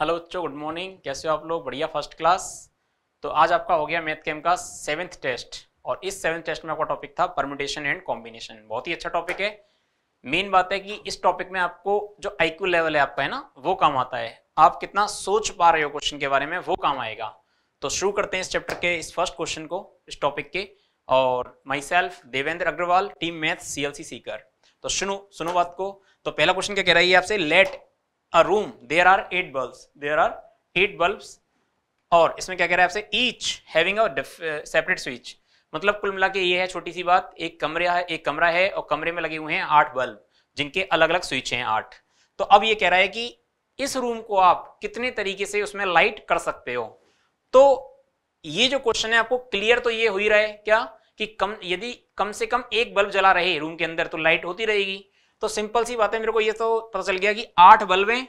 Hello बच्चों good morning कैसे हो आप लोग बढ़िया फर्स्ट क्लास तो आज आपका हो गया मैथ केम का सेवेंथ टेस्ट और इस सेवेंथ टेस्ट में आपका टॉपिक था परमिटेशन एंड कॉम्बिनेशन बहुत ही अच्छा टॉपिक है मेन बात है कि इस टॉपिक में आपको जो आईक्यू लेवल है आपका है ना वो काम आता है आप कितना सोच पा रहे हो क्वेश्चन के बारे में वो काम आएगा तो शुरू करते हैं इस चैप्टर के इस फर्स्ट क्वेश्चन को इस टॉपिक के और माई myself Devendra Agarwal team math C L C Sikar तो सुनो सुनो बात को तो पहला क्वेश्चन क्या कह रही है आपसे let a room there are eight bulbs there are eight bulbs और इसमें क्या कह रहा है आपसे each having a separate switch मतलब कुल मिला के ये है छोटी सी बात एक कमरे है एक कमरा है और कमरे में लगे हुए हैं आठ बल्ब जिनके अलग अलग स्विच हैं आठ तो अब ये कह रहा है कि इस रूम को आप कितने तरीके से उसमें लाइट कर सकते हो तो ये जो क्वेश्चन है आपको क्लियर तो ये हो ही रहा है क्या कि कम यदि कम से कम एक बल्ब जला रहे रूम के अंदर तो लाइट होती रहेगी तो सिंपल सी बात है मेरे को ये तो पता चल गया कि आठ बल्ब हैं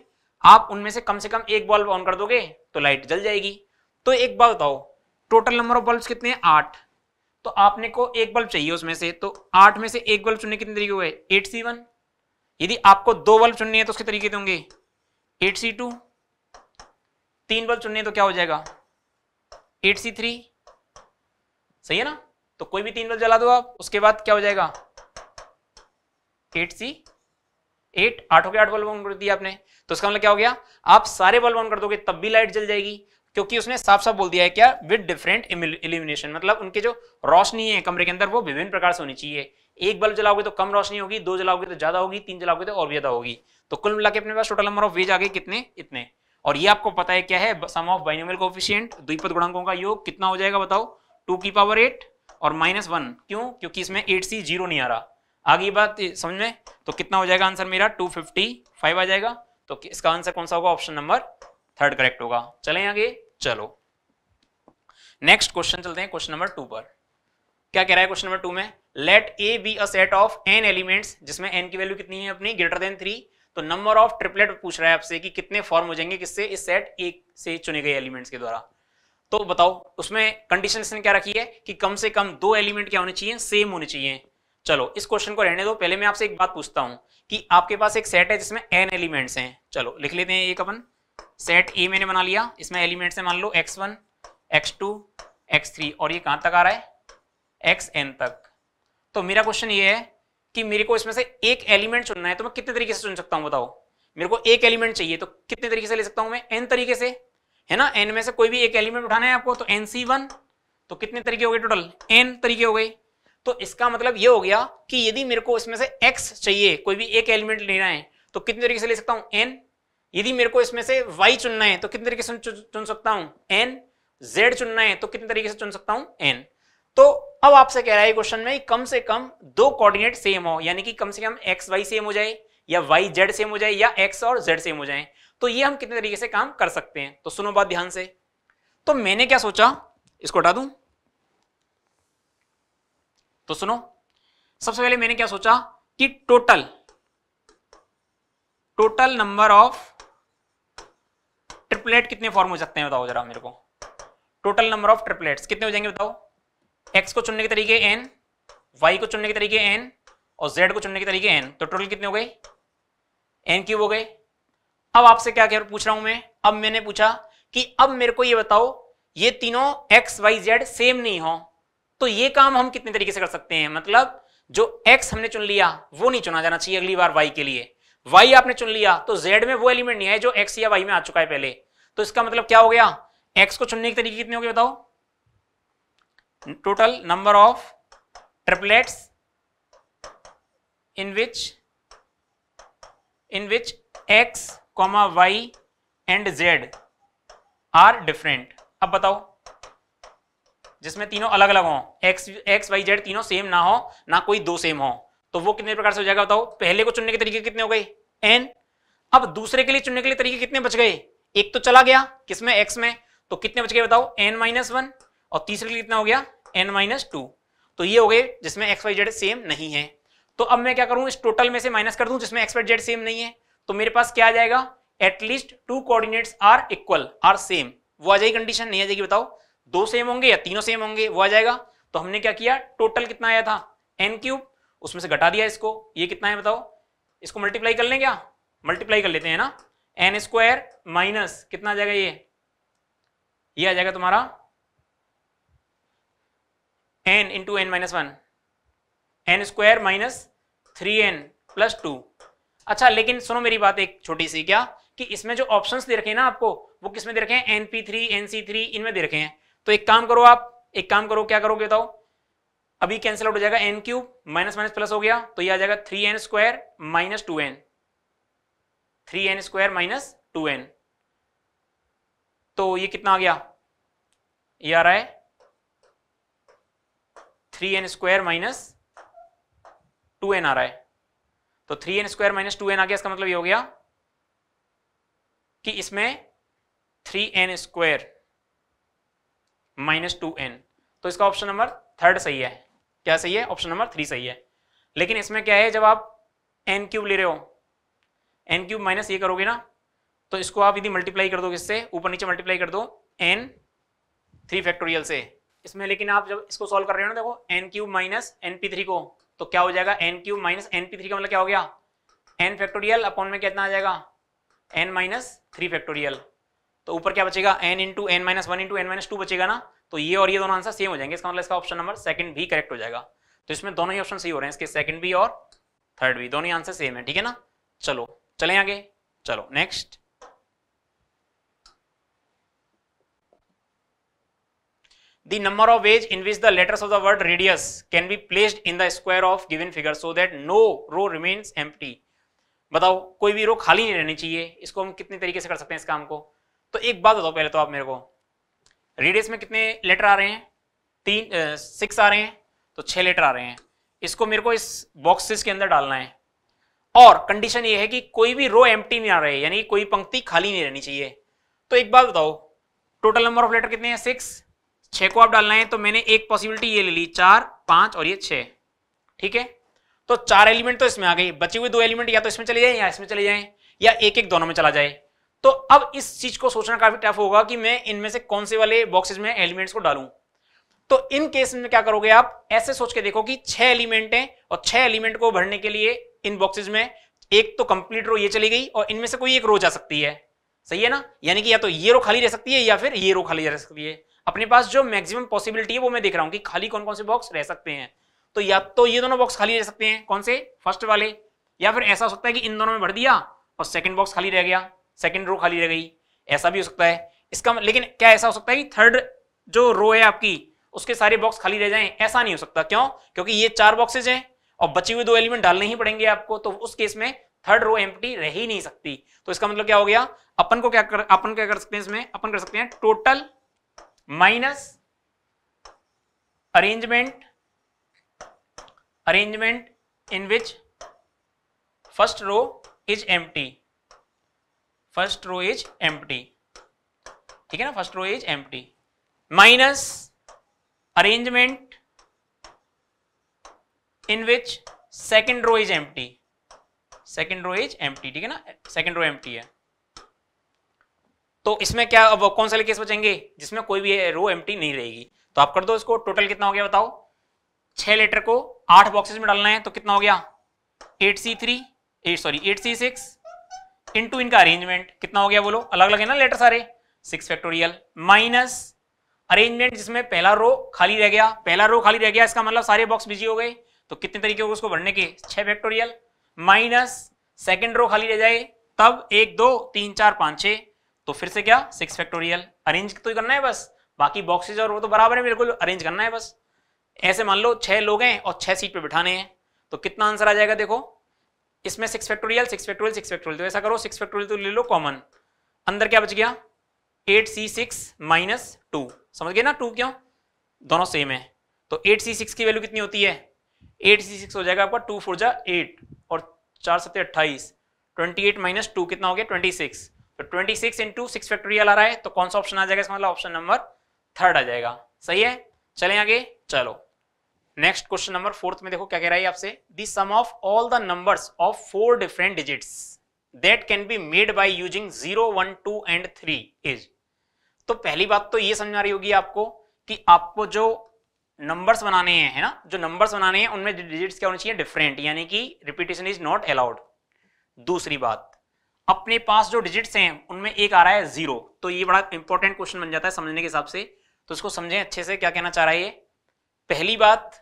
आप उनमें से कम से कम एक बल्ब ऑन कर दोगे तो लाइट जल जाएगी तो एक बात बताओ टोटल नंबर ऑफ बल्ब कितने हैं आठ तो आपने को एक बल्ब चाहिए उसमें से तो आठ में से एक बल्ब चुनने कितने तरीके हुए एट सी वन यदि आपको दो बल्ब चुनने हैं तो उसके तरीके देंगे एट सी टू तीन बल्ब चुनने हैं तो क्या हो जाएगा एट सी थ्री सही है ना तो कोई भी तीन बल्ब जला दो आप उसके बाद क्या हो जाएगा एट सी एट आठों के आठ बल्ब ऑन कर दिया आपने तो उसका मतलब क्या हो गया आप सारे बल्ब ऑन कर दोगे तब भी लाइट जल जाएगी क्योंकि उसने साफ साफ बोल दिया है क्या विद डिफरेंट इल्यूमिनेशन मतलब उनके जो रोशनी है कमरे के अंदर वो विभिन्न प्रकार से होनी चाहिए एक बल्ब जलाओगे तो कम रोशनी होगी दो जलाओगे तो ज्यादा होगी तीन जलाओगे तो और ज्यादा होगी तो कुल मिला के अपने पास टोटल नंबर ऑफ वेज आ गए कितने इतने और ये आपको पता है क्या है सम ऑफ बाइनोमियल कोफिशियंट द्विपद गुणांकों का योग कितना हो जाएगा बताओ टू की पावर एट और माइनस वन क्यों क्योंकि इसमें एट सी जीरो नहीं आ रहा आगे बात समझ में तो कितना हो जाएगा आंसर मेरा 255 आ जाएगा तो इसका आंसर कौन सा होगा ऑप्शन नंबर थर्ड करेक्ट होगा चले आगे चलो नेक्स्ट क्वेश्चन चलते हैं क्वेश्चन नंबर टू पर क्या कह रहा है क्वेश्चन नंबर टू में let A be a set of n elements जिसमें एन की वैल्यू कितनी है अपनी ग्रेटर देन थ्री तो नंबर ऑफ ट्रिपलेट पूछ रहा है आपसे कि कितने फॉर्म हो जाएंगे किससे इस सेट ए से चुने गए एलिमेंट्स के द्वारा तो बताओ उसमें कंडीशन क्या रखी है कि कम से कम दो एलिमेंट क्या होने चाहिए सेम होने चाहिए चलो इस क्वेश्चन को रहने दो पहले मैं आपसे एक बात पूछता हूं कि आपके पास एक सेट है जिसमें एन एलिमेंट्स हैं चलो लिख लेते हैं एक अपन सेट ए मैंने बना लिया इसमें एलिमेंट्स हैं मान लो x one x two x three और ये कहां तक आ रहा है एक्स एन तक तो मेरा क्वेश्चन ये है कि मेरे को इसमें से एक एलिमेंट चुनना है तो मैं कितने तरीके से चुन सकता हूँ बताओ मेरे को एक एलिमेंट चाहिए तो कितने तरीके से ले सकता हूँ मैं एन तरीके से है ना एन में से कोई भी एक एलिमेंट उठाना है आपको तो एन सी वन तो कितने तरीके हो गए टोटल एन तरीके हो गए तो इसका मतलब ये हो गया कि यदि मेरे को इसमें से x चाहिए कोई भी एक एलिमेंट लेना है तो कितने तरीके से ले सकता हूं n यदि मेरे को इसमें से y चुनना है तो कितने तरीके से चुन सकता हूं n z चुनना है तो कितने तरीके से चुन सकता हूं n तो अब आपसे कह रहा है क्वेश्चन में कम से कम दो कोऑर्डिनेट सेम हो यानी कि कम से कम एक्स वाई सेम हो जाए या वाई जेड सेम हो जाए या एक्स और जेड सेम हो जाए तो ये हम कितने तरीके से काम कर सकते हैं तो सुनो बात ध्यान से तो मैंने क्या सोचा इसको हटा दूं तो सुनो सबसे पहले मैंने क्या सोचा कि total total number of triplet कितने फॉर्म हो सकते हैं बताओ जरा मेरे को टोटल नंबर ऑफ ट्रिपलेट्स कितने हो जाएंगे बताओ एक्स को चुनने के तरीके एन वाई को चुनने के तरीके एन और जेड को चुनने के तरीके एन तो टोटल कितने हो गए एन क्यूब हो गए अब आपसे क्या क्या पूछ रहा हूं मैं अब मैंने पूछा कि अब मेरे को ये बताओ ये तीनों एक्स वाई जेड सेम नहीं हो तो ये काम हम कितने तरीके से कर सकते हैं मतलब जो x हमने चुन लिया वो नहीं चुना जाना चाहिए अगली बार y के लिए y आपने चुन लिया तो z में वो एलिमेंट नहीं है जो x या y में आ चुका है पहले तो इसका मतलब क्या हो गया x को चुनने के तरीके कितने हो गए बताओ total number of triplets in which in which x comma y and z are different अब बताओ जिसमें तीनों अलग अलग हों एक्स एक्स वाई जेड तीनों सेम ना हो ना कोई दो सेम हो तो वो कितने प्रकार से हो जाएगा बताओ पहले को चुनने के तरीके कितने हो गए एन अब दूसरे के लिए चुनने के लिए तरीके कितने बच गए एक तो चला गया किसमें एक्स में तो कितने बच गए बताओ एन माइनस वन और तीसरे के लिए कितना हो गया एन माइनस टू तो ये हो गए जिसमें एक्स वाई जेड सेम नहीं है तो अब मैं क्या करूं इस टोटल में से माइनस कर दूं जिसमें एक्स वाई जेड सेम नहीं है तो मेरे पास क्या आ जाएगा at least two coordinates are equal are same वो आ जाएगी कंडीशन नहीं आ जाएगी बताओ दो सेम होंगे या तीनों सेम होंगे वो आ जाएगा तो हमने क्या किया टोटल कितना आया था एन क्यूब उसमें से घटा दिया इसको ये कितना है बताओ इसको मल्टीप्लाई कर लें क्या मल्टीप्लाई कर लेते हैं ना एन स्क्वायर माइनस कितना आ जाएगा ये ये आ जाएगा तुम्हारा n into N minus one n square minus three n plus two अच्छा लेकिन सुनो मेरी बात एक छोटी सी क्या कि इसमें जो ऑप्शंस दे रखे हैं ना आपको वो किसमें दे रखे हैं n P three N C three इनमें दे रखे हैं तो एक काम करो आप एक काम करो क्या करोगे बताओ अभी कैंसिल आउट हो जाएगा n cube minus minus plus हो गया तो ये आ जाएगा three n square minus two N three n square minus two n तो ये कितना आ गया ये आ रहा है three n square minus two n आ रहा है तो three n square minus two n आ गया इसका मतलब ये हो गया कि इसमें three n square minus two n तो इसका ऑप्शन नंबर थर्ड सही है क्या सही है ऑप्शन नंबर थ्री सही है लेकिन इसमें क्या है जब आप एन क्यूब ले रहे हो एन क्यूब माइनस ये करोगे ना तो इसको आप यदि मल्टीप्लाई कर दो इससे ऊपर नीचे मल्टीप्लाई कर दो एन थ्री फैक्टोरियल से इसमें लेकिन आप जब इसको सॉल्व कर रहे हो ना देखो n cube minus n P three को तो क्या हो जाएगा n cube minus n P three का मतलब क्या हो गया एन फैक्टोरियल अपॉन में कितना आ जाएगा एन माइनस थ्री फैक्टोरियल तो ऊपर क्या बचेगा n into N minus one into N minus two बचेगा ना तो ये और ये दोनों आंसर सेम हो जाएंगे इसका मतलब इसका ऑप्शन नंबर सेकंड भी करेक्ट हो जाएगा तो इसमें दोनों ही ऑप्शन सही हो रहे हैं इसके सेकंड भी और थर्ड भी दोनों ही आंसर सेम है ठीक है ना चलो चले आगे चलो next the number of ways in which the letters of the word radius can be placed in the square of given figure so that no row remains empty बताओ कोई भी रो खाली नहीं रहनी चाहिए इसको हम कितने तरीके से कर सकते हैं इस काम को तो एक बात बताओ पहले तो आप मेरे को रेडियस में कितने लेटर आ रहे हैं तीन सिक्स आ रहे हैं तो छह लेटर आ रहे हैं इसको मेरे को इस बॉक्सेस के अंदर डालना है और कंडीशन ये है कि कोई भी रो एम नहीं आ रही यानी कोई पंक्ति खाली नहीं रहनी चाहिए तो एक बात बताओ टोटल नंबर ऑफ लेटर कितने हैं सिक्स छः को आप डालना है तो मैंने एक पॉसिबिलिटी ये ले ली चार पाँच और ये छः ठीक है तो चार एलिमेंट तो इसमें आ गई बची हुई दो एलिमेंट या तो इसमें चले जाए या इसमें चले जाए या एक एक दोनों में चला जाए तो अब इस चीज को सोचना काफी टफ होगा कि मैं इनमें से कौन से वाले बॉक्सेज में एलिमेंट्स को डालूं तो इन केस में क्या करोगे आप ऐसे सोच के देखो कि छह एलिमेंट हैं और छह एलिमेंट को भरने के लिए इन बॉक्सेज में एक तो कंप्लीट रो ये चली गई और इनमें से कोई एक रो जा सकती है सही है ना यानी कि या तो ये रो खाली रह सकती है या फिर ये रो खाली रह सकती है अपने पास जो मैक्सिमम पॉसिबिलिटी है वो मैं देख रहा हूँ कि खाली कौन कौन से बॉक्स रह सकते हैं तो या तो ये दोनों बॉक्स खाली रह सकते हैं कौन से फर्स्ट वाले या फिर ऐसा हो सकता है कि इन दोनों में भर दिया और सेकंड बॉक्स खाली रह गया सेकेंड रो खाली रह गई ऐसा भी हो सकता है इसका लेकिन क्या ऐसा हो सकता है कि थर्ड जो रो है आपकी उसके सारे बॉक्स खाली रह जाएं ऐसा नहीं हो सकता क्यों क्योंकि ये चार बॉक्सेज हैं और बचे हुए दो एलिमेंट डालने ही पड़ेंगे आपको तो उस केस में थर्ड रो एम्प्टी रह ही नहीं सकती तो इसका मतलब क्या हो गया अपन को क्या कर अपन क्या कर सकते हैं इसमें अपन कर सकते हैं total minus arrangement arrangement in which first row is empty first row is empty ठीक है ना first row is empty minus arrangement in which second row is empty second row is empty ठीक है ना सेकेंड रो एम्प्टी है तो इसमें क्या अब कौन सा केस बचेंगे जिसमें कोई भी रो एम्प्टी नहीं रहेगी तो आप कर दो इसको टोटल कितना हो गया बताओ छह लेटर को आठ बॉक्सेस में डालना है तो कितना हो गया eight C three eight sorry eight C six into इनका अरेंजमेंट कितना हो गया बोलो अलग अलग है ना लेटर सारे सिक्स फैक्टोरियल माइनस अरेंजमेंट जिसमें पहला रो खाली रह गया पहला रो खाली रह गया इसका मतलब सारे बॉक्स बिजी हो गए तो कितने तरीके हो गए उसको भरने के छह फैक्टोरियल माइनस सेकेंड रो खाली रह जाए तब एक दो तीन चार पाँच छः तो फिर से क्या सिक्स फैक्टोरियल अरेंज तो करना है बस बाकी बॉक्सेज और वो तो बराबर है बिल्कुल अरेंज करना है बस ऐसे मान लो छह लोग हैं और छह सीट पे बिठाने हैं तो कितना आंसर आ जाएगा देखो इसमें six factorial six factorial six factorial तो ऐसा करो सिक्स फैक्टोरियल तो ले लो कॉमन अंदर क्या बच गया eight C six minus two समझ गए ना टू क्यों दोनों सेम है तो एट सी सिक्स की वैल्यू कितनी होती है एट सी सिक्स हो जाएगा आपका टू फोर जा एट और चार सत्य अट्ठाईस ट्वेंटी एट माइनस टू कितना हो गया ट्वेंटी सिक्स तो twenty six into six factorial आ रहा है तो कौन सा ऑप्शन आ जाएगा इसका मतलब ऑप्शन नंबर थर्ड आ जाएगा सही है चले आगे चलो नेक्स्ट क्वेश्चन नंबर फोर्थ में देखो क्या कह रहा है आपसे the sum of all the numbers of four different digits that can be made by using zero one two and three is तो पहली बात तो ये समझ आ रही होगी आपको कि आपको जो नंबर्स बनाने हैं है ना जो नंबर्स बनाने हैं उनमें डिजिट्स क्या होने चाहिए डिफरेंट यानी कि रिपीटेशन इज नॉट अलाउड दूसरी बात अपने पास जो डिजिट्स हैं उनमें एक आ रहा है जीरो तो ये बड़ा इंपॉर्टेंट क्वेश्चन बन जाता है समझने के हिसाब से तो इसको समझें अच्छे से क्या कहना चाह रहा है पहली बात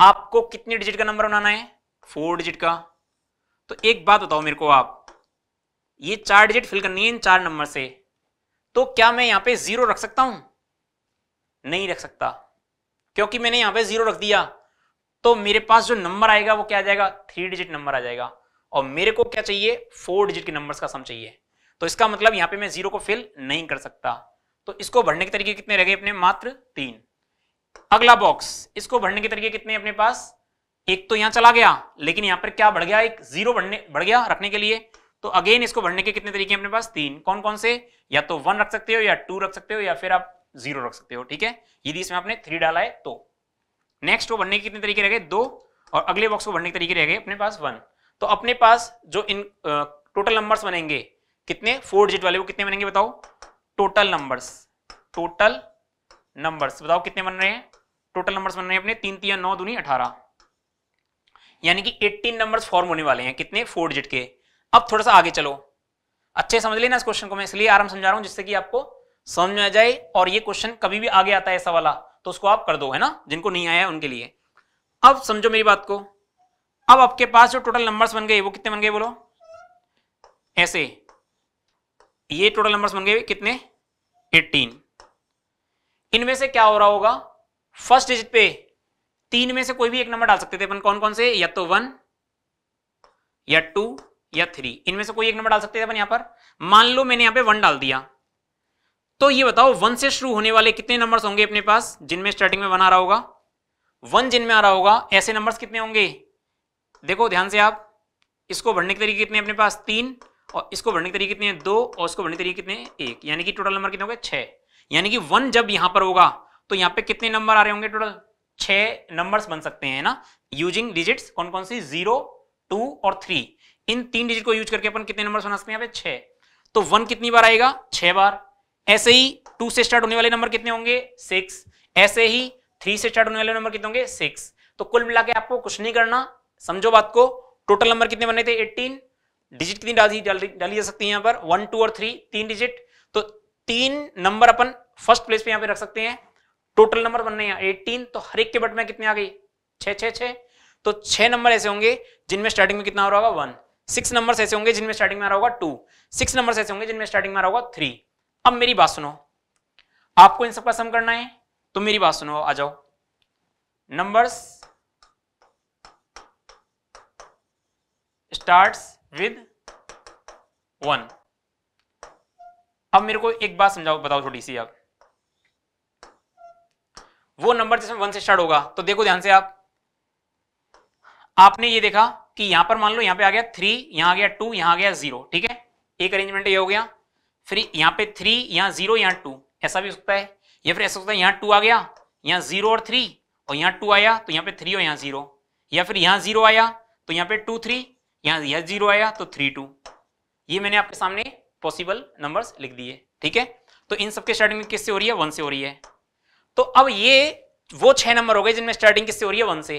आपको कितने डिजिट का नंबर बनाना है फोर डिजिट का तो एक बात बताओ मेरे को आप ये चार डिजिट फिल करनी है इन चार नंबर से तो क्या मैं यहां पे जीरो रख सकता हूं नहीं रख सकता क्योंकि मैंने यहां पे जीरो रख दिया तो मेरे पास जो नंबर आएगा वो क्या आ जाएगा थ्री डिजिट नंबर आ जाएगा और मेरे को क्या चाहिए फोर डिजिट के नंबर का सम चाहिए तो इसका मतलब यहां पे मैं जीरो को फिल नहीं कर सकता तो इसको भरने के तरीके कितने रह गए अपने मात्र तीन अगला बॉक्स इसको भरने के तरीके कितने अपने पास एक तो यहां चला गया लेकिन यहां पर क्या बढ़ गया एक जीरो बढ़ने बढ़ गया रखने के लिए तो अगेन इसको भरने के कितने तरीके अपने पास तीन कौन कौन से या तो वन रख सकते हो या टू रख सकते हो या फिर आप जीरो रख सकते हो ठीक है यदि इसमें आपने थ्री डाला है तो नेक्स्ट वो भरने के कितने तरीके रह गए दो और अगले बॉक्स को भरने के तरीके रह गए अपने पास वन तो अपने पास जो इन टोटल नंबर्स बनेंगे कितने फोर डिजिट वाले वो कितने बनेंगे बताओ टोटल नंबर्स टोटल नंबर्स बताओ कितने बन रहे हैं टोटल नंबर्स बन रहे हैं अपने तीन तीन नौ दूनी अठारह यानी कि एट्टीन नंबर्स फॉर्म होने वाले हैं कितने फोर डिजिट के अब थोड़ा सा आगे चलो अच्छे समझ लेना इस क्वेश्चन को मैं इसलिए आराम समझा रहा हूं जिससे कि आपको समझ में आ जाए और ये क्वेश्चन कभी भी आगे आता है ऐसा वाला तो उसको आप कर दो है ना जिनको नहीं आया उनके लिए अब समझो मेरी बात को अब आपके पास जो टोटल नंबर्स बन गए वो कितने बन गए बोलो ऐसे ये टोटल नंबर्स बन गए कितने 18 इनमें से क्या हो रहा होगा फर्स्ट डिजिट पे तीन में से कोई भी एक नंबर डाल सकते थे अपन कौन कौन से या तो वन या टू या थ्री इनमें से कोई एक नंबर डाल सकते थे अपन यहां पर मान लो मैंने यहां पे वन डाल दिया तो ये बताओ वन से शुरू होने वाले कितने नंबर्स होंगे अपने पास जिनमें स्टार्टिंग में वन आ रहा होगा वन जिनमें आ रहा होगा ऐसे नंबर कितने होंगे देखो ध्यान से आप इसको भरने के तरीके कितने अपने पास तीन और इसको भरने के तरीके कितने दो और इसको भरने के तरीके कितने एक यानी कि टोटल नंबर कितने हो गए यानी कि वन जब यहां पर होगा तो यहां पे कितने नंबर आ रहे होंगे टोटल छह नंबर्स बन सकते हैं ना यूजिंग डिजिट्स कौन कौन सी जीरो टू और थ्री इन तीन डिजिट को यूज करके अपन कितने नंबर बना सकते हैं यहाँ पे छह तो वन कितनी बार आएगा छह बार ऐसे ही टू से स्टार्ट होने वाले नंबर कितने होंगे सिक्स ऐसे ही थ्री से स्टार्ट होने वाले नंबर कितने होंगे सिक्स तो कुल मिला के आपको कुछ नहीं करना समझो बात को टोटल नंबर कितने बने थे एट्टीन डिजिट कितनी डाली डाली जा सकती है यहाँ पर वन टू और थ्री तीन डिजिट तो तीन नंबर अपन फर्स्ट प्लेस पे यहां पे रख सकते हैं टोटल नंबर बनने हैं एटीन तो हर एक के बट में कितने आ गई छह छह छह तो छह नंबर ऐसे होंगे जिनमें स्टार्टिंग में कितना हो रहा होगा वन सिक्स नंबर ऐसे होंगे जिनमें स्टार्टिंग में आ रहा होगा टू सिक्स नंबर ऐसे होंगे जिनमें स्टार्टिंग में आ रहा होगा थ्री अब मेरी बात सुनो आपको इन सबका सम करना है तो मेरी बात सुनो आ जाओ नंबर्स starts विद वन अब मेरे को एक बात समझाओ बताओ थोड़ी सी आप वो नंबर जिसमें वन से स्टार्ट होगा तो देखो ध्यान से आप आपने ये देखा कि यहां पर मान लो यहां पे आ गया थ्री यहां आ गया टू यहां आ गया जीरो ठीक है एक अरेंजमेंट ये हो गया फिर यहां पे थ्री यहां जीरो यहां टू ऐसा भी हो सकता है या फिर ऐसा होता है यहां टू आ गया यहां जीरो और थ्री और यहां टू आया तो यहां पे थ्री और यहां जीरो या फिर यहां जीरो आया तो यहां पे टू थ्री यहां यहाँ जीरो आया तो थ्री टू ये मैंने आपके सामने पॉसिबल नंबर्स लिख दिए ठीक है तो इन सबके स्टार्टिंग किससे हो रही है वन से हो रही है तो अब ये वो छह नंबर हो गए जिनमें स्टार्टिंग किससे हो रही है वन से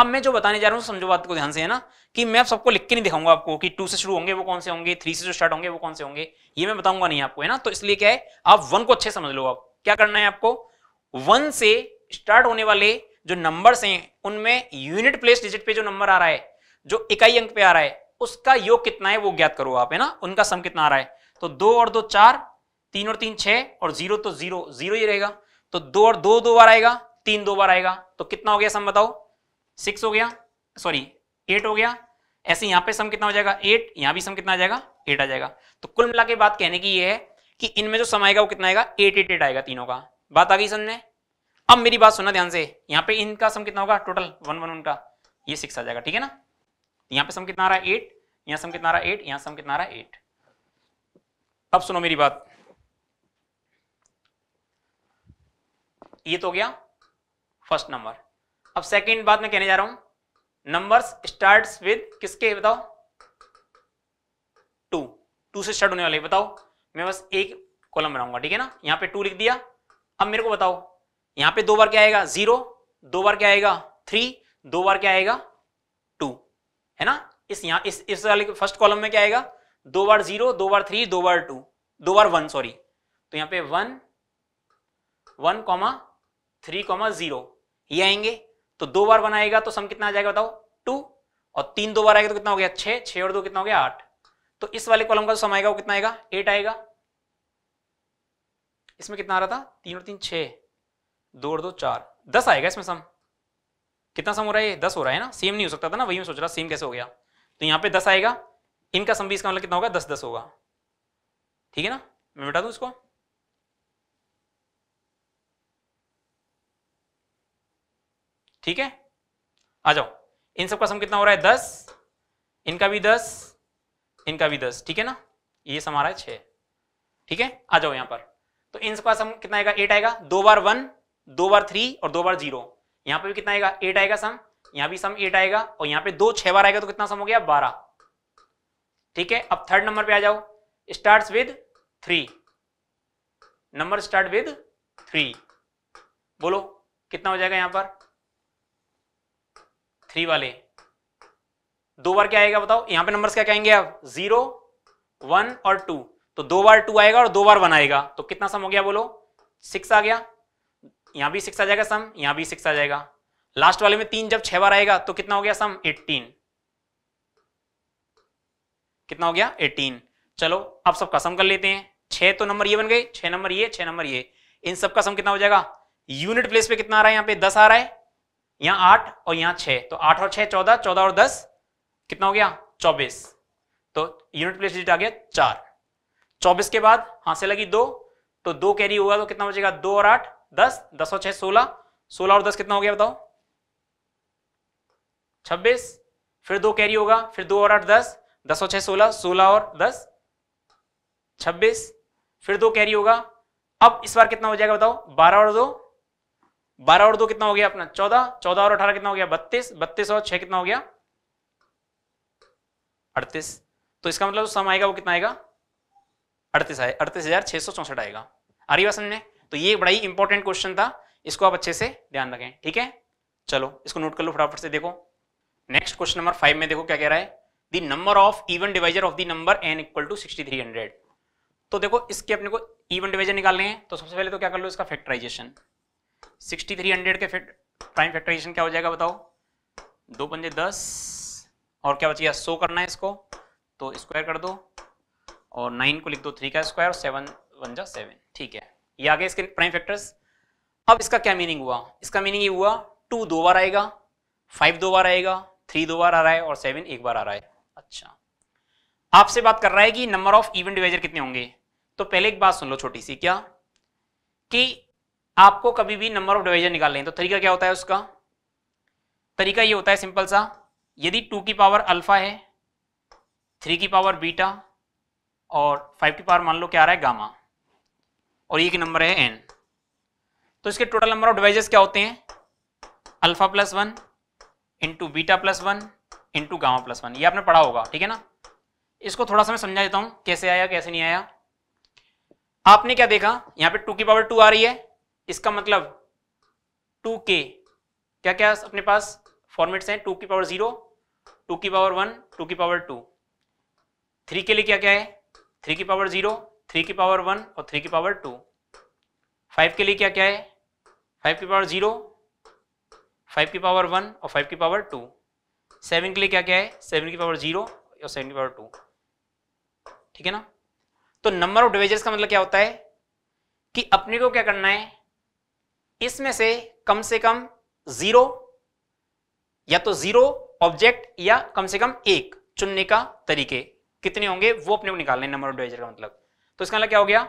अब मैं जो बताने जा रहा हूँ समझो बात को ध्यान से है ना कि मैं सबको लिख के नहीं दिखाऊंगा आपको कि टू से शुरू होंगे वो कौन से होंगे थ्री से जो स्टार्ट होंगे वो कौन से होंगे ये मैं बताऊंगा नहीं आपको है ना तो इसलिए क्या है आप वन को अच्छे समझ लो आप क्या करना है आपको वन से स्टार्ट होने वाले जो नंबर हैं उनमें यूनिट प्लेस डिजिट पे जो नंबर आ रहा है जो इकाई अंक पे आ रहा है उसका योग कितना है वो ज्ञात करो आप है ना उनका सम कितना आ रहा है तो दो और दो चार तीन और तीन छह और जीरो तो जीरो जीरो ही रहेगा तो दो और दो दो बार आएगा तीन दो बार आएगा तो कितना हो गया सम बताओ सिक्स हो गया सॉरी एट हो गया ऐसे यहां पे सम कितना हो जाएगा एट यहां भी सम कितना आ जाएगा एट आ जाएगा तो कुल मिला के बात कहने की ये है कि इनमें जो सम आएगा वो कितना आएगा एट एट एट आएगा तीनों का बात आ गई समझने अब मेरी बात सुना ध्यान से यहाँ पे इनका सम कितना होगा टोटल वन वन उनका ये सिक्स आ जाएगा ठीक है ना यहाँ पे सम कितना आ रहा है एट यहाँ सम कितना आ रहा है एट यहाँ सम कितना आ रहा है एट अब सुनो मेरी बात ये तो गया फर्स्ट नंबर अब सेकंड बात मैं कहने जा रहा हूं नंबर्स स्टार्ट्स विद किसके बताओ टू टू से स्टार्ट होने वाले बताओ मैं बस एक कॉलम बनाऊंगा ठीक है ना यहां पे टू लिख दिया अब मेरे को बताओ यहां पे दो बार क्या आएगा जीरो दो बार क्या आएगा थ्री दो बार क्या आएगा टू है ना इस यहां इस इस वाले फर्स्ट कॉलम में क्या आएगा दो बार जीरो दो बार थ्री दो बार टू दो बार वन सॉरी तो यहां पे one one comma three comma zero ये आएंगे तो दो बार वन आएगा तो सम कितना आ जाएगा बताओ टू और तीन दो बार आएगा तो कितना हो गया छह छह और दो कितना हो गया आठ तो इस वाले कॉलम का जो सम आएगा वो कितना आएगा एट आएगा इसमें कितना आ रहा था तीन और तीन छ दो और दो चार दस आएगा इसमें सम कितना सम हो रहा है दस हो रहा है ना सेम नहीं हो सकता था ना वही मैं सोच रहा सेम कैसे हो गया तो यहाँ पे दस आएगा इनका सम बीस का मतलब कितना होगा दस दस होगा ठीक है ना मैं मिटा दू इसको ठीक है आ जाओ इन सब का सम कितना हो रहा है दस इनका भी दस इनका भी दस ठीक है ना ये सम आ रहा है छ ठीक है आ जाओ यहां पर तो इन सबका सम कितना आएगा एट आएगा दो बार वन दो बार थ्री और दो बार जीरो यहां पर भी कितना आएगा एट आएगा सम यहां भी सम एट आएगा और यहां पे दो छह बार आएगा तो कितना सम हो गया बारह ठीक है अब थर्ड नंबर पे आ जाओ start with three number start with three बोलो कितना हो जाएगा यहां पर थ्री वाले दो बार क्या आएगा बताओ यहां पे नंबर्स क्या कहेंगे आप जीरो वन और टू तो दो बार टू आएगा और दो बार वन आएगा तो कितना सम हो गया बोलो सिक्स आ गया यहां भी सिक्स आ जाएगा सम यहां भी सिक्स आ जाएगा लास्ट वाले में तीन जब छह बार आएगा तो कितना हो गया सम एट्टीन कितना हो गया 18 चलो अब सब कसम कर लेते हैं छह तो नंबर ये बन गए छह नंबर ये छह नंबर ये इन सब का सम कितना हो जाएगा यूनिट प्लेस पे कितना आ रहा है यहाँ पे दस आ रहा है यहाँ आठ और यहाँ छह तो आठ और छह चौदह चौदह और दस कितना हो गया चौबीस तो यूनिट प्लेस डिजिट आ गया चार चौबीस के बाद हाँ से लगी दो तो दो कैरी होगा तो कितना हो जाएगा दो और आठ दस दस और छह सोलह सोलह और दस कितना हो गया बताओ छब्बीस फिर दो कैरी होगा फिर दो और आठ दस दस और छह सोलह सोलह और दस छब्बीस फिर दो कैरी होगा अब इस बार कितना हो जाएगा बताओ बारह और दो बारह और दो कितना हो गया अपना चौदह चौदह और अठारह कितना हो गया बत्तीस बत्तीस और छह कितना हो गया अड़तीस तो इसका मतलब सम आएगा वो कितना आएगा अड़तीस आए अड़तीस हजार छह सौ चौसठ आएगा अरे रही बात तो ये बड़ा ही इंपॉर्टेंट क्वेश्चन था इसको आप अच्छे से ध्यान रखें ठीक है चलो इसको नोट कर लो फटाफट से देखो नेक्स्ट क्वेश्चन नंबर फाइव में देखो क्या कह रहा है number of even divisor of the number n equal to sixty three hundred तो देखो इसके अपने को इवन डिवाइजर निकालने हैं तो सबसे पहले तो क्या कर लो इसका फैक्टराइजेशन सिक्सटी थ्री हंड्रेड के प्राइम फैक्टराइजेशन क्या हो जाएगा बताओ दो पंजे दस और क्या बचिए सो करना है इसको तो स्क्वायर कर दो और नाइन को लिख दो थ्री का स्क्वायर सेवन वन जा सेवन ठीक है ये आगे इसके प्राइम फैक्टर्स अब इसका क्या मीनिंग हुआ इसका मीनिंग ये हुआ टू दो बार आएगा फाइव दो बार आएगा थ्री दो बार आ रहा है और सेवन एक बार आ रहा है अच्छा आपसे बात कर रहा है कि नंबर ऑफ इवेंट डिवाइजर कितने होंगे तो पहले एक बात सुन लो छोटी सी क्या कि आपको कभी भी नंबर ऑफ डिवाइजर निकालने हैं तो तरीका क्या होता है उसका तरीका ये होता है सिंपल सा यदि टू की पावर अल्फा है थ्री की पावर बीटा और फाइव की पावर मान लो क्या आ रहा है गामा और एक नंबर है एन तो इसके टोटल नंबर ऑफ डिवाइजर्स क्या होते हैं alpha plus one into beta plus one into gamma plus one ये आपने पढ़ा होगा ठीक है ना इसको थोड़ा सा मैं समझा देता हूं कैसे आया कैसे नहीं आया आपने क्या देखा यहाँ पे टू की पावर टू आ रही है इसका मतलब टू के क्या क्या अपने पास फॉर्मेट्स हैं टू की पावर जीरो टू की पावर वन टू की पावर टू थ्री के लिए क्या क्या है थ्री की पावर जीरो थ्री की पावर वन और थ्री की पावर टू फाइव के लिए क्या क्या है फाइव की पावर जीरो फाइव की पावर वन और फाइव की पावर टू सेवन के लिए क्या क्या है सेवन की पावर जीरो और सेवन की पावर टू ठीक है ना तो नंबर ऑफ डिविजन का मतलब क्या होता है कि अपने को क्या करना है इसमें से कम से कम जीरो या तो जीरो ऑब्जेक्ट या कम से कम एक चुनने का तरीके कितने होंगे वो अपने को निकालने नंबर ऑफ डिवाइजर का मतलब तो इसका मतलब क्या हो गया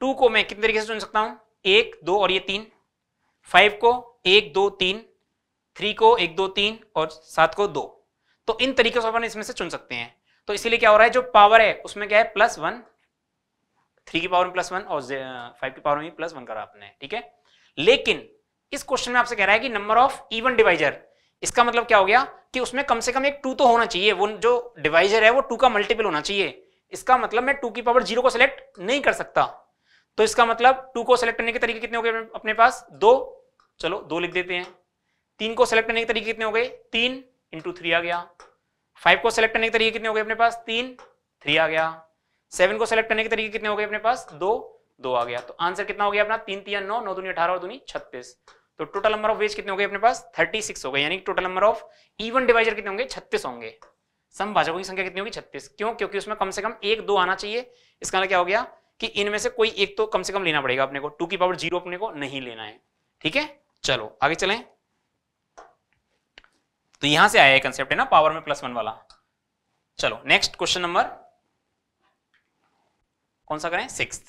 टू को मैं कितने तरीके से चुन सकता हूं एक दो और ये तीन फाइव को एक दो तीन थ्री को एक दो तीन और सात को दो तो इन तरीके से अपन इसमें से चुन सकते हैं तो इसीलिए क्या हो रहा है जो पावर है उसमें क्या है प्लस वन थ्री की पावर में प्लस वन और फाइव की पावर में प्लस वन करा आपने ठीक है लेकिन इस क्वेश्चन में आपसे कह रहा है कि नंबर ऑफ इवन डिवाइजर इसका मतलब क्या हो गया कि उसमें कम से कम एक टू तो होना चाहिए वो जो डिवाइजर है वो टू का मल्टीपल होना चाहिए इसका मतलब मैं टू की पावर जीरो को सिलेक्ट नहीं कर सकता तो इसका मतलब टू को सिलेक्ट करने के तरीके कितने हो गए अपने पास दो चलो दो लिख देते हैं तीन को सिलेक्ट करने के तरीके कितने हो गए तीन इंटू थ्री आ गया फाइव को सेलेक्ट करने के तरीके कितने हो गए अपने पास तीन थ्री आ गया सेवन को सेलेक्ट करने के तरीके कितने हो गए अपने पास दो दो आ गया तो आंसर कितना हो गया अपना तीन तीन नौ नौ दूनी अठारह और दूनी छत्तीस तो टोटल नंबर ऑफ वेज कितने हो गए अपने पास थर्टी सिक्स हो गए यानी total number of even divisor कितने होंगे छत्तीस होंगे समभाजकों की संख्या कितनी होगी छत्तीस क्यों क्योंकि उसमें कम से कम एक दो आना चाहिए इसका मतलब क्या हो गया कि इनमें से कोई एक तो कम से कम लेना पड़ेगा अपने को टू की पावर जीरो अपने को नहीं लेना है ठीक है चलो आगे चलें तो यहां से आया कंसेप्ट है ना पावर में प्लस वन वाला चलो नेक्स्ट क्वेश्चन नंबर कौन सा करें six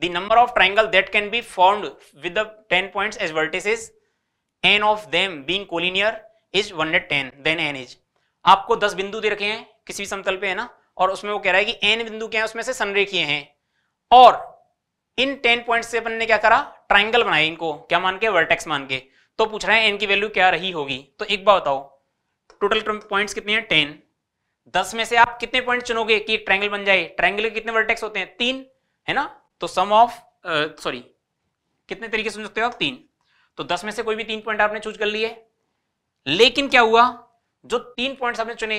the number of triangle that can be formed with ten points as vertices none of them being collinear is 110 then n is आपको 10 बिंदु दे रखे हैं किसी भी समतल पे है ना और उसमें वो कह रहा है कि एन बिंदु क्या है उसमें से संरेखीय हैं और इन 10 पॉइंट से अपन ने क्या करा ट्राइंगल बनाया इनको क्या मान के वर्टेक्स मान के तो पूछ रहे हैं एन की वैल्यू क्या रही होगी तो एक बार बताओ टोटल पॉइंट्स कितने हैं टेन दस में से आप कितने पॉइंट चुनोगे कि ट्रैंगल बन जाए ट्रैंगल के कितने वर्टेक्स होते हैं तीन है ना तो सम ऑफ सॉरी कितने तरीके सुन सकते हो आप तीन तो दस में से कोई भी तीन पॉइंट आपने चूज कर लिए लेकिन क्या हुआ जो तीन पॉइंट्स आपने चुने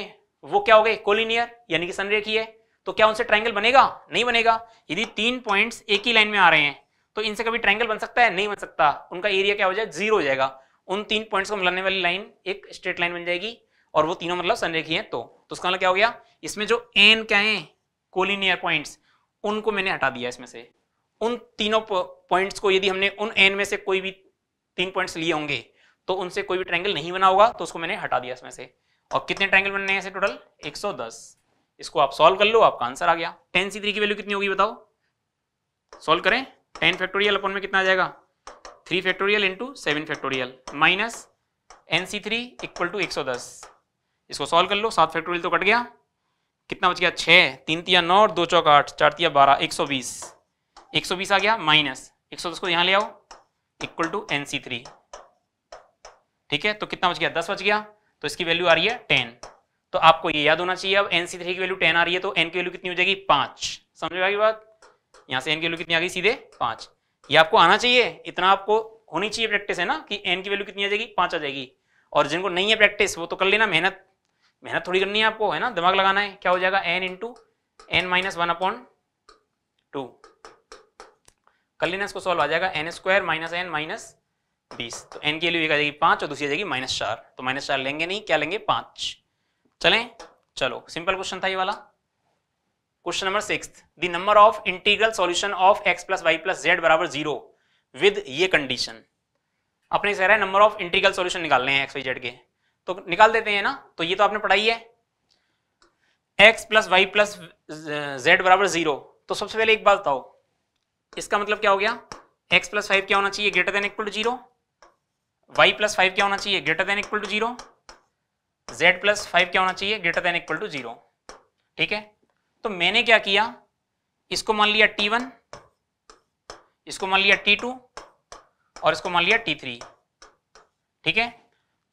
वो क्या हो गए कोलिनियर यानी कि सनरेखी है तो क्या उनसे ट्रायंगल बनेगा नहीं बनेगा यदि तीन पॉइंट्स एक ही लाइन में आ रहे हैं तो इनसे कभी ट्रायंगल बन सकता है नहीं बन सकता उनका एरिया क्या हो जाए जीरो हो जाएगा उन तीन पॉइंट्स को मिलाने वाली लाइन एक स्ट्रेट लाइन बन जाएगी और वो तीनों मतलब संरेखी हैं तो तो उसका मतलब क्या हो गया इसमें जो एन क्या है कोलिनियर पॉइंट उनको मैंने हटा दिया इसमें से उन तीनों पॉइंट्स को यदि हमने उन एन में से कोई भी तीन पॉइंट्स लिए होंगे तो उनसे कोई भी ट्रैंगल नहीं बना होगा तो उसको मैंने हटा दिया इसमें से और कितने ट्रैंगल बनने हैं टोटल 110 इसको आप सॉल्व कर लो आपका आंसर आ गया टेन सी थ्री की वैल्यू कितनी होगी बताओ सॉल्व करें टेन फैक्टोरियल अपन में कितना आ जाएगा three factorial into seven factorial minus n C three equal to एक सौ दस इसको सॉल्व कर लो सात फैक्टोरियल तो कट गया कितना बच गया छः तीन तिया नौ और दो चौक आठ चार तिया बारह एक सौ बीस एक सौ बीस आ गया माइनस एक सौ दस को यहाँ ले आओ equal to N C three ठीक है तो कितना बच गया दस बच गया तो इसकी वैल्यू आ रही है टेन तो आपको ये याद होना चाहिए अब एन सी थ्री की वैल्यू टेन आ रही है तो एन की वैल्यू कितनी हो जाएगी पाँच समझ में बात यहाँ से एन की वैल्यू कितनी आ गई सीधे पाँच ये आपको आना चाहिए इतना आपको होनी चाहिए प्रैक्टिस है ना कि एन की वैल्यू कितनी आ जाएगी पाँच आ जाएगी और जिनको नहीं है प्रैक्टिस वो तो कर लेना मेहनत मेहनत थोड़ी करनी है आपको है ना दिमाग लगाना है क्या हो जाएगा n into N minus one upon two कल लेना इसको सॉल्व आ जाएगा n square minus N minus बीस तो एन की वैल्यू एक आ जाएगी पांच और दूसरी आ जाएगी माइनस चार तो माइनस चार लेंगे नहीं क्या लेंगे पांच चले चलो सिंपल क्वेश्चन था ये वाला question number six the number of integral solution of x plus y plus z बराबर जीरो विद ये कंडीशन अपने से रहा है नंबर ऑफ इंटीग्रल सॉल्यूशन निकालने हैं एक्स वाई जेड के तो निकाल देते हैं ना तो ये तो आपने पढ़ाई है x plus y plus z बराबर जीरो तो सबसे पहले एक बात बताओ इसका मतलब क्या हो गया एक्स प्लस फाइव क्या होना चाहिए greater than equal to zero y plus five क्या होना चाहिए greater than equal to zero z plus five क्या होना चाहिए greater than equal to zero ठीक है तो मैंने क्या किया इसको मान लिया टी वन इसको मान लिया टी टू और इसको मान लिया टी थ्री ठीक है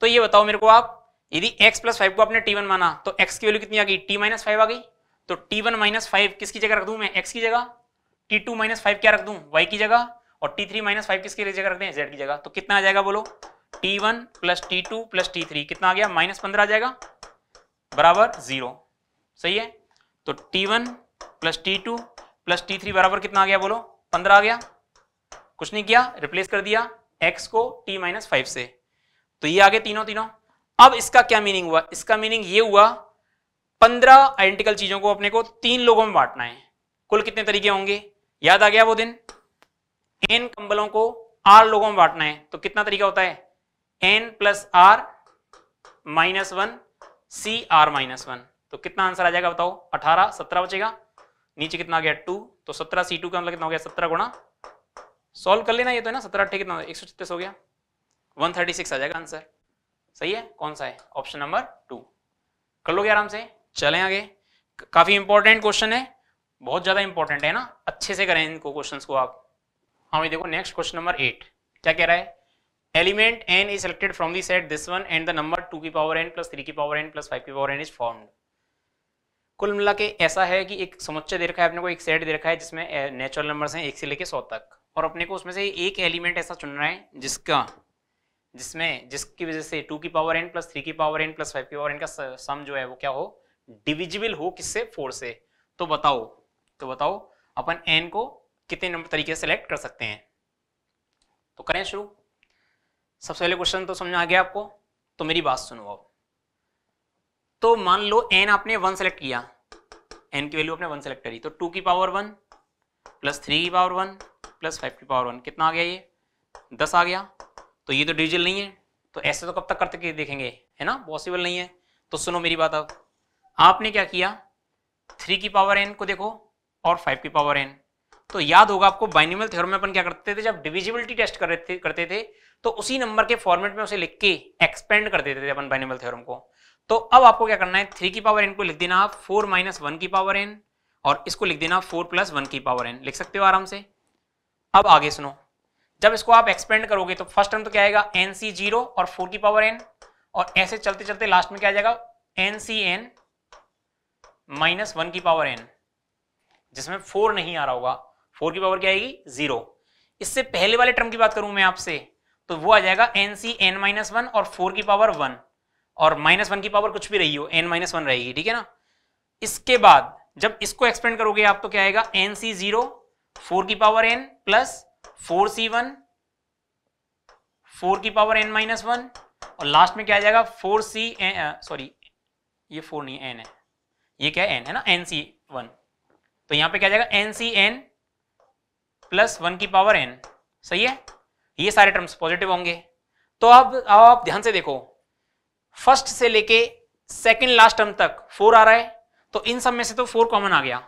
तो ये बताओ मेरे को आप यदि x प्लस फाइव को आपने t1 माना तो x की वैल्यू कितनी आ गई t माइनस फाइव आ गई तो t1 वन माइनस फाइव किसकी जगह रख दू मैं x की जगह t2 टू माइनस फाइव क्या रख दू y की जगह और t3 थ्री माइनस फाइव किसकी जगह रख दें z की जगह तो कितना आ जाएगा बोलो t1 one plus T two plus t कितना आ गया माइनस पंद्रह आ जाएगा बराबर जीरो सही है तो t1 one plus T two plus t बराबर कितना आ गया बोलो पंद्रह आ गया कुछ नहीं किया रिप्लेस कर दिया एक्स को टी माइनस फाइव से तो ये आगे तीनों तीनों अब इसका क्या मीनिंग हुआ इसका मीनिंग ये हुआ पंद्रह आइडेंटिकल चीजों को अपने को तीन लोगों में बांटना है कुल कितने तरीके होंगे याद आ गया वो दिन एन कंबलों को आर लोगों में बांटना है तो कितना तरीका होता है N plus are minus one C are minus one तो कितना आंसर आ जाएगा बताओ अठारह सत्रह बचेगा नीचे कितना आ गया टू तो सत्रह सी टू का मतलब कितना हो गया सत्रह गुणा सोल्व कर लेना ये तो है ना सत्रह अट्ठे कितना एक सौ छत्तीस हो गया 136 आ जाएगा आंसर सही है कौन सा है ऑप्शन नंबर टू कर लोगे आराम से चले आगे काफी इंपॉर्टेंट क्वेश्चन है बहुत ज्यादा इंपॉर्टेंट है ना अच्छे से करें इनको क्वेश्चन को आप हाँ भाई देखो नेक्स्ट क्वेश्चन नंबर एट क्या कह रहा है element n is selected from the set this one and the number two की पावर एन प्लस थ्री की पावर एन प्लस फाइव की पावर एन इज फॉर्म्ड कुल मिला के ऐसा है कि एक समुच्चय दे रखा है अपने को एक सेट दे रखा है जिसमें नेचुरल नंबर्स हैं एक से लेके सौ तक और अपने को उसमें से एक एलिमेंट ऐसा चुन रहा है जिसका जिसमें जिसकी वजह से टू की पावर एन प्लस थ्री की पावर एन प्लस फाइव की पावर एन का सम जो है वो क्या हो डिविजिबल हो किससे फोर से तो बताओ तो बताओ अपन एन को कितने नंबर तरीके सेलेक्ट कर सकते हैं तो करें शुरू सबसे पहले क्वेश्चन तो समझ आ गया आपको तो मेरी बात सुनो आप तो मान लो एन आपने वन सेलेक्ट किया एन की वैल्यू आपने वन सेलेक्ट करी तो टू की पावर वन प्लस थ्री की पावर वन प्लस फाइव की पावर वन कितना आ गया ये दस आ गया तो ये तो डिविजल नहीं है तो ऐसे तो कब तक करते देखेंगे है ना पॉसिबल नहीं है तो सुनो मेरी बात अब आपने क्या किया थ्री की पावर एन को देखो और फाइव की पावर एन तो याद होगा आपको बाइनिमल थ्योरम में अपन क्या करते थे जब डिविजिबिलिटी टेस्ट कर थे, करते थे तो उसी नंबर के फॉर्मेट में उसे लिख के एक्सपेंड कर देते थे अपन बाइनिमल थ्योरम को तो अब आपको क्या करना है थ्री की पावर एन को लिख देना आप फोर माइनस वन की पावर एन और इसको लिख देना फोर प्लस वन की पावर एन लिख सकते हो आराम से अब आगे सुनो जब इसको आप एक्सपेंड करोगे तो फर्स्ट टर्म तो क्या आएगा एन सी जीरो और फोर की पावर एन और ऐसे चलते चलते लास्ट में क्या आ जाएगा n C n minus one की पावर एन जिसमें फोर नहीं आ रहा होगा फोर की पावर क्या आएगी जीरो इससे पहले वाले टर्म की बात करूं मैं आपसे तो वो आ जाएगा n C n minus one और फोर की पावर वन और माइनस वन की पावर कुछ भी रही हो एन माइनस वन रहेगी ठीक है ना इसके बाद जब इसको एक्सपेंड करोगे आप तो क्या आएगा एन सी जीरो फोर की power n plus four C one four की पावर एन माइनस वन और लास्ट में क्या आ जाएगा फोर सी एन सॉरी ये फोर नहीं एन है ये क्या एन है ना एन सी वन तो यहां पे क्या जाएगा n C n plus one की पावर एन सही है ये सारे टर्म्स पॉजिटिव होंगे तो अब अब आप ध्यान से देखो फर्स्ट से लेके सेकेंड लास्ट टर्म तक फोर आ रहा है तो इन सब में से तो फोर कॉमन आ गया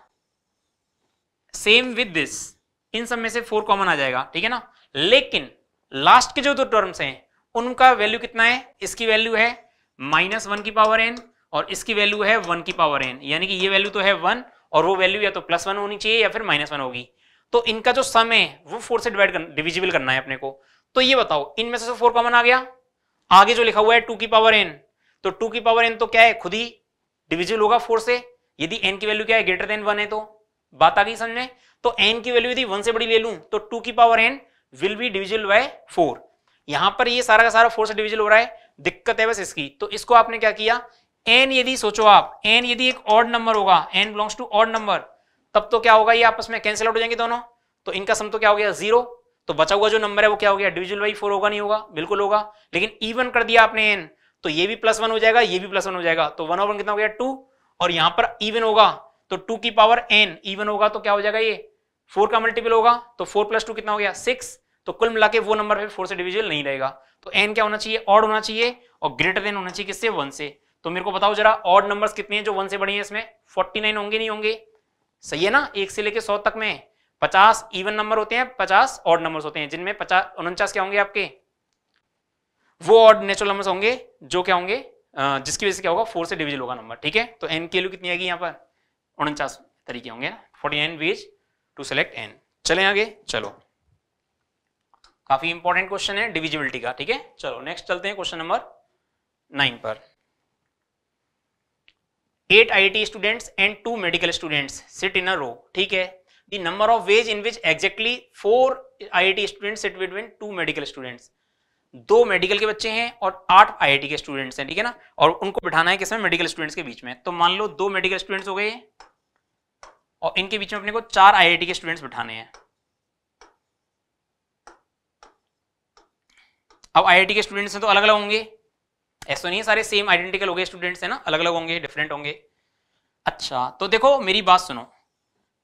सेम विद दिस इन सब में से फोर कॉमन आ जाएगा ठीक है ना लेकिन लास्ट के जो दो टर्म्स हैं उनका वैल्यू कितना है इसकी वैल्यू है माइनस वन की पावर एन और इसकी वैल्यू है वन की पावर एन यानी कि ये वैल्यू तो है वन और वो वैल्यू या तो प्लस वन होनी चाहिए या फिर माइनस वन होगी तो इनका जो सम है वो फोर से डिवाइड कर डिविजिबल करना है अपने को तो ये बताओ इनमें से फोर कॉमन आ गया आगे जो लिखा हुआ है टू की पावर एन तो टू की पावर एन तो क्या है खुद ही डिविजिबल होगा फोर से यदि एन की वैल्यू क्या है ग्रेटर देन वन है तो बात आ गई समझ में तो एन की वैल्यू यदि वन से बड़ी ले लूं तो टू की power n will be divisible by four यहां पर ये सारा का सारा फोर से डिविजल हो रहा है दिक्कत है बस इसकी तो इसको आपने क्या किया एन यदि सोचो आप एन यदि एक ऑड नंबर होगा n belongs to odd number तब तो क्या होगा ये आपस में कैंसिल आउट हो जाएंगे दोनों तो इनका सम तो क्या हो गया जीरो तो बचा हुआ जो नंबर है वो क्या हो गया डिविजल बाई फोर होगा नहीं होगा बिल्कुल होगा लेकिन इवन कर दिया आपने एन तो ये भी प्लस वन हो जाएगा ये भी प्लस वन हो जाएगा तो वन ओवर कितना हो गया टू और यहां पर इवन होगा तो टू की पावर एन इवन होगा तो क्या हो जाएगा ये फोर का मल्टीपल होगा तो फोर प्लस टू कितना हो गया सिक्स तो कुल मिला के वो नंबर फिर फोर से डिविजिबल नहीं रहेगा तो एन क्या होना चाहिए ऑड होना चाहिए और ग्रेटर देन होना चाहिए किससे वन से तो मेरे को बताओ जरा ऑड नंबर कितने हैं जो वन से बढ़े हैं इसमें फोर्टी नाइन होंगे नहीं होंगे सही है ना एक से लेके सौ तक में पचास इवन नंबर होते हैं पचास ऑड नंबर होते हैं जिनमें पचास उनचास क्या होंगे आपके वो ऑड नेचुरल नंबर्स होंगे जो क्या होंगे जिसकी वजह से क्या होगा फोर से डिविजल होगा नंबर ठीक है तो एन की वैल्यू कितनी आएगी यहाँ पर उनचास तरीके होंगे ना फोर्टी नाइन बीच टू सेलेक्ट एन चले आगे चलो काफी इंपॉर्टेंट क्वेश्चन है डिविजिबिलिटी का ठीक है चलो नेक्स्ट चलते हैं क्वेश्चन नंबर नाइन पर eight I students and two medical students sit in a row ठीक है the number of ways in which exactly four IIT students sit between two medical students दो मेडिकल के बच्चे हैं और आठ आईआईटी के स्टूडेंट्स हैं ठीक है ना और उनको बिठाना है किसमें मेडिकल स्टूडेंट्स के बीच में तो मान लो दो मेडिकल स्टूडेंट्स हो गए और इनके बीच में अपने को चार आईआईटी के स्टूडेंट्स बिठाने हैं अब आईआईटी के स्टूडेंट्स हैं तो अलग अलग होंगे ऐसा नहीं है सारे सेम आइडेंटिकल हो गए स्टूडेंट्स हैं ना अलग अलग होंगे डिफरेंट होंगे अच्छा तो देखो मेरी बात सुनो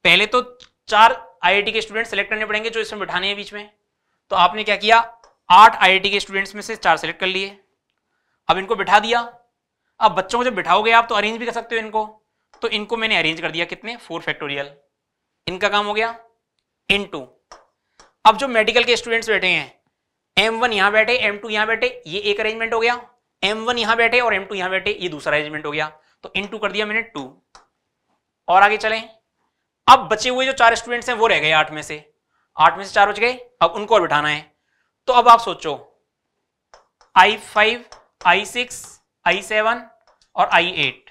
पहले तो चार टी के स्टूडेंट सेलेक्ट करने पड़ेंगे जो इसमें बिठाने हैं बीच में तो आपने क्या किया आठ टी के स्टूडेंट्स में से चार सेलेक्ट कर लिए अब इनको बिठा दिया अब बच्चों को जब बिठाओगे आप तो अरेंज भी कर सकते हो इनको तो इनको मैंने अरेंज कर दिया कितने फोर फैक्टोरियल इनका काम हो गया इन टू अब जो मेडिकल के स्टूडेंट्स बैठे हैं एम वन यहां बैठे एम टू यहां बैठे ये एक अरेंजमेंट हो गया एम वन यहां बैठे और एम टू यहां बैठे ये दूसरा अरेंजमेंट हो गया तो इन टू कर दिया मैंने टू और आगे चले अब बचे हुए जो चार स्टूडेंट्स हैं वो रह गए आठ में से आठ में से चार बच गए अब उनको और बिठाना है तो अब आप सोचो I five I six I seven और आई एट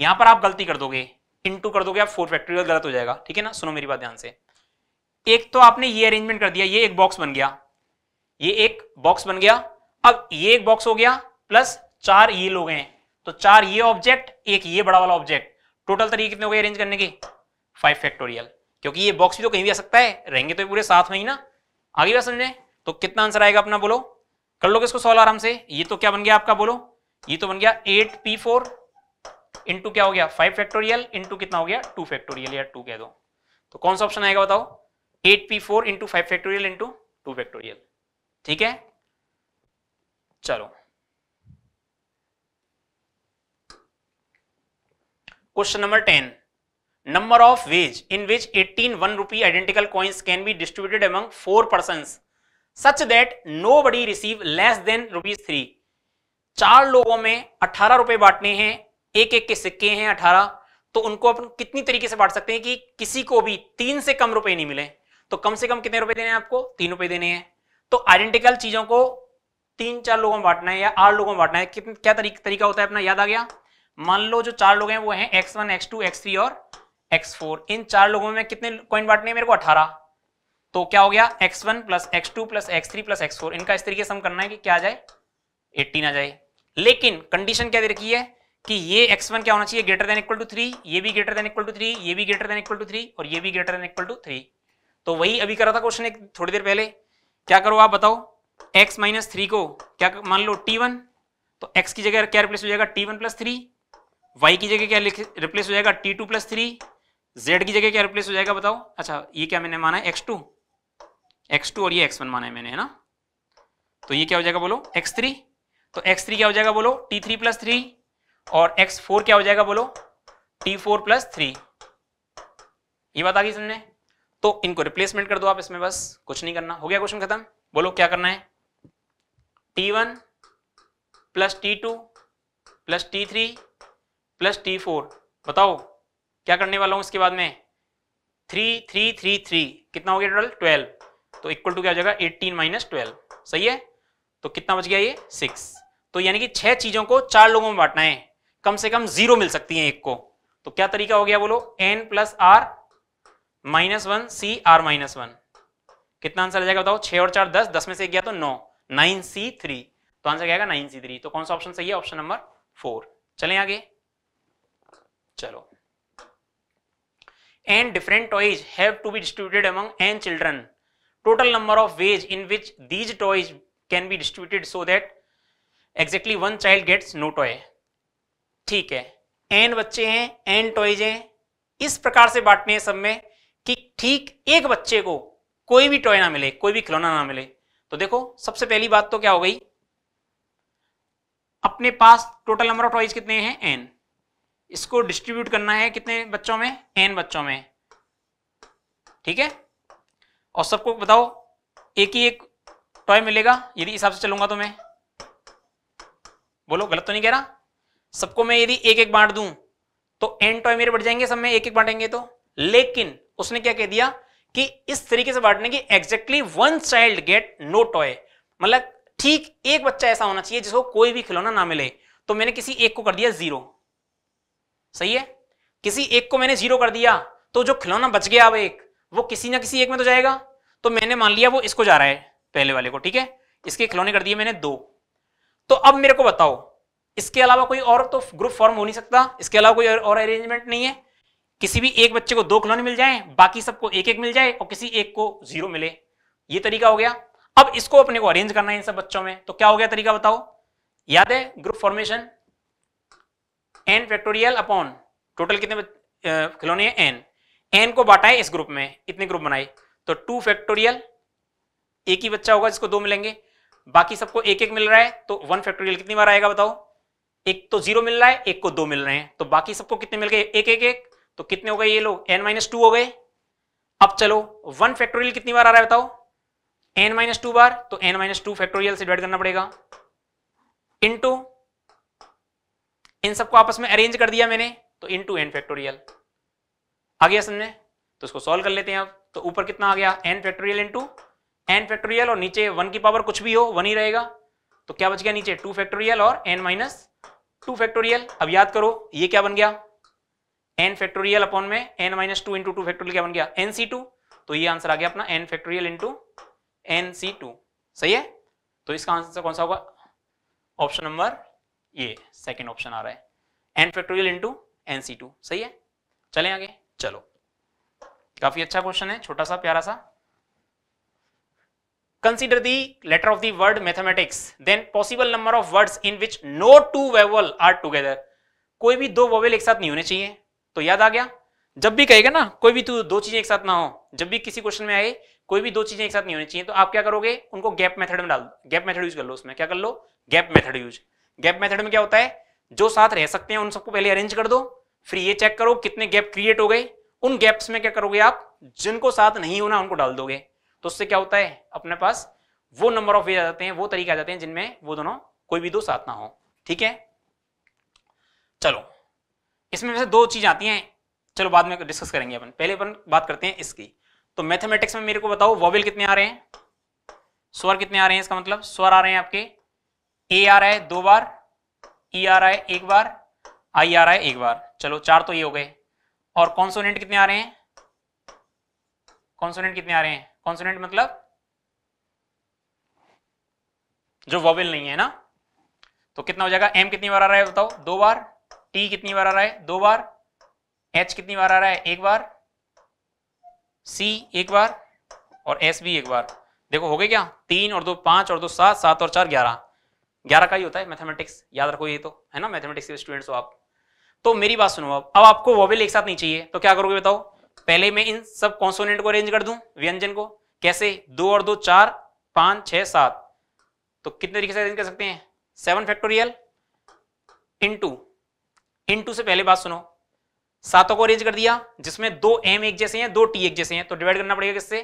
यहां पर आप गलती कर दोगे इंटू कर दोगे आप फोर फैक्टोरियल गलत हो जाएगा ठीक है ना सुनो मेरी बात ध्यान से एक तो आपने ये अरेंजमेंट कर दिया ये एक बॉक्स बन गया ये एक बॉक्स बन गया अब ये एक बॉक्स हो गया प्लस चार ये लोग हैं तो चार ये ऑब्जेक्ट एक ये बड़ा वाला ऑब्जेक्ट टोटल तरीके कितने हो गए अरेंज करने के फाइव फैक्टोरियल क्योंकि ये बॉक्स भी तो कहीं भी आ सकता है रहेंगे तो पूरे साथ में ही ना आगे बात समझे तो कितना आंसर आएगा अपना बोलो कर लोगे इसको सॉल्व आराम से ये तो क्या बन गया आपका बोलो ये तो बन गया एट पी फोर इंटू क्या हो गया फाइव फैक्टोरियल इंटू कितना हो गया टू फैक्टोरियल या टू कह दो तो कौन सा ऑप्शन आएगा बताओ eight P four into five factorial into two factorial ठीक है चलो question number ten number of ways in which eighteen one rupee identical coins can be distributed among four person such that नो बडी receive less than rupees three चार लोगों में अठारह रुपए बांटने हैं एक एक के सिक्के हैं अठारह तो उनको अपन कितनी तरीके से बांट सकते हैं कि किसी को भी तीन से कम रुपए नहीं मिले तो कम से कम कितने रुपए देने हैं आपको तीन रुपए देने हैं तो आइडेंटिकल चीजों को तीन चार लोगों में बांटना है या आठ लोगों में बांटना है क्या तरीक, तरीका होता है अपना याद आ गया मान लो जो चार लोग हैं वो हैं x one x two x three और एक्स फोर इन चार लोगों में कितने कॉइन बांटने हैं मेरे को अठारह तो क्या हो गया x one plus x two plus x three plus x four इनका इस तरीके से हम करना है कि क्या आ जाए एट्टीन आ जाए लेकिन कंडीशन क्या दे रखी है कि ये x1 क्या होना चाहिए greater than equal to three ये भी greater than equal to three ये भी greater than equal to three और ये भी greater than equal to three तो वही अभी करा था क्वेश्चन एक थोड़ी देर पहले क्या करो आप बताओ x माइनस थ्री को क्या मान लो t1 तो x की जगह क्या रिप्लेस हो जाएगा t1 one plus three Y की जगह क्या रिप्लेस हो जाएगा T two plus three Z की जगह क्या रिप्लेस हो जाएगा बताओ अच्छा ये क्या मैंने माना है एक्स टू और ये x1 माना है मैंने है ना तो ये क्या हो जाएगा बोलो x3 तो x3 क्या हो जाएगा बोलो टी थ्री प्लस थ्री और एक्स फोर क्या हो जाएगा बोलो टी फोर प्लस थ्री ये बता दी सुनने तो इनको रिप्लेसमेंट कर दो आप इसमें बस कुछ नहीं करना हो गया क्वेश्चन खत्म बोलो क्या करना है T one plus T two plus T three plus T four बताओ क्या करने वाला हूं इसके बाद में थ्री थ्री थ्री थ्री कितना हो गया टोटल ट्वेल्व तो इक्वल टू क्या हो जाएगा एट्टीन माइनस ट्वेल्व सही है तो कितना बच गया ये सिक्स तो यानी कि छह चीजों को चार लोगों में बांटना है कम से कम जीरो मिल सकती है एक को तो क्या तरीका हो गया बोलो N plus are minus one C are minus one कितना आंसर आ जाएगा बताओ छह और चार दस दस में से एक गया तो नौ नाइन सी थ्री तो आंसर क्या नाइन सी थ्री तो कौन सा ऑप्शन सही है ऑप्शन नंबर फोर चले आगे चलो N different toys have to be distributed among N children total number of ways in which these toys can be distributed so that exactly one child gets no toy ठीक है N बच्चे हैं N toys हैं इस प्रकार से बांटने हैं सब में कि ठीक एक बच्चे को कोई भी टॉय ना मिले कोई भी खिलौना ना मिले तो देखो सबसे पहली बात तो क्या हो गई अपने पास टोटल नंबर ऑफ टॉयज कितने हैं एन इसको डिस्ट्रीब्यूट करना है कितने बच्चों में एन बच्चों में ठीक है और सबको बताओ एक ही एक टॉय मिलेगा यदि हिसाब से चलूंगा तो मैं बोलो गलत तो नहीं कह रहा सबको मैं यदि एक एक बांट दूं तो एन टॉय मेरे बढ़ जाएंगे सब में एक एक बांटेंगे तो लेकिन उसने क्या कह दिया कि इस तरीके से बांटने की exactly one child get no toy मतलब ठीक एक बच्चा ऐसा होना चाहिए जिसको कोई भी खिलौना ना मिले तो मैंने किसी एक को कर दिया जीरो सही है किसी एक को मैंने जीरो कर दिया तो जो खिलौना बच गया अब एक वो किसी ना किसी एक में तो जाएगा तो मैंने मान लिया वो इसको जा रहा है पहले वाले को ठीक है इसके खिलौने कर दिए मैंने दो तो अब मेरे को बताओ इसके अलावा कोई और तो ग्रुप फॉर्म हो नहीं सकता इसके अलावा कोई और अरेंजमेंट नहीं है किसी भी एक बच्चे को दो खिलौने मिल जाए बाकी सबको एक एक मिल जाए और किसी एक को जीरो मिले ये तरीका हो गया अब इसको अपने को अरेंज करना है इन सब बच्चों में तो क्या हो गया तरीका बताओ याद है group formation N factorial upon total कितने खिलौने हैं एन एन को बांटा है इस ग्रुप में इतने ग्रुप बनाए तो टू फैक्टोरियल एक ही बच्चा होगा जिसको दो मिलेंगे बाकी सबको एक एक मिल रहा है तो वन फैक्टोरियल कितनी बार आएगा बताओ एक तो जीरो मिल रहा है एक को दो मिल रहे हैं तो बाकी सबको कितने मिल गए एक एक एक तो कितने हो गए ये लोग एन माइनस टू हो गए अब चलो वन फैक्टोरियल कितनी बार आ रहा है बताओ एन माइनस टू बार तो एन माइनस टू फैक्टोरियल से डिवाइड करना पड़ेगा इंटू इन सबको आपस में अरेंज कर दिया मैंने तो इंटू एन फैक्टोरियल आ गया समझे तो इसको सॉल्व कर लेते हैं अब तो ऊपर कितना आ गया N factorial into N factorial और नीचे वन की पावर कुछ भी हो वन ही रहेगा तो क्या बच गया नीचे टू फैक्टोरियल और एन माइनस टू फैक्टोरियल अब याद करो ये क्या बन गया एन फैक्टोरियल अपॉन में N minus two into two factorial क्या बन गया एन सी टू तो ये आंसर आ गया अपना N factorial into N C two सही है तो इसका आंसर कौन सा होगा ऑप्शन नंबर ये सेकेंड ऑप्शन आ रहा है N factorial into N C two सही है चले आगे चलो काफी अच्छा क्वेश्चन है छोटा सा प्यारा सा consider the letter of the word mathematics then possible number of words in which no two vowel are together कोई भी दो वोवेल एक साथ नहीं होने चाहिए तो याद आ गया जब भी कहेगा ना कोई भी तू तो दो चीजें एक साथ ना हो जब भी किसी क्वेश्चन में आए कोई भी दो चीजें एक साथ नहीं होनी चाहिए तो आप क्या करोगे उनको गैप मेथड में डाल दो गैप मेथड यूज कर लो उसमें क्या कर लो gap method use gap method में क्या होता है जो साथ रह सकते हैं उन सबको पहले अरेंज कर दो फिर ये चेक करो कितने गैप क्रिएट हो गए उन गैप्स में क्या करोगे आप जिनको साथ नहीं होना उनको डाल दोगे तो उससे क्या होता है अपने पास वो नंबर ऑफ वे आ जाते हैं वो तरीके आ जाते हैं जिनमें वो दोनों कोई भी दो साथ ना हो ठीक है चलो इसमें वैसे दो चीज आती हैं चलो बाद में डिस्कस करेंगे अपन पहले अपन बात करते हैं इसकी तो मैथमेटिक्स में मेरे को बताओ वॉवेल कितने आ रहे हैं स्वर कितने आ रहे हैं इसका मतलब स्वर आ रहे हैं आपके ए आ रहा है दो बार ई e आ रहा है एक बार आई आ रहा है एक बार चलो चार तो ये हो गए और कॉन्सोनेंट कितने आ रहे हैं कॉन्सोनेंट कितने आ रहे हैं कॉन्सोनेंट मतलब जो वॉवेल नहीं है ना तो कितना हो जाएगा एम कितनी बार आ रहा है बताओ दो बार टी कितनी बार आ रहा है दो बार एच कितनी बार आ रहा है एक बार सी एक बार और एस भी एक बार देखो हो गए क्या तीन और दो पांच और दो सात सात और चार ग्यारह ग्यारह का ही होता है मैथमेटिक्स याद रखो ये तो है ना मैथमेटिक्स के स्टूडेंट्स हो आप तो मेरी बात सुनो आप अब आपको वॉवेल एक साथ नहीं चाहिए तो क्या करोगे बताओ पहले मैं इन सब कॉन्सोनेंट को अरेंज कर दूं व्यंजन को कैसे दो और दो चार पांच छह सात तो कितने तरीके से अरेंज कर सकते हैं सेवन फैक्टोरियल इंटू इंटू से पहले बात सुनो सातों को अरेंज कर दिया जिसमें दो एम एक जैसे हैं दो टी एक जैसे हैं तो डिवाइड करना पड़ेगा किससे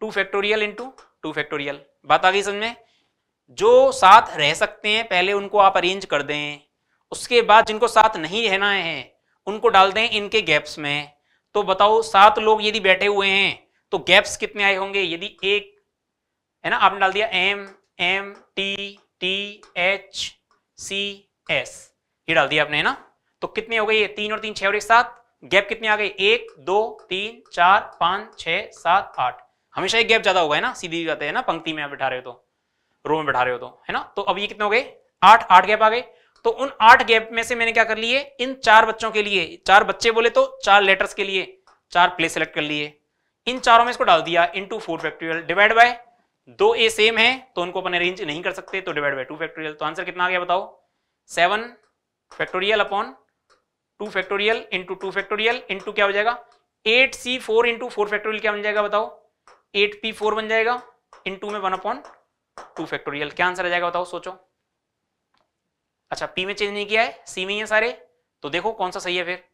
two factorial into two factorial बात आ गई समझ में जो साथ रह सकते हैं पहले उनको आप अरेंज कर दें उसके बाद जिनको साथ नहीं रहना है उनको डाल दें इनके गैप्स में तो बताओ सात लोग यदि बैठे हुए हैं तो गैप्स कितने आए होंगे यदि एक है ना आपने डाल दिया M M T T H C S ये डाल दिया आपने है ना तो कितने हो गए ये तीन और तीन छह और एक सात गैप कितने आ गए एक दो तीन चार पांच छह सात आठ हमेशा एक गैप ज्यादा होगा है ना सीधी जाते हैं ना पंक्ति में आप बैठा रहे हो तो रो में बैठा रहे हो तो है ना तो अब ये कितने हो गए आठ आठ गैप आ गए तो उन आठ गैप में से मैंने क्या कर लिए इन चार बच्चों के लिए चार बच्चे बोले तो चार लेटर्स के लिए चार प्ले सेलेक्ट कर लिए इन चारों में इसको डाल दिया into four factorial divide by दो ए सेम है तो उनको अपन अरेंज नहीं कर सकते तो डिवाइड बाय टू फैक्टोरियल तो आंसर कितना आ गया बताओ seven factorial upon two factorial into two factorial into क्या हो जाएगा eight C four into four factorial क्या बन जाएगा बताओ एट पी फोर बन जाएगा इंटू में वन अपॉन टू फैक्टोरियल क्या आंसर आ जाएगा बताओ सोचो अच्छा पी में चेंज नहीं किया है सी में ही है सारे तो देखो कौन सा सही है फिर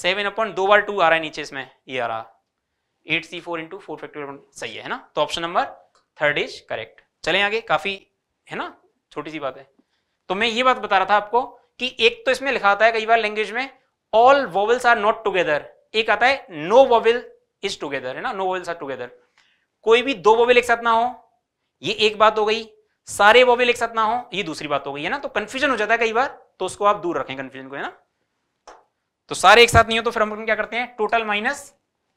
सेवन अपॉइंट दो बार टू आ रहा है नीचे इसमें ये आ रहा eight C four into four factorial सही है, ना तो option number third is correct चले आगे काफी है ना छोटी सी बात है तो मैं ये बात बता रहा था आपको कि एक तो इसमें लिखा आता है कई बार लैंग्वेज में all vowels are not together एक आता है नो वॉवल इज टूगेदर है ना नो वॉवल्स आर टूगेदर कोई भी दो वोवेल एक साथ ना हो ये एक बात हो गई सारे वॉवेल एक साथ ना हो ये दूसरी बात हो गई है ना तो कंफ्यूजन हो जाता है कई बार तो उसको आप दूर रखें कंफ्यूजन को है ना तो सारे एक साथ नहीं हो तो फिर हम क्या करते हैं टोटल माइनस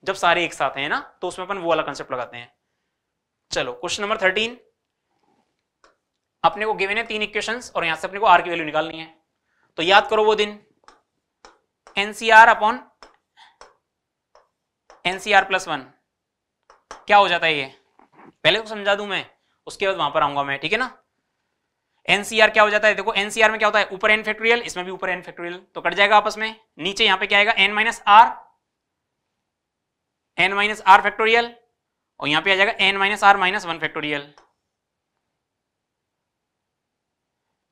जब सारे एक साथ हैं ना तो उसमें अपन वो वाला कंसेप्ट लगाते हैं चलो क्वेश्चन नंबर थर्टीन अपने को गिवेन है तीन इक्वेशंस और यहां से अपने को आर की वैल्यू निकालनी है तो याद करो वो दिन NCR upon NCR plus one क्या हो जाता है ये पहले को तो समझा दूं मैं उसके बाद वहां पर आऊंगा मैं ठीक है ना एनसीआर क्या हो जाता है देखो एनसीआर में क्या होता है ऊपर एन फैक्टोरियल इसमें भी ऊपर एन फैक्टोरियल तो कट जाएगा आपस में नीचे यहां पे क्या आएगा N minus R N minus R factorial और यहां पे आ जाएगा N minus R minus one factorial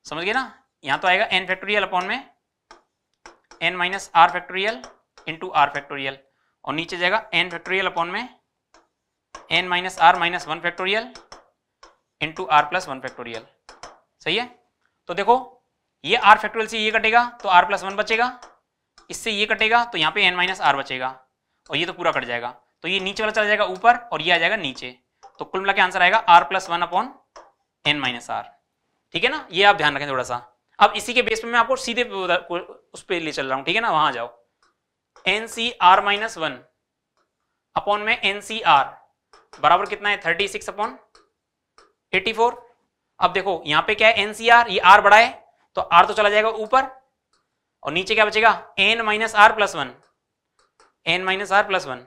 समझ गए ना यहां तो आएगा एन फैक्टोरियल अपॉन में N minus R factorial into R factorial और नीचे जाएगा एन फैक्टोरियल अपॉन में N minus R minus one factorial into R plus one factorial सही है तो देखो ये आर फैक्टोरियल से ये कटेगा तो आर प्लस वन बचेगा इससे ये कटेगा तो यहाँ पे एन माइनस आर बचेगा और ये तो पूरा कट जाएगा तो ये नीचे वाला चला जाएगा ऊपर और ये आ जाएगा नीचे तो कुल मिला के आंसर आएगा R plus one upon N minus R ठीक है ना ये आप ध्यान रखें थोड़ा सा अब इसी के बेस पर मैं आपको सीधे उस पर ले चल रहा हूँ ठीक है ना वहां जाओ N C are minus one upon में एन सी आर बराबर कितना है थर्टी सिक्स अपॉन 84 अब देखो यहां पे क्या है एनसीआर ये आर बड़ा है तो आर तो चला जाएगा ऊपर और नीचे क्या बचेगा N minus R plus one N minus R plus one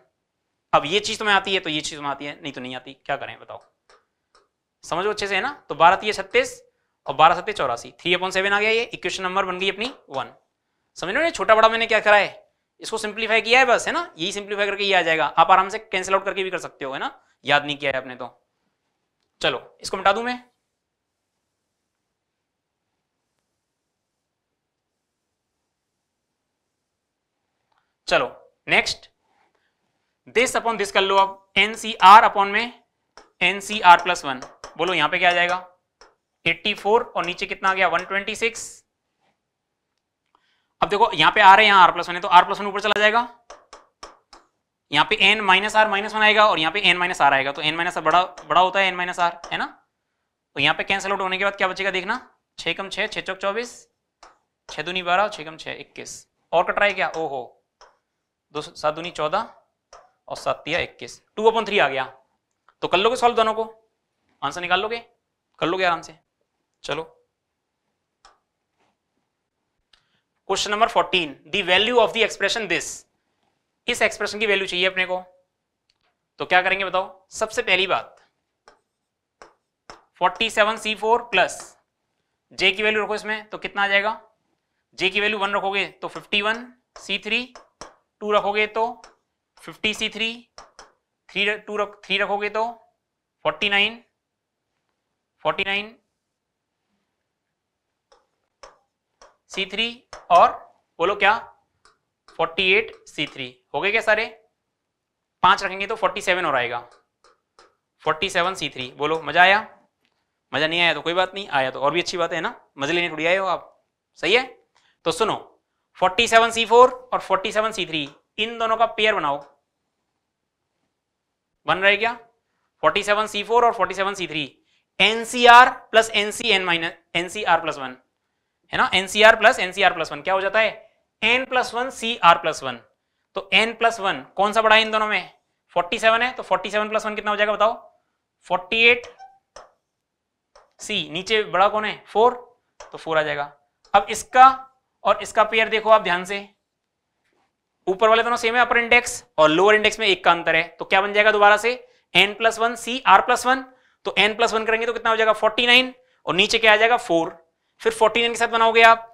अब ये चीज तुम्हें आती है तो ये चीज तुम्हें आती है नहीं तो नहीं आती क्या करें बताओ समझो अच्छे से है ना तो बारह तीय छत्तीस और बारह सत्य चौरासी थ्री अपॉइंट सेवन आ गया ये इक्वेशन नंबर बन गई अपनी वन समझ लो छोटा बड़ा मैंने क्या करा है इसको सिंप्लीफाई किया है बस है ना यही सिंप्लीफाई करके ये आ जाएगा आप आराम से कैंसिल आउट करके भी कर सकते हो है ना याद नहीं किया है आपने तो चलो इसको मिटा दूं मैं चलो नेक्स्ट दिस अपॉन दिस कर लो अब एनसीआर अपॉन में एनसीआर प्लस वन बोलो यहां पे क्या आ जाएगा 84 और नीचे कितना आ गया 126 अब देखो यहां पे आ रहे हैं यहां आर प्लस वन है तो आर प्लस वन ऊपर चला जाएगा यहाँ पे N minus R minus one आएगा और यहाँ पे एन माइनस आर आएगा तो एन माइनस आर बड़ा बड़ा होता है एन माइनस आर है ना तो यहाँ पे कैंसिल आउट होने के बाद क्या बचेगा देखना छः कम छः छः चौक चौबीस छः दूनी बारह छः कम छः इक्कीस और कट रहा है क्या ओहो दो सात दूनी चौदह और सात तिया इक्कीस टू अपन थ्री आ गया तो कर लोगे सॉल्व दोनों को आंसर निकाल लोगे कर लोगे आराम से चलो question number fourteen the value of the expression this इस एक्सप्रेशन की वैल्यू चाहिए अपने को तो क्या करेंगे बताओ सबसे पहली बात 47C4 प्लस जे की वैल्यू रखो इसमें तो कितना आ जाएगा जे की वैल्यू वन रखोगे तो 51C3 टू रखोगे तो 50C3 थ्री टू रख थ्री रखोगे तो 49 49 C3 और बोलो क्या फोर्टी एट सी थ्री हो गए क्या सारे पांच रखेंगे तो फोर्टी सेवन और आएगा फोर्टी सेवन सी थ्री बोलो मजा आया मजा नहीं आया तो कोई बात नहीं आया तो और भी अच्छी बात है ना मजे लेने थोड़ी आए हो आप सही है तो सुनो फोर्टी सेवन सी फोर और फोर्टी सेवन सी थ्री इन दोनों का पेयर बनाओ बन रहे क्या फोर्टी सेवन सी फोर और forty seven C three NCR plus NCN minus NCR plus one है ना NCR plus NCR plus one क्या हो जाता है N plus one C R plus one तो एन प्लस वन कौन सा बड़ा है इन दोनों में फोर्टी सेवन है तो फोर्टी सेवन प्लस वन कितना हो जाएगा बताओ फोर्टी एट सी नीचे बड़ा कौन है फोर तो फोर आ जाएगा अब इसका और इसका पेयर देखो आप ध्यान से ऊपर वाले दोनों सेम है अपर इंडेक्स और लोअर इंडेक्स में एक का अंतर है तो क्या बन जाएगा दोबारा से N plus one C R plus one तो एन प्लस वन करेंगे तो कितना हो जाएगा फोर्टी नाइन और नीचे क्या आ जाएगा फोर फिर फोर्टी नाइन के साथ बनाओगे आप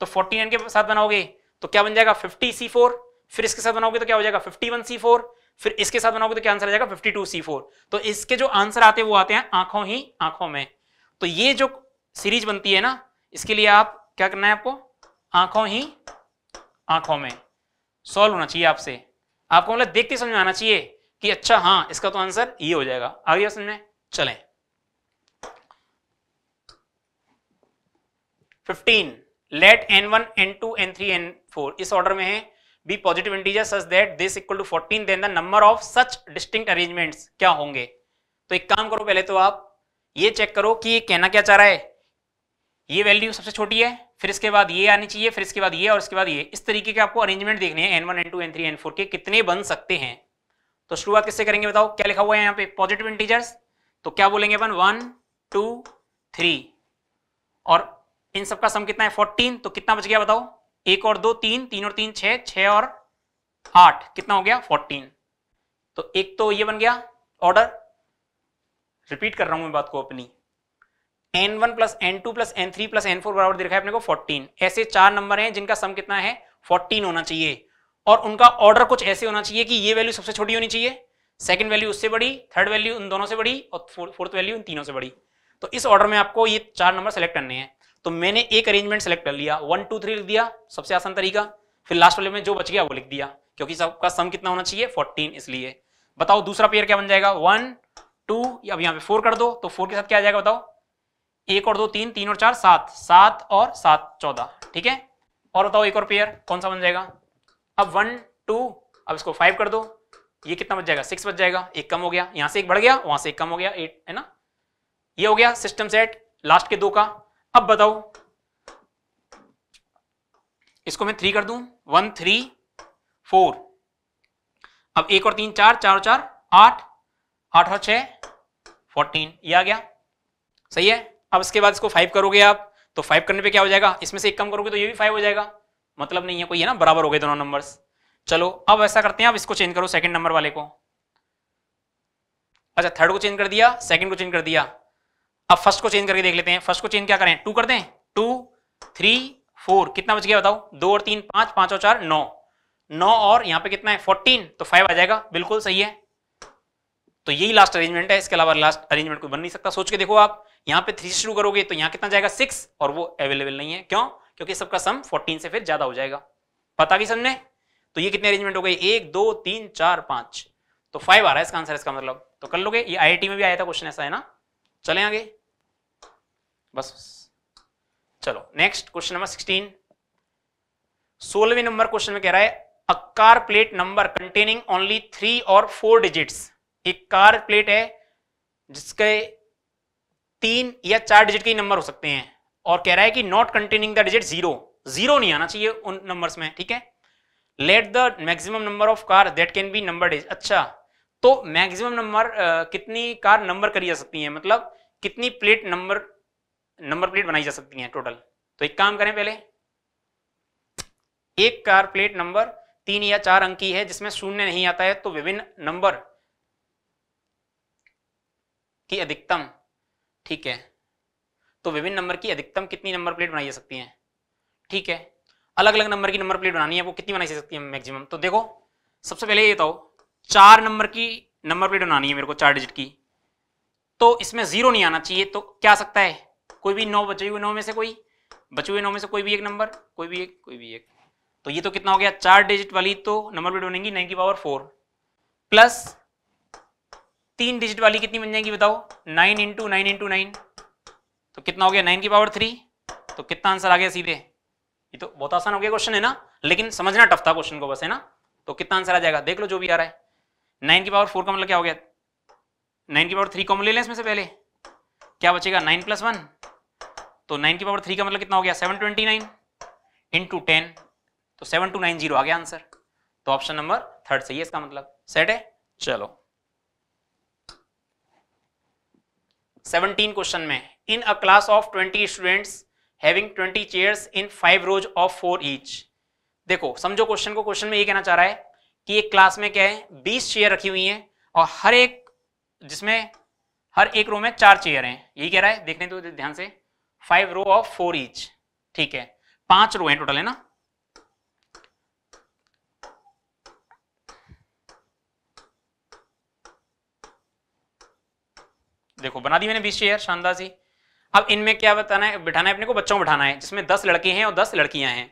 तो फोर्टी नाइन के साथ बनाओगे तो क्या बन जाएगा फिफ्टी सी फोर फिर इसके साथ बनाओगे तो क्या हो जाएगा फिफ्टी वन सी फोर फिर इसके साथ बनाओगे तो क्या आंसर आ जाएगा फिफ्टी टू सी फोर तो इसके जो आंसर आते हैं वो आते हैं आंखों ही आंखों में तो ये जो सीरीज बनती है ना इसके लिए आप क्या करना है आपको आंखों ही आंखों में सॉल्व होना चाहिए आपसे आपको मतलब देखते समझ में आना चाहिए कि अच्छा हाँ इसका तो आंसर ये हो जाएगा आगे समझ में चले fifteen let N one N two N three N four इस ऑर्डर में है be positive integer such that this equal to fourteen then the number of such distinct arrangements क्या होंगे तो एक काम करो पहले तो आप ये चेक करो कि ये कहना क्या चाह रहा है ये वैल्यू सबसे छोटी है फिर इसके बाद ये आनी चाहिए फिर इसके बाद ये और इसके बाद ये इस तरीके के आपको अरेंजमेंट देखने हैं N one N two N three N four के कितने बन सकते हैं तो शुरुआत किससे करेंगे बताओ क्या लिखा हुआ है यहाँ पे पॉजिटिव इंटीजर्स तो क्या बोलेंगे अपन वन टू थ्री और इन सबका सम कितना है फोर्टीन तो कितना बच गया बताओ एक और दो तीन तीन और तीन छह छः और आठ कितना हो गया फोर्टीन तो एक तो ये बन गया ऑर्डर रिपीट कर रहा हूं मैं बात को अपनी N one plus N two plus N three plus N four बराबर देखा है अपने को फोर्टीन ऐसे चार नंबर हैं जिनका सम कितना है फोर्टीन होना चाहिए और उनका ऑर्डर कुछ ऐसे होना चाहिए कि ये वैल्यू सबसे छोटी होनी चाहिए सेकंड वैल्यू उससे बड़ी थर्ड वैल्यू उन दोनों से बड़ी और फोर्थ वैल्यू इन तीनों से बड़ी तो इस ऑर्डर में आपको ये चार नंबर सेलेक्ट करने हैं तो मैंने एक अरेंजमेंट सेलेक्ट कर लिया वन टू थ्री लिख दिया सबसे आसान तरीका फिर लास्ट वाले में जो बच गया वो लिख दिया क्योंकि सबका सम कितना होना चाहिए फोर्टीन इसलिए बताओ दूसरा पेयर क्या बन जाएगा वन टू अब यहाँ पे फोर कर दो तो फोर के साथ क्या आ जाएगा बताओ एक और दो तीन तीन और चार सात सात और सात चौदह ठीक है और बताओ एक और पेयर कौन सा बन जाएगा अब वन टू अब इसको फाइव कर दो ये कितना बच जाएगा सिक्स बच जाएगा एक कम हो गया यहां से एक बढ़ गया वहां से एक कम हो गया एट है ना ये हो गया सिस्टम सेट लास्ट के दो का अब बताओ इसको मैं थ्री कर दू वन थ्री फोर अब एक और तीन चार चार और चार आठ आठ और छह फोर्टीन ये आ गया सही है अब इसके बाद इसको फाइव करोगे आप तो फाइव करने पे क्या हो जाएगा इसमें से एक कम करोगे तो ये भी फाइव हो जाएगा मतलब नहीं है कोई है ना बराबर हो गए दोनों नंबर्स चलो अब ऐसा करते हैं अब इसको चेंज करो सेकंड नंबर वाले को अच्छा थर्ड को चेंज कर दिया सेकंड को चेंज कर दिया अब फर्स्ट को चेंज करके देख लेते हैं फर्स्ट को चेंज क्या करें टू कर दें टू थ्री फोर कितना बच गया बताओ दो और तीन पांच पांच और चार नौ नौ और यहां पे कितना है फोर्टीन तो फाइव आ जाएगा बिल्कुल सही है तो यही लास्ट अरेंजमेंट है इसके अलावा लास्ट अरेंजमेंट कोई बन नहीं सकता सोच के देखो आप यहां पे थ्री शुरू करोगे तो यहां कितना जाएगा सिक्स और वो अवेलेबल नहीं है क्यों क्योंकि सबका सम फोर्टीन से फिर ज्यादा हो जाएगा पता भी सबने तो ये कितने अरेंजमेंट हो गए एक दो तीन चार पांच तो फाइव आ रहा है इसका आंसर इसका मतलब तो कर लोगे ये आई में भी आया था क्वेश्चन ऐसा है ना चले आगे बस चलो नेक्स्ट क्वेश्चन नंबर सिक्सटीन सोलहवें नंबर क्वेश्चन में कह रहा है a car plate number containing only three और फोर डिजिट्स एक कार प्लेट है जिसके तीन या चार डिजिट के नंबर हो सकते हैं और कह रहा है कि not containing the digit zero zero नहीं आना चाहिए उन नंबर्स में ठीक है let the maximum number of car that can be number digit अच्छा तो मैक्सिमम नंबर कितनी कार नंबर करी जा सकती है मतलब कितनी प्लेट नंबर नंबर प्लेट बनाई जा सकती हैं टोटल तो एक काम करें पहले एक कार प्लेट नंबर तीन या चार अंक की है जिसमें शून्य नहीं आता है तो विभिन्न नंबर की अधिकतम ठीक है तो विभिन्न नंबर की अधिकतम कितनी नंबर प्लेट बनाई जा सकती है ठीक है अलग अलग नंबर की नंबर प्लेट बनानी है वो कितनी बनाई जा सकती है मैक्सिमम तो देखो सबसे पहले ये बताओ चार नंबर की नंबर प्लेट बनानी है मेरे को चार डिजिट की तो इसमें जीरो नहीं आना चाहिए तो क्या सकता है कोई भी नौ बचे हुए नौ में से कोई बचे हुए नौ में से कोई भी एक नंबर कोई भी एक कोई भी एक तो ये तो कितना हो गया चार डिजिट वाली तो नंबर प्लेट बनेगी नाइन की पावर फोर प्लस तीन डिजिट वाली कितनी बन जाएगी बताओ nine into nine into nine तो कितना हो गया नाइन की पावर थ्री तो कितना आंसर आ गया सीधे ये तो बहुत आसान हो गया क्वेश्चन है ना लेकिन समझना टफ था क्वेश्चन को बस है ना तो कितना आंसर आ जाएगा देख लो जो भी आ रहा है नाइन की पावर फोर का मतलब क्या हो गया नाइन की पावर थ्री कॉमन ले लें इसमें से पहले क्या बचेगा नाइन प्लस वन तो नाइन की पावर थ्री का मतलब कितना हो गया seven twenty nine into ten तो सेवन टू नाइन जीरो आ गया आंसर तो ऑप्शन नंबर थर्ड सही है इसका मतलब सेट है चलो सेवनटीन क्वेश्चन में in a class of twenty students having twenty chairs in five rows of four each देखो समझो क्वेश्चन को क्वेश्चन में ये कहना चाह रहा है कि एक क्लास में क्या है बीस चेयर रखी हुई है और हर एक जिसमें हर एक रो में चार चेयर हैं यही कह रहा है देखने तो ध्यान से five row of four each ठीक है पांच रो है टोटल है ना देखो बना दी मैंने बीस चेयर शानदार सी अब इनमें क्या बताना है बिठाना है अपने को बच्चों को बिठाना है जिसमें दस लड़के हैं और दस लड़कियां हैं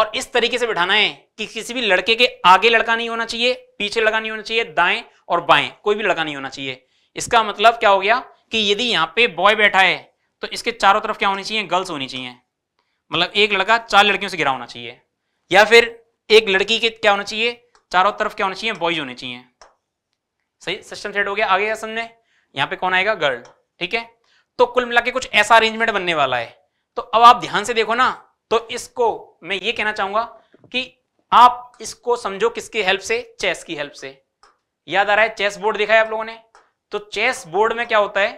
और इस तरीके से बिठाना है कि किसी भी लड़के के आगे लड़का नहीं होना चाहिए पीछे लड़का नहीं होना चाहिए दाएं और बाएं कोई भी लड़का नहीं होना चाहिए इसका मतलब क्या हो गया कि यदि यहाँ पे बॉय बैठा है तो इसके चारों तरफ क्या होनी चाहिए गर्ल्स होनी चाहिए मतलब एक लड़का चार लड़कियों से घिरा होना चाहिए या फिर एक लड़की के क्या होना चाहिए चारों तरफ क्या होना चाहिए बॉयज होने चाहिए सही सिस्टम सेट हो गया आगे समझे यहाँ पे कौन आएगा गर्ल ठीक है तो कुल मिला कुछ ऐसा अरेंजमेंट बनने वाला है तो अब आप ध्यान से देखो ना तो इसको मैं ये कहना चाहूंगा कि आप इसको समझो किसकी हेल्प से चेस की हेल्प से याद आ रहा है चेस बोर्ड देखा है आप लोगों ने तो चेस बोर्ड में क्या होता है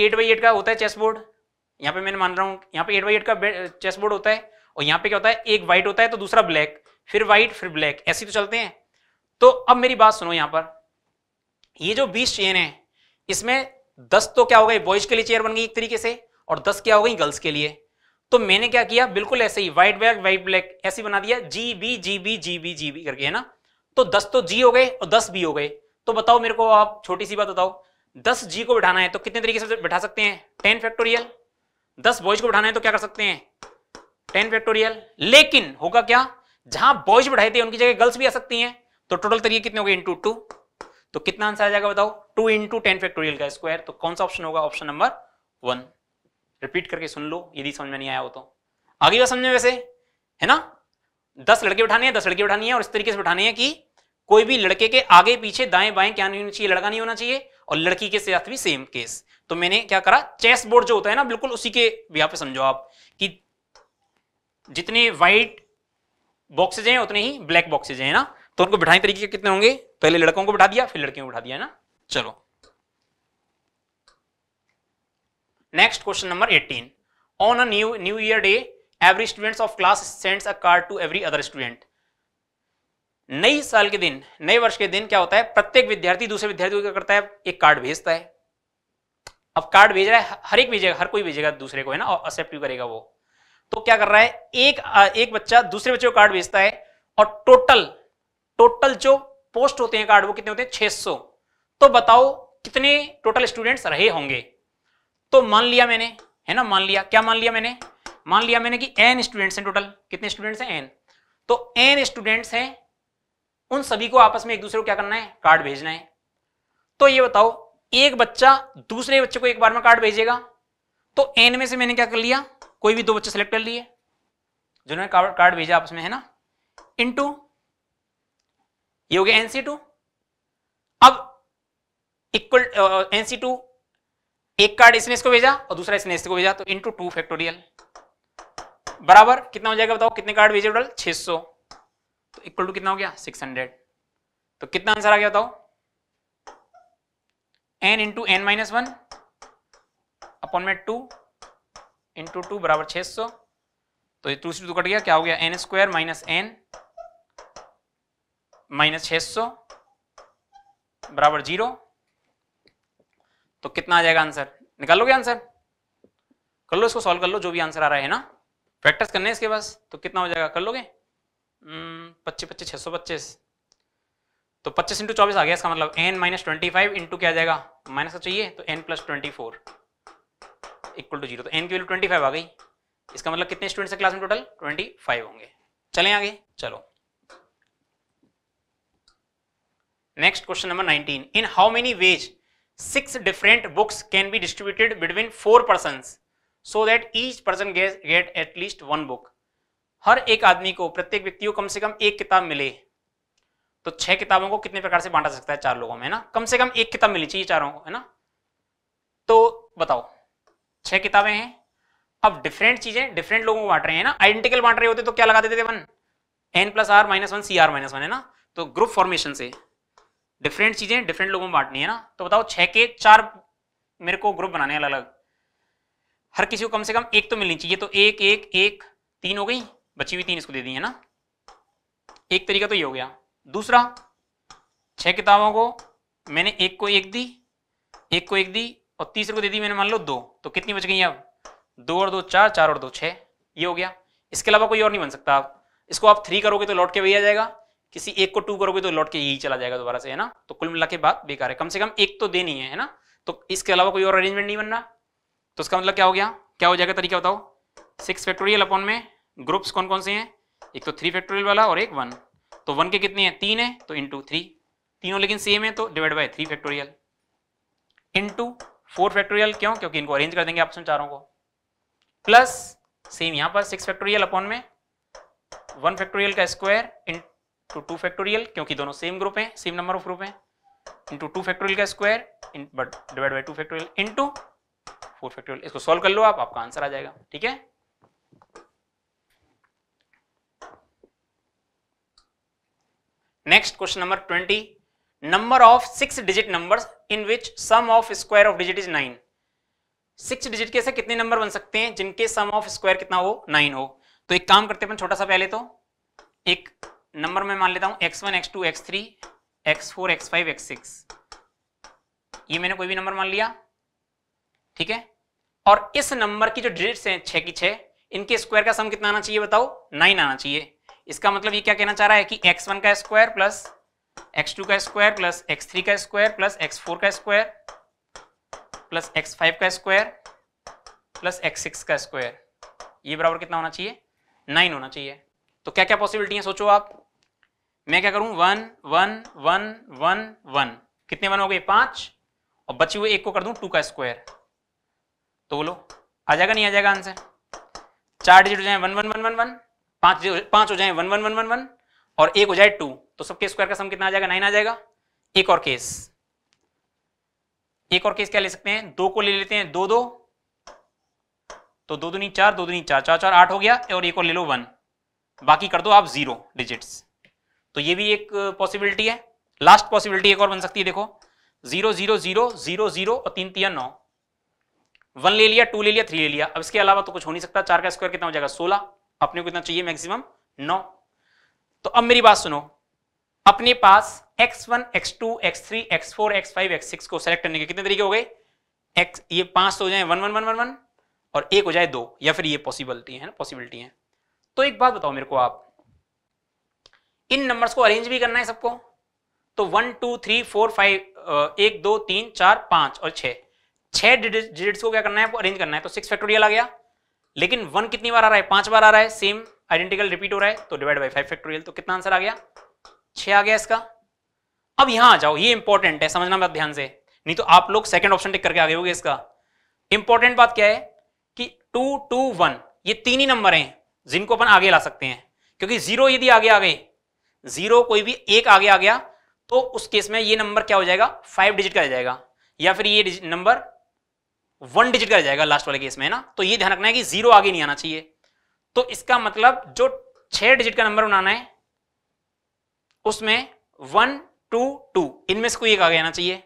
एट बाई एट का होता है चेस बोर्ड यहाँ पे मैंने मान रहा हूँ यहाँ पे एट बाई एट का चेस बोर्ड होता है और यहाँ पे क्या होता है एक व्हाइट होता है तो दूसरा ब्लैक फिर व्हाइट फिर ब्लैक ऐसे तो चलते हैं तो अब मेरी बात सुनो यहाँ पर ये जो बीस चेयर है इसमें दस तो क्या हो गई बॉयज के लिए चेयर बन गई एक तरीके से और दस क्या हो गई गर्ल्स के लिए तो मैंने क्या किया बिल्कुल ऐसे ही व्हाइट ब्लैक व्हाइट ब्लैक ऐसे बना दिया G B G B G B G B करके है ना तो दस तो जी हो गए और दस बी हो गए तो बताओ मेरे को आप छोटी सी बात बताओ दस जी को बिठाना है तो कितने तरीके से बैठा सकते हैं टेन फैक्टोरियल दस बॉयज को बिठाना है तो क्या कर सकते हैं टेन फैक्टोरियल लेकिन होगा क्या जहां बॉयज बैठाए थे उनकी जगह गर्ल्स भी आ सकती हैं तो टोटल तरीके कितने हो गए इंटू टू तो कितना आंसर आ जाएगा बताओ टू इंटू टेन फैक्टोरियल का स्क्वायर तो कौन सा ऑप्शन होगा ऑप्शन नंबर वन रिपीट करके सुन लो यदि समझ में नहीं आया हो तो आगे बात समझ में वैसे है ना दस लड़के बैठाने हैं दस लड़के बैठानी है और इस तरीके से बैठाने है कि कोई भी लड़के के आगे पीछे दाएं बाएं क्या नहीं होना चाहिए लड़का नहीं होना चाहिए और लड़की के साथ भी सेम केस तो मैंने क्या करा चेस बोर्ड जो होता है ना बिल्कुल उसी के यहाँ समझो आप कि जितने व्हाइट बॉक्सेज हैं उतने ही ब्लैक बॉक्सेज हैं ना तो उनको बिठाने तरीके कितने होंगे पहले लड़कों को बिठा दिया फिर लड़कियों को बिठा दिया ना चलो next question number 18 on a new new year day every students of class sends a card to every other student नई साल के दिन नए वर्ष के दिन क्या होता है प्रत्येक विद्यार्थी दूसरे विद्यार्थी को क्या करता है एक कार्ड भेजता है अब कार्ड भेज रहा है हर एक भेजेगा हर कोई भेजेगा दूसरे को है ना और एक्सेप्ट करेगा वो तो क्या कर रहा है एक एक बच्चा दूसरे बच्चे को कार्ड भेजता है और टोटल टोटल जो पोस्ट होते हैं कार्ड वो कितने होते हैं 600 तो बताओ कितने टोटल स्टूडेंट्स रहे होंगे तो मान लिया मैंने है ना मान लिया क्या मान लिया मैंने मान लिया मैंने कि एन स्टूडेंट्स हैं टोटल कितने स्टूडेंट्स हैं एन तो एन स्टूडेंट्स हैं उन सभी को आपस में एक दूसरे को क्या करना है कार्ड भेजना है तो ये बताओ एक बच्चा दूसरे बच्चे को एक बार में कार्ड भेजेगा तो एन में से मैंने क्या कर लिया कोई भी दो बच्चे सेलेक्ट कर लिए जिन्होंने कार्ड भेजा आपस में है ना इन टू ये हो गया एनसी टू अब इक्वल एनसी टू एक कार्ड इसने इसको भेजा और दूसरा इसने इसको भेजा तो इन टू टू फैक्टोरियल बराबर कितना हो जाएगा बताओ कितने कार्ड भेजे टोटल 600 तो इक्वल टू कितना हो गया सिक्स हंड्रेड तो कितना आंसर आ गया बताओ N into N minus one upon में टू इंटू टू बराबर छह सौ तो ये दूसरी टू कट गया क्या हो गया N square minus N minus छह सौ बराबर जीरो तो कितना आ जाएगा आंसर निकाल लोगे आंसर कर लो इसको सॉल्व कर लो जो भी आंसर आ रहा है ना प्रैक्टिस करने इसके पास तो कितना हो जाएगा कर लोगे हम्म, पच्चीस पच्चीस छः सौ पच्चीस तो पच्चीस इंटू चौबीस आ गया इसका मतलब N minus twenty five into क्या जाएगा माइनस का तो चाहिए तो N plus twenty four equal to zero तो एन की वैल्यू ट्वेंटी फाइव आ गई इसका मतलब कितने स्टूडेंट्स क्लास में टोटल ट्वेंटी फाइव होंगे चलें आगे चलो next question number nineteen in how many ways six different books can be distributed between four person so that each person get at least one book हर एक आदमी को प्रत्येक व्यक्ति को कम से कम एक किताब मिले तो छह किताबों को कितने प्रकार से बांटा सकता है चार लोगों में ना कम से कम एक किताब मिलनी चाहिए चारों को है ना तो बताओ छह किताबें हैं अब डिफरेंट चीजें डिफरेंट लोगों को बांट रहे हैं ना आइडेंटिकल बांट रहे होते तो क्या लगा देते थे one N plus are minus one C are minus one है ना तो ग्रुप फॉर्मेशन से डिफरेंट चीजें डिफरेंट लोगों में बांटनी है ना तो बताओ छह के चार मेरे को ग्रुप बनाने अलग अलग हर किसी को कम से कम एक तो मिलनी चाहिए तो एक एक एक तीन हो गई बची हुई तीन इसको दे दी है ना एक तरीका तो ये हो गया दूसरा छह किताबों को मैंने एक को एक दी एक को एक दी और तीसरे को दे दी मैंने मान लो दो तो कितनी बच गई अब दो और दो चार चार और दो छह ये हो गया इसके अलावा कोई और नहीं बन सकता आप इसको आप थ्री करोगे तो लौट के वही आ जाएगा किसी एक को टू करोगे तो लौट के यही चला जाएगा दोबारा से है ना तो कुल मिला के बात बेकार है कम से कम एक तो देनी है, है ना तो इसके अलावा कोई और अरेंजमेंट नहीं बन रहा तो इसका मतलब क्या हो गया क्या हो जाएगा तरीका बताओ सिक्स फैक्टोरियल अपॉन में ग्रुप्स कौन कौन से हैं एक तो थ्री फैक्टोरियल वाला और एक वन तो वन के कितने हैं तीन है तो इंटू थ्री तीनों लेकिन सेम है तो divide by three factorial into four factorial क्यों क्योंकि इनको अरेंज कर देंगे ऑप्शन चारों को प्लस सेम यहां पर सिक्स फैक्टोरियल अपॉन में वन फैक्टोरियल का स्क्वायर इंटू टू फैक्टोरियल क्योंकि दोनों सेम ग्रुप हैं सेम नंबर ऑफ ग्रुप हैं इंटू टू फैक्टोरियल का square but divide by two factorial into four factorial इसको सॉल्व कर लो आप आपका आंसर आ जाएगा ठीक है next question number twenty number of six digit numbers in which sum of square of digit is nine six digit के ऐसे कितने नंबर बन सकते हैं जिनके सम ऑफ स्क्वायर कितना हो नाइन हो तो एक काम करते हैं छोटा सा पहले तो एक नंबर में मान लेता हूं X one x two x three X four X five X six ये मैंने कोई भी नंबर मान लिया ठीक है और इस नंबर की जो डिजिट्स हैं छह की छह इनके स्क्वायर का सम कितना आना चाहिए बताओ नाइन आना चाहिए इसका मतलब ये क्या कहना चाह रहा है कि एक्स वन का स्क्वायर प्लस एक्स टू का स्क्वायर प्लस एक्स थ्री का स्क्वायर प्लस एक्स फोर का स्क्वायर प्लस एक्स फाइव का स्क्वायर प्लस x6 का स्क्वायर ये बराबर कितना होना चाहिए नाइन होना चाहिए तो क्या क्या पॉसिबिलिटी है सोचो आप मैं क्या करूं one one one one one कितने वन हो गए पांच और बची हुए एक को कर दूं टू का स्क्वायर तो बोलो आ जाएगा नहीं आ जाएगा आंसर चार डिजिट हो जाए one one one one one पांच पांच हो जाए one one one one one और एक हो जाए टू तो सबके स्क्वायर का सम कितना आ जाएगा नाइन आ जाएगा एक और केस एक और केस क्या ले सकते हैं दो को ले लेते हैं दो दो तो दो दूनी चार दो दूनी चार चार चार आठ हो गया और एक और ले लो वन बाकी कर दो आप जीरो डिजिट्स तो ये भी एक पॉसिबिलिटी है लास्ट पॉसिबिलिटी एक और बन सकती है देखो zero zero zero zero zero और तीन तीन नौ वन ले लिया टू ले लिया थ्री ले लिया अब इसके अलावा तो कुछ हो नहीं सकता चार का स्क्वायर कितना हो जाएगा सोलह अपने को इतना चाहिए मैक्सिमम नौ तो अब मेरी बात सुनो अपने पास x1, x2, x3, x4, x5, x6 को सेलेक्ट करने के कितने तरीके हो गए x ये पांच तो हो जाए one one one one one और एक हो जाए दो या फिर ये पॉसिबिलिटी है ना पॉसिबिलिटी है तो एक बात बताओ मेरे को आप इन नंबर्स को अरेंज भी करना है सबको तो one two three four five एक दो तीन चार पांच और छह छह डिजिट्स को क्या करना है अरेंज करना है तो सिक्स फैक्टोरियल आ गया लेकिन वन कितनी बार आ रहा है पांच बार आ रहा है सेम आइडेंटिकल रिपीट हो रहा है तो डिवाइड बाई फाइव फैक्टोरियल तो कितना आंसर आ गया छ आ गया इसका अब यहां आ जाओ ये इंपॉर्टेंट है समझना बात ध्यान से नहीं तो आप लोग सेकंड ऑप्शन टिक करके आगे होगे इसका इंपॉर्टेंट बात क्या है कि टू टू वन ये तीन ही नंबर हैं जिनको अपन आगे ला सकते हैं क्योंकि जीरो यदि आगे आ गए जीरो कोई भी एक आगे आ गया तो उस केस में ये नंबर क्या हो जाएगा फाइव डिजिट का जाएगा या फिर ये नंबर वन डिजिट का जाएगा लास्ट वाले केस में है ना तो ये ध्यान रखना है कि जीरो आगे नहीं आना चाहिए तो इसका मतलब जो छह डिजिट का नंबर बनाना है उसमें वन टू टू इनमें से कोई एक आगे आना चाहिए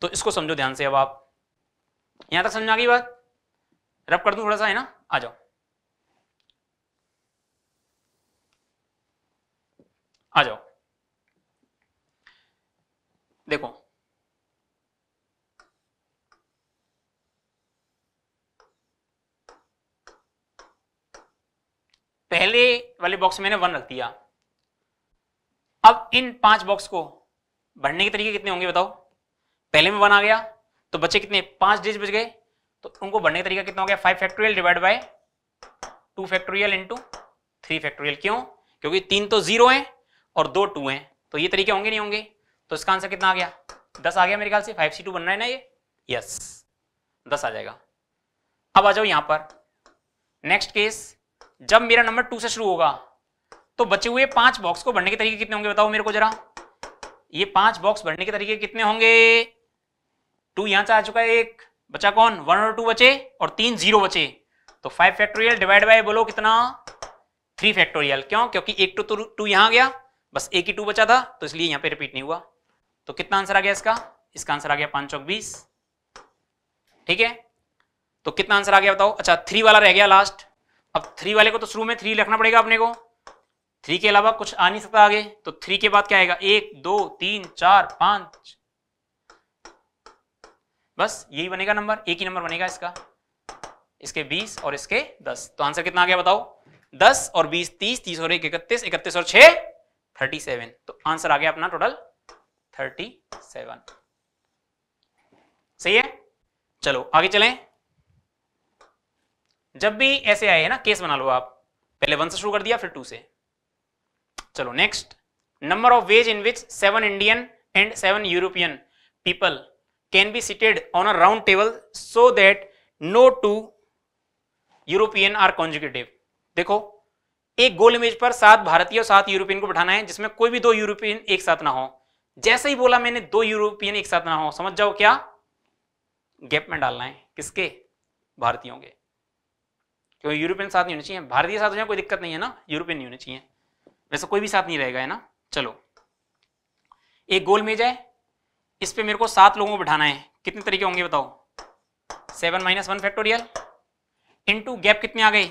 तो इसको समझो ध्यान से अब आप यहां तक समझ आ गई बात रब कर दू थोड़ा सा है ना आ जाओ आ जाओ देखो पहले वाले बॉक्स मैंने वन रख दिया अब इन पांच बॉक्स को भरने के तरीके कितने होंगे बताओ पहले में वन आ गया तो बचे कितने पांच डेज बच गए तो उनको भरने का तरीका कितना हो गया five factorial divide by two factorial into three factorial क्यों क्योंकि तीन तो जीरो हैं और दो टू हैं तो ये तरीके होंगे नहीं होंगे तो इसका आंसर कितना आ गया दस आ गया मेरे ख्याल से फाइव सी टू बनना है ना ये यस दस आ जाएगा अब आ जाओ यहां पर नेक्स्ट केस जब मेरा नंबर टू से शुरू होगा तो बचे हुए पांच बॉक्स को भरने के तरीके कितने होंगे बताओ मेरे को जरा ये पांच बॉक्स भरने के तरीके कितने होंगे टू यहां से आ चुका है एक बचा कौन वन और टू बचे और तीन जीरो बचे तो फाइव फैक्टोरियल डिवाइड बाय बोलो कितना थ्री फैक्टोरियल क्यों क्योंकि एक टू टू यहां गया बस एक ही टू बचा था तो इसलिए यहां पे रिपीट नहीं हुआ तो कितना आंसर आ गया इसका इसका आंसर आ गया पांच चौक बीस ठीक है तो कितना आंसर आ गया बताओ अच्छा थ्री वाला रह गया लास्ट अब थ्री वाले को तो शुरू में थ्री रखना पड़ेगा अपने को थ्री के अलावा कुछ आ नहीं सकता आगे तो थ्री के बाद क्या आएगा एक दो तीन चार पांच बस यही बनेगा नंबर एक ही नंबर बनेगा इसका इसके बीस और इसके दस तो आंसर कितना आ गया बताओ दस और बीस तीस तीस और एक इकतीस इकतीस और छह थर्टी सेवन तो आंसर आ गया अपना टोटल थर्टी सेवन सही है चलो आगे चलें जब भी ऐसे आए ना केस बना लो आप पहले वन से शुरू कर दिया फिर टू से चलो next number of ways in which seven Indian and seven European people can be seated on a round table so that no two European are consecutive देखो एक गोल इमेज पर सात भारतीय और सात यूरोपियन को बैठाना है जिसमें कोई भी दो यूरोपियन एक साथ ना हो जैसे ही बोला मैंने दो यूरोपियन एक साथ ना हो समझ जाओ क्या गैप में डालना है किसके भारतीयों के क्योंकि यूरोपियन साथ नहीं होने चाहिए भारतीय साथ हो जाए कोई दिक्कत नहीं है ना यूरोपियन नहीं होने चाहिए वैसे कोई भी साथ नहीं रहेगा है ना चलो एक गोल मेज है इस पे मेरे को सात लोगों को बिठाना है कितने तरीके होंगे बताओ seven minus one factorial into gap कितने आ गए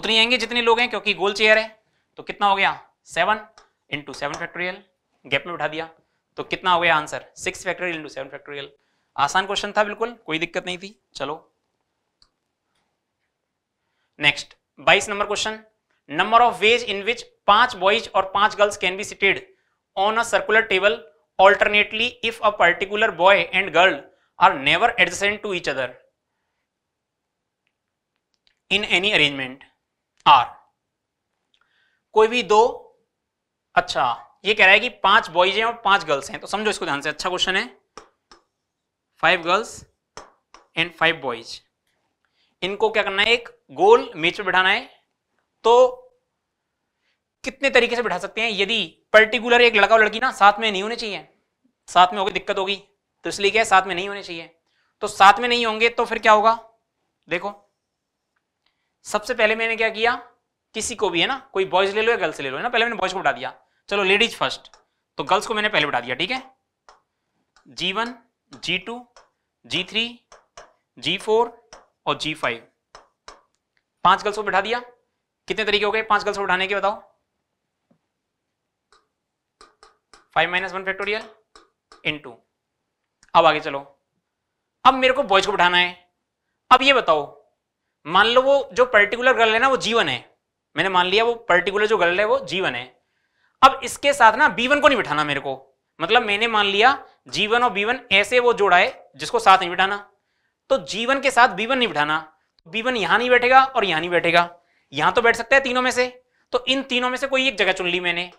उतनी आएंगे जितने लोग हैं क्योंकि गोल चेयर है तो कितना हो गया seven into seven factorial gap में बिठा दिया तो कितना हो गया answer six factorial into seven factorial आसान क्वेश्चन था बिल्कुल कोई दिक्कत नहीं थी चलो नेक्स्ट बाईस number question number of ways in which पांच बॉयज और पांच girls can be seated on a circular table alternately if a particular boy and girl are never adjacent to each other in any arrangement are कोई भी दो अच्छा ये कह रहा है कि पांच बॉयज हैं और पांच गर्ल्स हैं तो समझो इसको ध्यान से अच्छा क्वेश्चन है five girls and five boys इनको क्या करना है एक गोल मेज पर बिठाना है तो कितने तरीके से बिठा सकते हैं यदि पर्टिकुलर एक लड़का और लड़की ना साथ में नहीं होने चाहिए साथ में होगी दिक्कत होगी तो इसलिए क्या साथ में नहीं होने चाहिए तो साथ में नहीं होंगे तो फिर क्या होगा देखो सबसे पहले मैंने क्या किया किसी को भी है ना कोई बॉयज ले लो या गर्ल्स ले लो है ना पहले मैंने बॉयज को बिठा दिया चलो लेडीज फर्स्ट तो गर्ल्स को मैंने पहले बिठा दिया ठीक है G one G two G three G four और जी फाइव पांच गर्ल्स को बैठा दिया कितने तरीके हो गए पांच गर्ल्स को बैठाने के बताओ five minus one factorial into अब आगे चलो अब मेरे को बॉयज को बैठाना है अब ये बताओ मान लो वो जो पर्टिकुलर गर्ल है ना वो जीवन है मैंने मान लिया वो पर्टिकुलर जो गर्ल है वो जीवन है अब इसके साथ ना बीवन को नहीं बिठाना मेरे को मतलब मैंने मान लिया जीवन और बीवन ऐसे वो जोड़ा है जिसको साथ नहीं बिठाना तो जीवन के साथ बीवन नहीं बैठाना तो बीवन यहां नहीं बैठेगा और यहां नहीं बैठेगा यहां तो बैठ सकता है तीनों में से तो इन तीनों में से कोई एक जगह चुन ली मैंने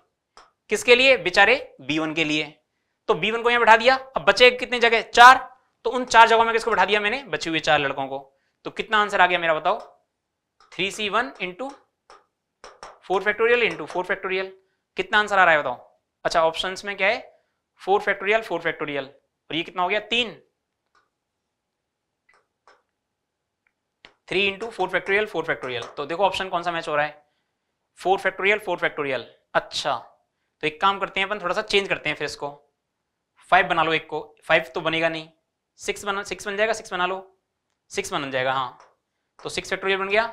किसके लिए बेचारे बीवन के लिए तो बीवन को यहां बैठा दिया अब बचे कितने जगह चार तो उन चार जगहों में किसको बैठा दिया मैंने बचे हुए चार लड़कों को तो कितना आंसर आ गया मेरा बताओ three C one into four factorial into four factorial कितना आंसर आ रहा है बताओ अच्छा ऑप्शन में क्या है फोर फैक्टोरियल फोर फैक्टोरियल और ये कितना हो गया तीन three into four factorial four factorial तो देखो ऑप्शन कौन सा मैच हो रहा है फोर फैक्टोरियल फोर फैक्टोरियल अच्छा तो एक काम करते हैं अपन थोड़ा सा चेंज करते हैं फिर इसको फाइव बना लो एक को फाइव तो बनेगा नहीं सिक्स बना सिक्स बन जाएगा सिक्स बना लो सिक्स बन जाएगा हाँ तो सिक्स फैक्टोरियल बन गया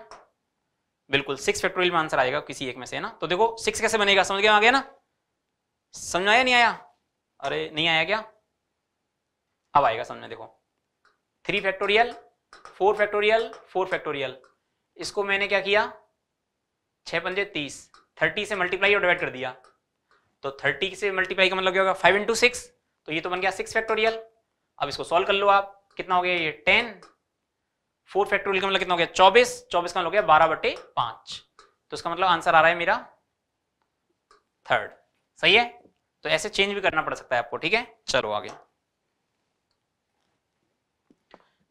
बिल्कुल सिक्स फैक्टोरियल में आंसर आएगा किसी एक में से ना तो देखो सिक्स कैसे बनेगा समझ गया आ गया ना समझ आया नहीं आया अरे नहीं आया क्या अब आएगा समझ में देखो three factorial four factorial four factorial इसको मैंने क्या किया छः पंजे तीस थर्टी से मल्टीप्लाई और डिवाइड कर दिया तो थर्टी से मल्टीप्लाई का मतलब क्या होगा फाइव इंटू सिक्स तो ये तो बन गया सिक्स फैक्टोरियल अब इसको सॉल्व कर लो आप कितना हो गया ये टेन फोर फैक्टोरियल का मतलब कितना हो गया चौबीस चौबीस का मतलब हो गया बारह बटे पांच तो इसका मतलब आंसर आ रहा है मेरा थर्ड सही है तो ऐसे चेंज भी करना पड़ सकता है आपको ठीक है चलो आगे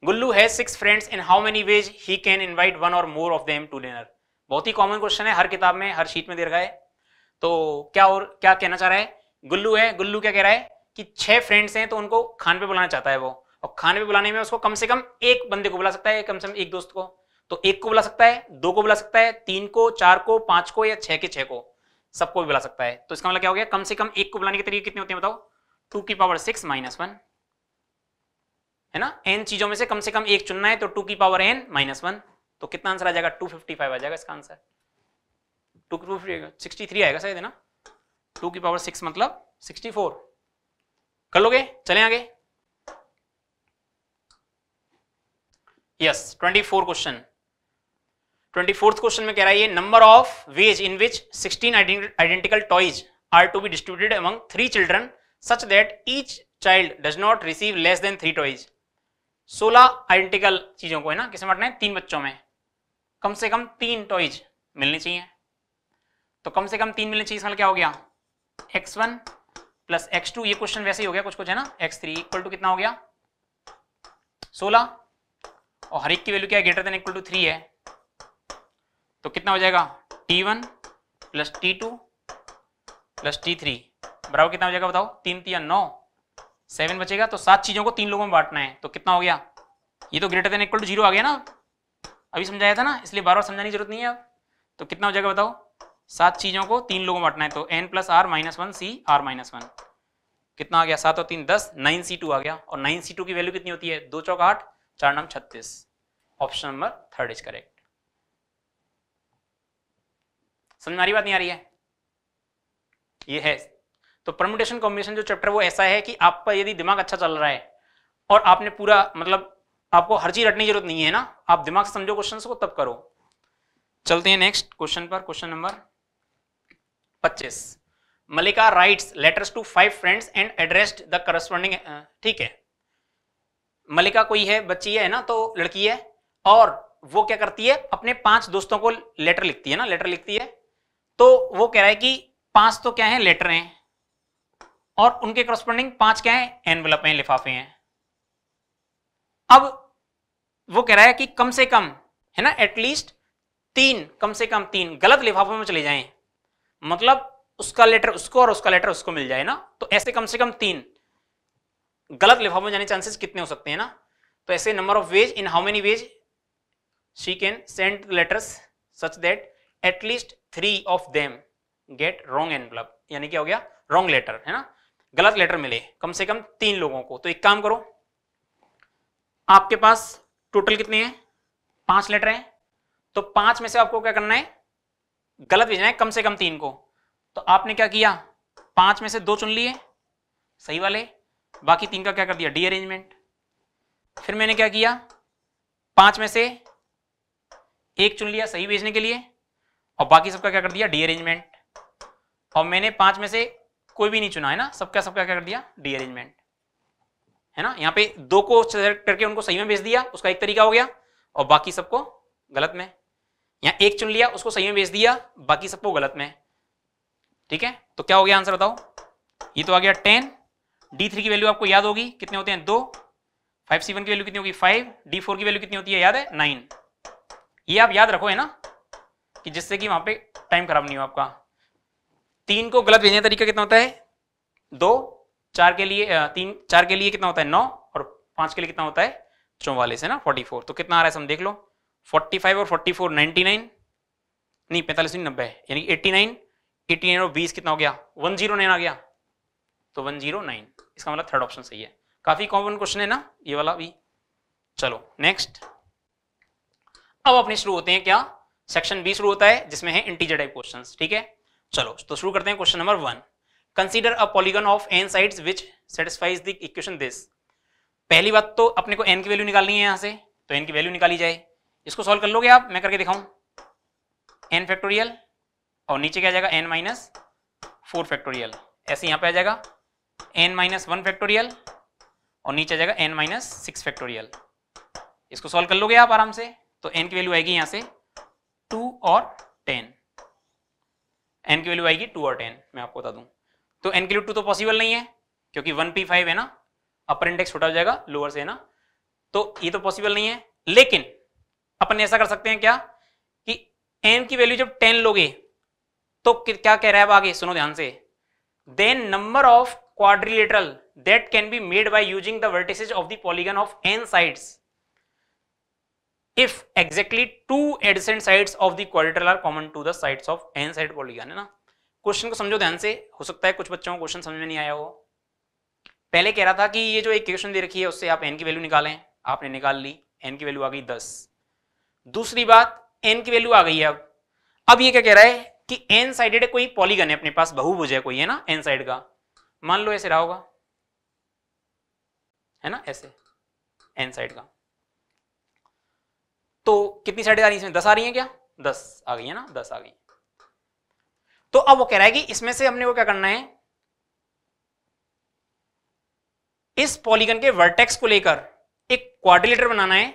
Gullu has six friends in how many ways he can invite one or more of them to dinner बहुत ही कॉमन क्वेश्चन है हर किताब में हर शीट में दे रखा है तो क्या और क्या कहना चाह रहा है गुल्लू है गुल्लू क्या कह रहा है कि छह फ्रेंड्स हैं तो उनको खान पे बुलाना चाहता है वो और खान पे बुलाने में उसको कम से कम एक बंदे को बुला सकता है कम से कम एक दोस्त को तो एक को बुला सकता है दो को बुला सकता है तीन को चार को पांच को या छह के छह को सबको भी बुला सकता है तो इसका मतलब क्या हो गया कम से कम एक को बुलाने के तरीके कितने होते हैं बताओ टू की पावर सिक्स माइनस वन है ना एन चीजों में से कम से कम एक चुनना है तो टू की पावर एन माइनस वन तो कितना आंसर आ जाएगा टू फिफ्टी फाइव आ जाएगा इसका answer two two sixty three आएगा शायद ना टू की पावर सिक्स मतलब सिक्सटी फोर कर लोगे चले आगे yes twenty four question twenty fourth question में कह रहा है ये number of ways in which sixteen identical toys are to be distributed among three children such that each child does not receive less than three toys सोलह आइडेंटिकल चीजों को है ना किसे बांटना है तीन बच्चों में कम से कम तीन टॉयज मिलनी चाहिए तो कम से कम तीन मिलनी चाहिए इसमें मतलब क्या हो गया x one plus x two ये क्वेश्चन वैसे ही हो गया कुछ कुछ है ना एक्स थ्री इक्वल टू कितना हो गया सोलह और हर एक की वैल्यू क्या greater than equal to three है तो कितना हो जाएगा T one plus T two plus T three बराबर कितना हो जाएगा बताओ तीन तीन नौ सेवन बचेगा तो सात चीजों को तीन लोगों में बांटना है तो कितना हो गया ये तो greater than equal to zero आ गया ना अभी समझाया था ना इसलिए बार बार समझाने की जरूरत नहीं है अब तो कितना हो जाएगा बताओ सात चीजों को तीन लोगों में बांटना है तो N plus are minus one C are minus one कितना आ गया सात और तीन दस नाइन सी टू आ गया और नाइन सी टू की वैल्यू कितनी होती है दो चौक आठ चार नाम छत्तीस option number third is correct समझ में आ रही बात नहीं आ रही है ये है तो परम्यूटेशन कॉम्बिनेशन जो चैप्टर वो ऐसा है कि आपका यदि दिमाग अच्छा चल रहा है और आपने पूरा मतलब आपको हर चीज रटने की जरूरत नहीं है ना आप दिमाग से समझो क्वेश्चन को तब करो चलते हैं नेक्स्ट क्वेश्चन पर क्वेश्चन नंबर पच्चीस Mallika writes letters to five friends and addressed the corresponding ठीक है मलिका कोई है बच्ची है ना तो लड़की है और वो क्या करती है अपने पांच दोस्तों को लेटर लिखती है ना लेटर लिखती है तो वो कह रहा है कि पांच तो क्या है लेटर हैं और उनके करस्पॉन्डिंग पांच क्या है एनवलप हैं लिफाफे हैं अब वो कह रहा है कि कम से कम है ना एटलीस्ट तीन कम से कम तीन गलत लिफाफों में चले जाएं मतलब उसका लेटर उसको और उसका लेटर उसको मिल जाए ना तो ऐसे कम से कम तीन गलत लिफाफों में जाने चांसेस कितने हो सकते हैं ना तो ऐसे number of ways in how many ways she can send letters such that at least three of them get wrong envelope यानी क्या हो गया रॉन्ग लेटर है ना गलत लेटर मिले कम से कम तीन लोगों को तो एक काम करो आपके पास टोटल कितने हैं पांच लेटर हैं तो पांच में से आपको क्या करना है गलत भेजना है कम से कम तीन को तो आपने क्या किया पांच में से दो चुन लिए सही वाले बाकी तीन का क्या कर दिया डी अरेंजमेंट फिर मैंने क्या किया पांच में से एक चुन लिया सही भेजने के लिए और बाकी सबका क्या कर दिया डी अरेंजमेंट और मैंने पांच में से कोई भी नहीं चुना है ना सबका सबका क्या कर दिया डी अरेंजमेंट है ना यहाँ पे दो को सिलेक्ट करके उनको सही में भेज दिया उसका एक तरीका हो गया और बाकी सबको गलत में यहाँ एक चुन लिया उसको सही में भेज दिया बाकी सबको गलत में ठीक है तो क्या हो गया आंसर बताओ ये तो आ गया टेन डी थ्री की वैल्यू आपको याद होगी कितने होते हैं दो फाइव सी वन की वैल्यू कितनी होगी फाइव डी फोर की वैल्यू कितनी होती है याद है नाइन ये आप याद रखो है ना कि जिससे कि वहां पे टाइम खराब नहीं हो आपका तीन को गलत भेजने का तरीका कितना होता है दो चार के लिए तीन चार के लिए कितना होता है नौ और पांच के लिए कितना होता है चौवालीस है ना फोर्टी फोर तो कितना आ रहा है हम देख लो फोर्टी फाइव और फोर्टी फोर नाइनटी नाइन नहीं पैंतालीस नहीं नब्बे यानी एट्टी नाइन एट्टी नाइन और बीस कितना हो गया वन जीरो नाइन आ गया तो वन जीरो नाइन इसका मतलब थर्ड ऑप्शन सही है काफी कॉमन क्वेश्चन है ना ये वाला भी चलो नेक्स्ट अब अपने शुरू होते हैं क्या सेक्शन बी शुरू होता है जिसमें है इंटीजर टाइप क्वेश्चन ठीक है चलो तो शुरू करते हैं question number one consider a polygon of N sides which satisfies the equation this पहली बात तो अपने को एन की वैल्यू निकालनी है यहाँ से तो एन की वैल्यू निकाली जाए इसको सॉल्व कर लोगे आप मैं करके दिखाऊं एन फैक्टोरियल और नीचे क्या आ जाएगा एन माइनस फोर फैक्टोरियल ऐसे यहाँ पे आ जाएगा एन माइनस वन फैक्टोरियल और नीचे आ जाएगा एन माइनस सिक्स फैक्टोरियल इसको सॉल्व कर लोगे आप आराम से तो एन की वैल्यू आएगी यहाँ से टू और टेन एन की वैल्यू आएगी टू और टेन मैं आपको बता दूँ तो एन की वैल्यू टू तो पॉसिबल नहीं है क्योंकि वन पी फाइव है ना अपर इंडेक्स छोटा हो जाएगा लोअर से है ना तो ये तो पॉसिबल नहीं है लेकिन अपन ऐसा कर सकते हैं क्या कि एन की वैल्यू जब टेन लोगे तो क्या कह रहा है आगे सुनो ध्यान से then number of quadrilateral that can be made by using the vertices of the polygon of N sides if exactly two adjacent sides of the quadrilateral are common to the sides of n side polygon है ना question को समझो ध्यान से हो सकता है कुछ बच्चों को क्वेश्चन समझ में नहीं आया हो पहले कह रहा था कि ये जो एक क्वेश्चन दे रखी है उससे आप एन की वैल्यू निकालें आपने निकाल ली एन की वैल्यू आ गई दस दूसरी बात एन की वैल्यू आ गई है अब अब ये क्या कह रहा है कि एन साइडेड कोई पॉलीगन है अपने पास बहुभुज है कोई है ना एन साइड का मान लो ऐसे रहा होगा है ना ऐसे एन साइड का तो कितनी साइडें आ रही इसमें दस आ रही है क्या दस आ गई है ना दस आ गई तो अब वो कह रहा है कि इसमें से हमने वो क्या करना है इस पॉलीगन के वर्टेक्स को लेकर एक क्वाड्रिलेटर बनाना है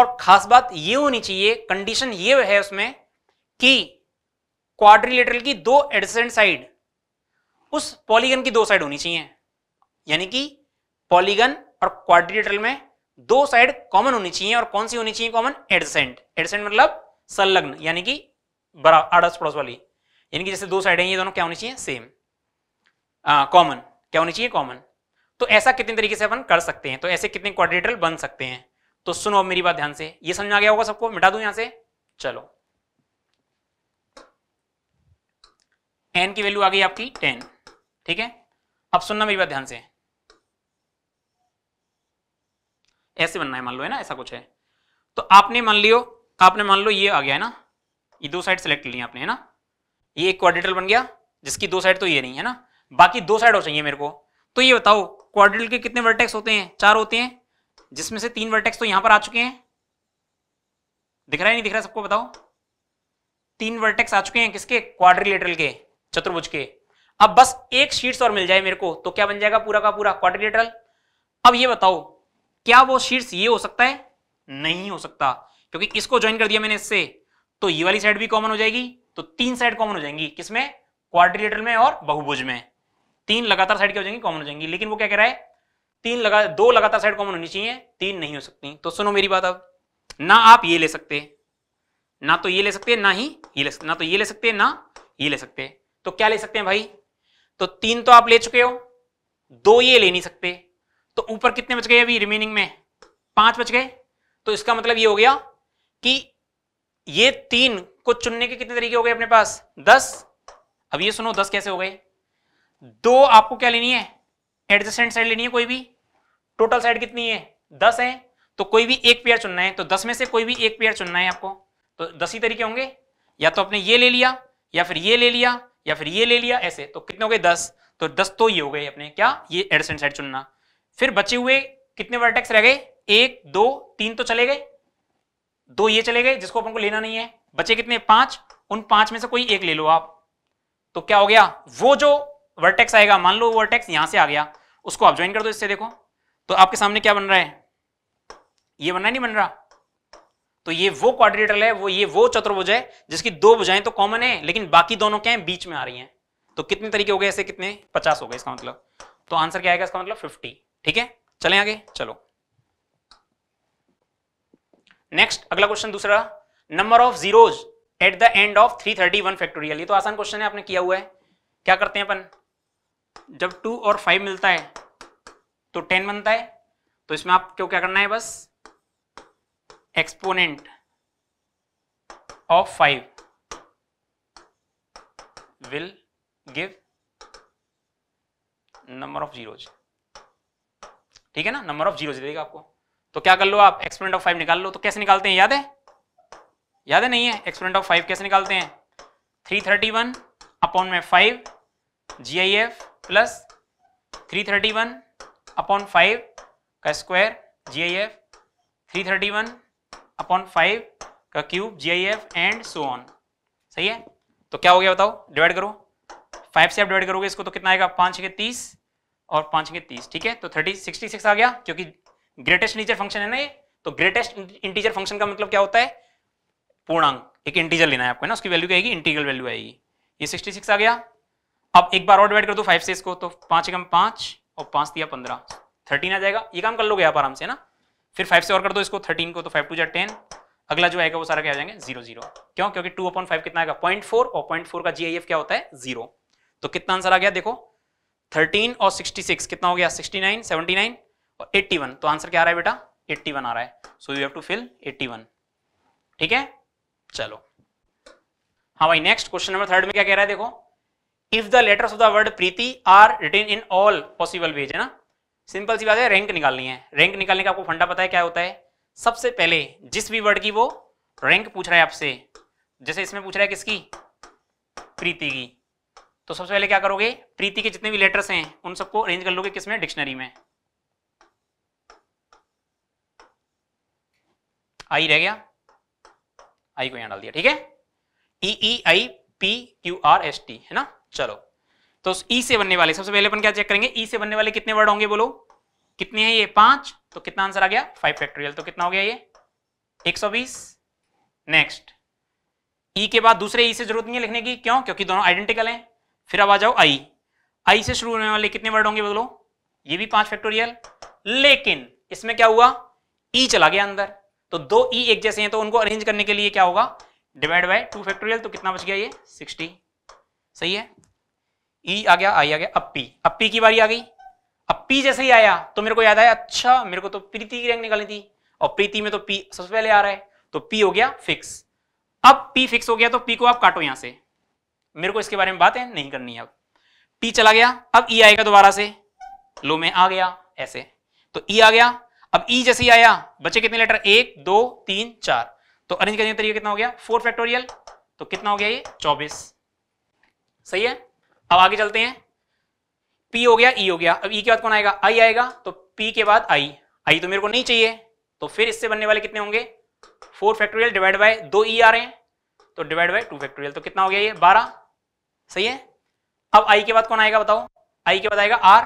और खास बात ये होनी चाहिए कंडीशन ये है उसमें कि क्वाड्रिलेटरल की दो एडसेंट साइड उस पॉलीगन की दो साइड होनी चाहिए यानी कि पॉलीगन और क्वाड्रिलेटरल में दो साइड कॉमन होनी चाहिए और कौन सी होनी चाहिए कॉमन एडसेंट एडसेंट मतलब संलग्न यानी कि आड़स पड़ोस वाली यानी कि जैसे दो साइड हैं ये दोनों क्या होनी चाहिए सेम कॉमन क्या होनी चाहिए कॉमन तो ऐसा कितने तरीके से अपन कर सकते हैं तो ऐसे कितने क्वाड्रेटरल बन सकते हैं तो सुनो अब मेरी बात ध्यान से ये समझ आ गया होगा सबको मिटा दूं यहां से चलो एन की वैल्यू आ गई आपकी टेन ठीक है अब सुनना मेरी बात ध्यान से ऐसे बनना है मान लो है ना ऐसा कुछ है तो आपने मान लियो तो आपने मान लो ये आ गया है ना ये दो साइड सेलेक्ट लिया आपने है ना ये एक क्वाड्रिटल बन गया जिसकी दो साइड तो ये नहीं है ना बाकी दो साइड हो चाहिए मेरे को तो ये बताओ क्वाड्रिटल के कितने वर्टेक्स होते हैं चार होते हैं जिसमें से तीन वर्टेक्स तो यहां पर आ चुके हैं दिख रहा है नहीं दिख रहा सबको बताओ तीन वर्टेक्स आ चुके हैं किसके क्वाड्रिलेटरल के चतुर्भुज के अब बस एक शीट्स और मिल जाए मेरे को तो क्या बन जाएगा पूरा का पूरा क्वाड्रिलेटरल अब ये बताओ क्या वो शीर्ष ये हो सकता है नहीं हो सकता क्योंकि इसको ज्वाइन कर दिया मैंने इससे तो ये वाली साइड भी कॉमन हो जाएगी तो तीन साइड कॉमन हो जाएंगी किसमें क्वाड्रिलेटरल में और बहुभुज में तीन लगातार साइड क्या हो जाएंगी कॉमन हो जाएंगी लेकिन वो क्या कह रहा है तीन लगा दो लगातार साइड कॉमन होनी चाहिए तीन नहीं हो सकती तो सुनो मेरी बात अब ना आप ये ले सकते ना तो ये ले सकते ना ही ये ले सकते ना तो ये ले सकते ना ये ले सकते तो क्या ले सकते हैं भाई तो तीन तो आप ले चुके हो दो ये ले नहीं सकते तो ऊपर कितने बच गए अभी रिमेनिंग में पांच बच गए तो इसका मतलब ये हो गया कि ये तीन को चुनने के कितने तरीके हो गए अपने पास दस अब ये सुनो दस कैसे हो गए दो आपको क्या लेनी है एडजस्टेंट साइड लेनी है कोई भी टोटल साइड कितनी है दस है तो कोई भी एक पेयर चुनना है तो दस में से कोई भी एक पेयर चुनना है आपको तो दस ही तरीके होंगे या तो आपने ये ले लिया या फिर ये ले लिया या फिर ये ले लिया ऐसे तो कितने हो गए दस तो दस तो ये हो गए अपने क्या ये एडसेंट साइड चुनना फिर बचे हुए कितने वर्टेक्स रह गए एक दो तीन तो चले गए दो ये चले गए जिसको अपन को लेना नहीं है बचे कितने पांच उन पांच में से कोई एक ले लो आप तो क्या हो गया वो जो वर्टेक्स आएगा मान लो वर्टेक्स यहां से आ गया उसको आप ज्वाइन कर दो इससे देखो तो आपके सामने क्या बन रहा है ये बन रहा नहीं बन रहा तो ये वो क्वाड्रेटल है वो ये वो चतुर्भुज है जिसकी दो भुजाएं तो कॉमन है लेकिन बाकी दोनों क्या है बीच में आ रही हैं तो कितने तरीके हो गए ऐसे कितने पचास हो गए इसका मतलब तो आंसर क्या आएगा इसका मतलब फिफ्टी ठीक है चले आगे चलो नेक्स्ट अगला क्वेश्चन दूसरा number of zeros at the end of three thirty one factorial ये तो आसान क्वेश्चन है आपने किया हुआ है क्या करते हैं अपन जब टू और फाइव मिलता है तो टेन बनता है तो इसमें आप क्यों क्या करना है बस exponent of five will give number of zeros ठीक है ना नंबर ऑफ जीरो देगा आपको तो क्या कर लो आप एक्सपेरिमेंट ऑफ फाइव निकाल लो तो कैसे निकालते हैं याद है याद है नहीं है एक्सपेरिमेंट ऑफ फाइव कैसे निकालते हैं थ्री थर्टी वन अपॉन में five G I F plus three thirty one upon five का square G I F three thirty one upon five का cube G I F and so on सही है तो क्या हो गया बताओ डिवाइड करो फाइव से आप डिवाइड करोगे इसको तो कितना आएगा पाँच के तीस और पांच के तीस ठीक है तो थर्टी सिक्सटी सिक्स आ गया क्योंकि ग्रेटेस्ट इंटीजर फंक्शन है ना ये तो ग्रेटेस्ट इंटीजर फंक्शन का मतलब क्या होता है पूर्णांक एक इंटीजर लेना है आपको ना उसकी वैल्यू क्या आएगी इंटीग्रल वैल्यू आएगी ये सिक्सटी सिक्स आ गया अब एक बार और डिवाइड कर दो फाइव से इसको तो पांच एकम पांच और पांच दिया पंद्रह थर्टीन आ जाएगा ये काम कर लोगे आप आराम से ना फिर फाइव से और कर दो इसको थर्टीन को तो फाइव टू जा टेन अगला जो आएगा वो सारा क्या आ जाएंगे जीरो जीरो क्यों क्योंकि टू अपॉन फाइव कितना आएगा पॉइंट फोर और पॉइंट फोर का जीआईएफ क्या होता है जीरो तो कितना आंसर आ गया देखो थर्टीन और सिक्सटी सिक्स कितना हो गया सिक्सटी नाइन सेवेंटी नाइन और एट्टी वन तो आंसर क्या आ रहा है बेटा एट्टी वन आ रहा है so you have to fill eighty one ठीक है चलो हाँ भाई नेक्स्ट क्वेश्चन नंबर थर्ड में क्या कह रहा है देखो if the letters of the word Preeti are written in all possible ways है ना सिंपल सी बात है रैंक निकालनी है रैंक निकालने का आपको फंडा पता है क्या होता है सबसे पहले जिस भी वर्ड की वो रैंक पूछ रहा है आपसे जैसे इसमें पूछ रहा है किसकी प्रीति की तो सबसे पहले क्या करोगे प्रीति के जितने भी लेटर्स हैं उन सबको अरेंज कर लोगे किसमें डिक्शनरी में आई रह गया आई को यहां डाल दिया ठीक है E E I P Q R S T है ना चलो तो ई e से बनने वाले सबसे पहले अपन क्या चेक करेंगे ई e से बनने वाले कितने वर्ड होंगे बोलो कितने हैं ये पांच तो कितना आंसर आ गया फाइव फैक्टोरियल तो कितना हो गया ये बीस नेक्स्ट ई e के बाद दूसरे ई से जरूरत नहीं है लिखने की क्यों क्योंकि दोनों आइडेंटिकल हैं फिर अब आ जाओ आई आई से शुरू होने वाले कितने वर्ड होंगे बोलो ये भी पांच फैक्टोरियल लेकिन इसमें क्या हुआ ई e चला गया अंदर तो दो ई e एक जैसे हैं तो उनको अरेंज करने के लिए क्या होगा डिवाइड बाय टू फैक्टोरियल तो कितना बच गया ये सिक्सटी सही है ई e आ गया आई आ गया अपी अपी की बारी आ गई अपी जैसे ही आया तो मेरे को याद आया अच्छा मेरे को तो प्रीति की रैंक निकालनी थी और प्रीति में तो पी सबसे पहले आ रहा है तो पी हो गया फिक्स अब पी फिक्स हो गया तो पी को आप काटो यहां से मेरे को इसके बारे में बातें नहीं करनी है अब टी चला गया अब ई e आएगा दोबारा से लो में आ गया ऐसे तो ई e आ गया अब ई e जैसे ही आया बचे कितने लेटर एक दो तीन चार तो अरेंज करने का तरीका कितना हो गया फोर फैक्टोरियल तो कितना हो गया ये चौबीस सही है अब आगे चलते हैं पी हो गया ई हो गया अब ई के बाद कौन आएगा आई आएगा तो पी के बाद आई आई तो मेरे को नहीं चाहिए तो फिर इससे बनने वाले कितने होंगे फोर फैक्टोरियल डिवाइड बाय दो ई आ रहे हैं तो डिवाइड बाय टू फैक्टोरियल तो कितना हो गया ये बारह सही है अब आई के बाद कौन आएगा बताओ आई के बाद आएगा आर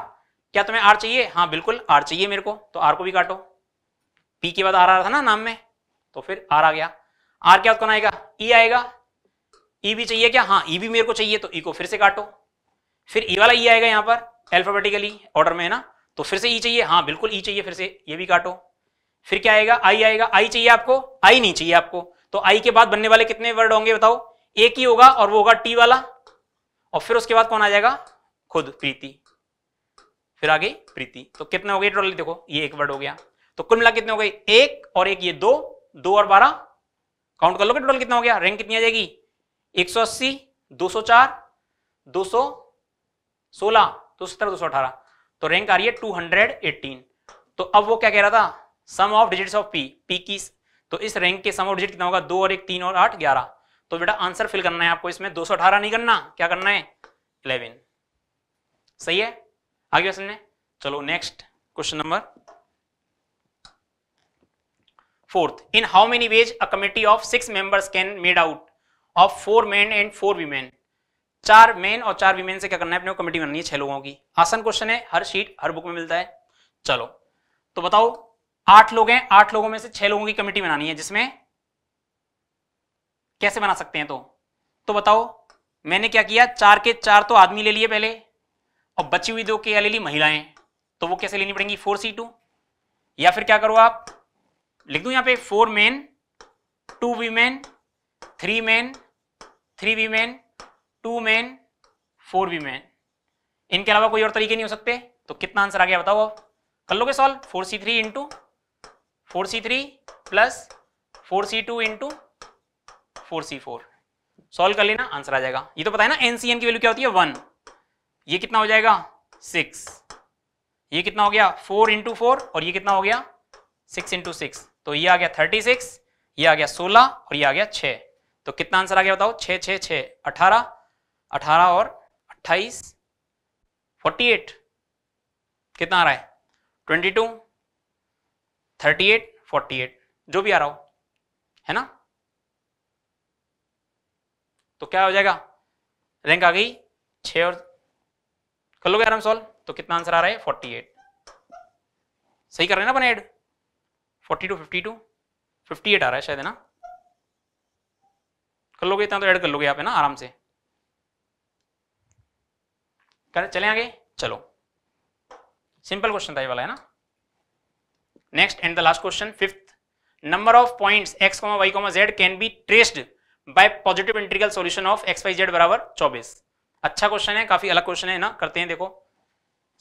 क्या तुम्हें आर चाहिए हाँ बिल्कुल आर चाहिए मेरे को तो आर को भी काटो पी के बाद आर आ रहा था ना नाम में तो फिर आर आ गया आर के बाद कौन आएगा ई e आएगा ई e भी चाहिए क्या हाँ ई e भी मेरे को चाहिए तो ई को फिर से काटो फिर ई वाला ई आएगा यहाँ पर एल्फाबेटिकली ऑर्डर में है ना तो फिर से ई चाहिए हाँ बिल्कुल ई चाहिए फिर से ये भी काटो फिर क्या आएगा आई आएगा आई चाहिए आपको आई नहीं चाहिए आपको तो आई के बाद बनने वाले कितने वर्ड होंगे बताओ एक ही होगा और वो होगा टी वाला और फिर उसके बाद कौन आ जाएगा खुद प्रीति फिर आ गई प्रीति तो कितने हो गए टोटल देखो ये एक वर्ड हो गया तो कुल मिला कितने हो गए एक और एक ये दो दो और बारह काउंट कर लो टोटल कितना हो गया रैंक कितनी आ जाएगी 180 204 216 217 218 तो रैंक आ रही है 218 तो अब वो क्या कह रहा था sum of digits of P P की तो इस रैंक के सम ऑफ डिजिट कितना होगा दो और एक तीन और आठ ग्यारह तो बेटा आंसर फिल करना है आपको इसमें दो नहीं करना क्या करना है इलेवन सही है आगे सुनने चलो next question number fourth in how many ways a committee of six members can made out of four men and four women चार मेन और चार वीमेन से क्या करना है अपने को कमेटी बननी है छह लोगों की आसान क्वेश्चन है हर शीट हर बुक में मिलता है चलो तो बताओ आठ लोग हैं आठ लोगों में से छह लोगों की कमेटी बनानी है जिसमें कैसे बना सकते हैं तो तो बताओ मैंने क्या किया चार के चार तो आदमी ले लिए पहले और बची हुई दो के ले ली महिलाएं तो वो कैसे लेनी पड़ेंगी फोर सी टू या फिर क्या करो आप लिख दू यहां पे four men two women three men three women two men four women इनके अलावा कोई और तरीके नहीं हो सकते तो कितना आंसर आ गया बताओ आप कर लोगे solve four C three into four C three plus four C two into four C four solve कर लेना आंसर आ जाएगा ये तो पता है ना एनसीएम की वैल्यू क्या होती है वन ये कितना हो जाएगा सिक्स ये कितना हो गया फोर इंटू फोर और ये कितना हो गया सिक्स इंटू सिक्स तो ये आ गया थर्टी सिक्स ये आ गया सोलह और ये आ गया छः तो कितना आंसर आ गया बताओ छः छः छः अठारह अठारह और अट्ठाईस फोर्टी एट कितना आ रहा है twenty two thirty eight forty eight जो भी आ रहा हो है ना तो क्या हो जाएगा रैंक आ गई छे और कर लोगे आराम सॉल्व तो कितना आंसर आ रहा है फोर्टी एट सही कर रहे ना अपन add forty two fifty two fifty eight आ रहा है शायद है ना कर लोगे इतना तो ऐड कर लोगे आप है ना आराम से कर चले आगे चलो सिंपल क्वेश्चन था ये वाला है ना next and the last question fifth number of points X comma Y comma Z can be traced by positive integral solution of X Y Z बराबर चौबीस अच्छा क्वेश्चन है काफी अलग क्वेश्चन है ना करते हैं देखो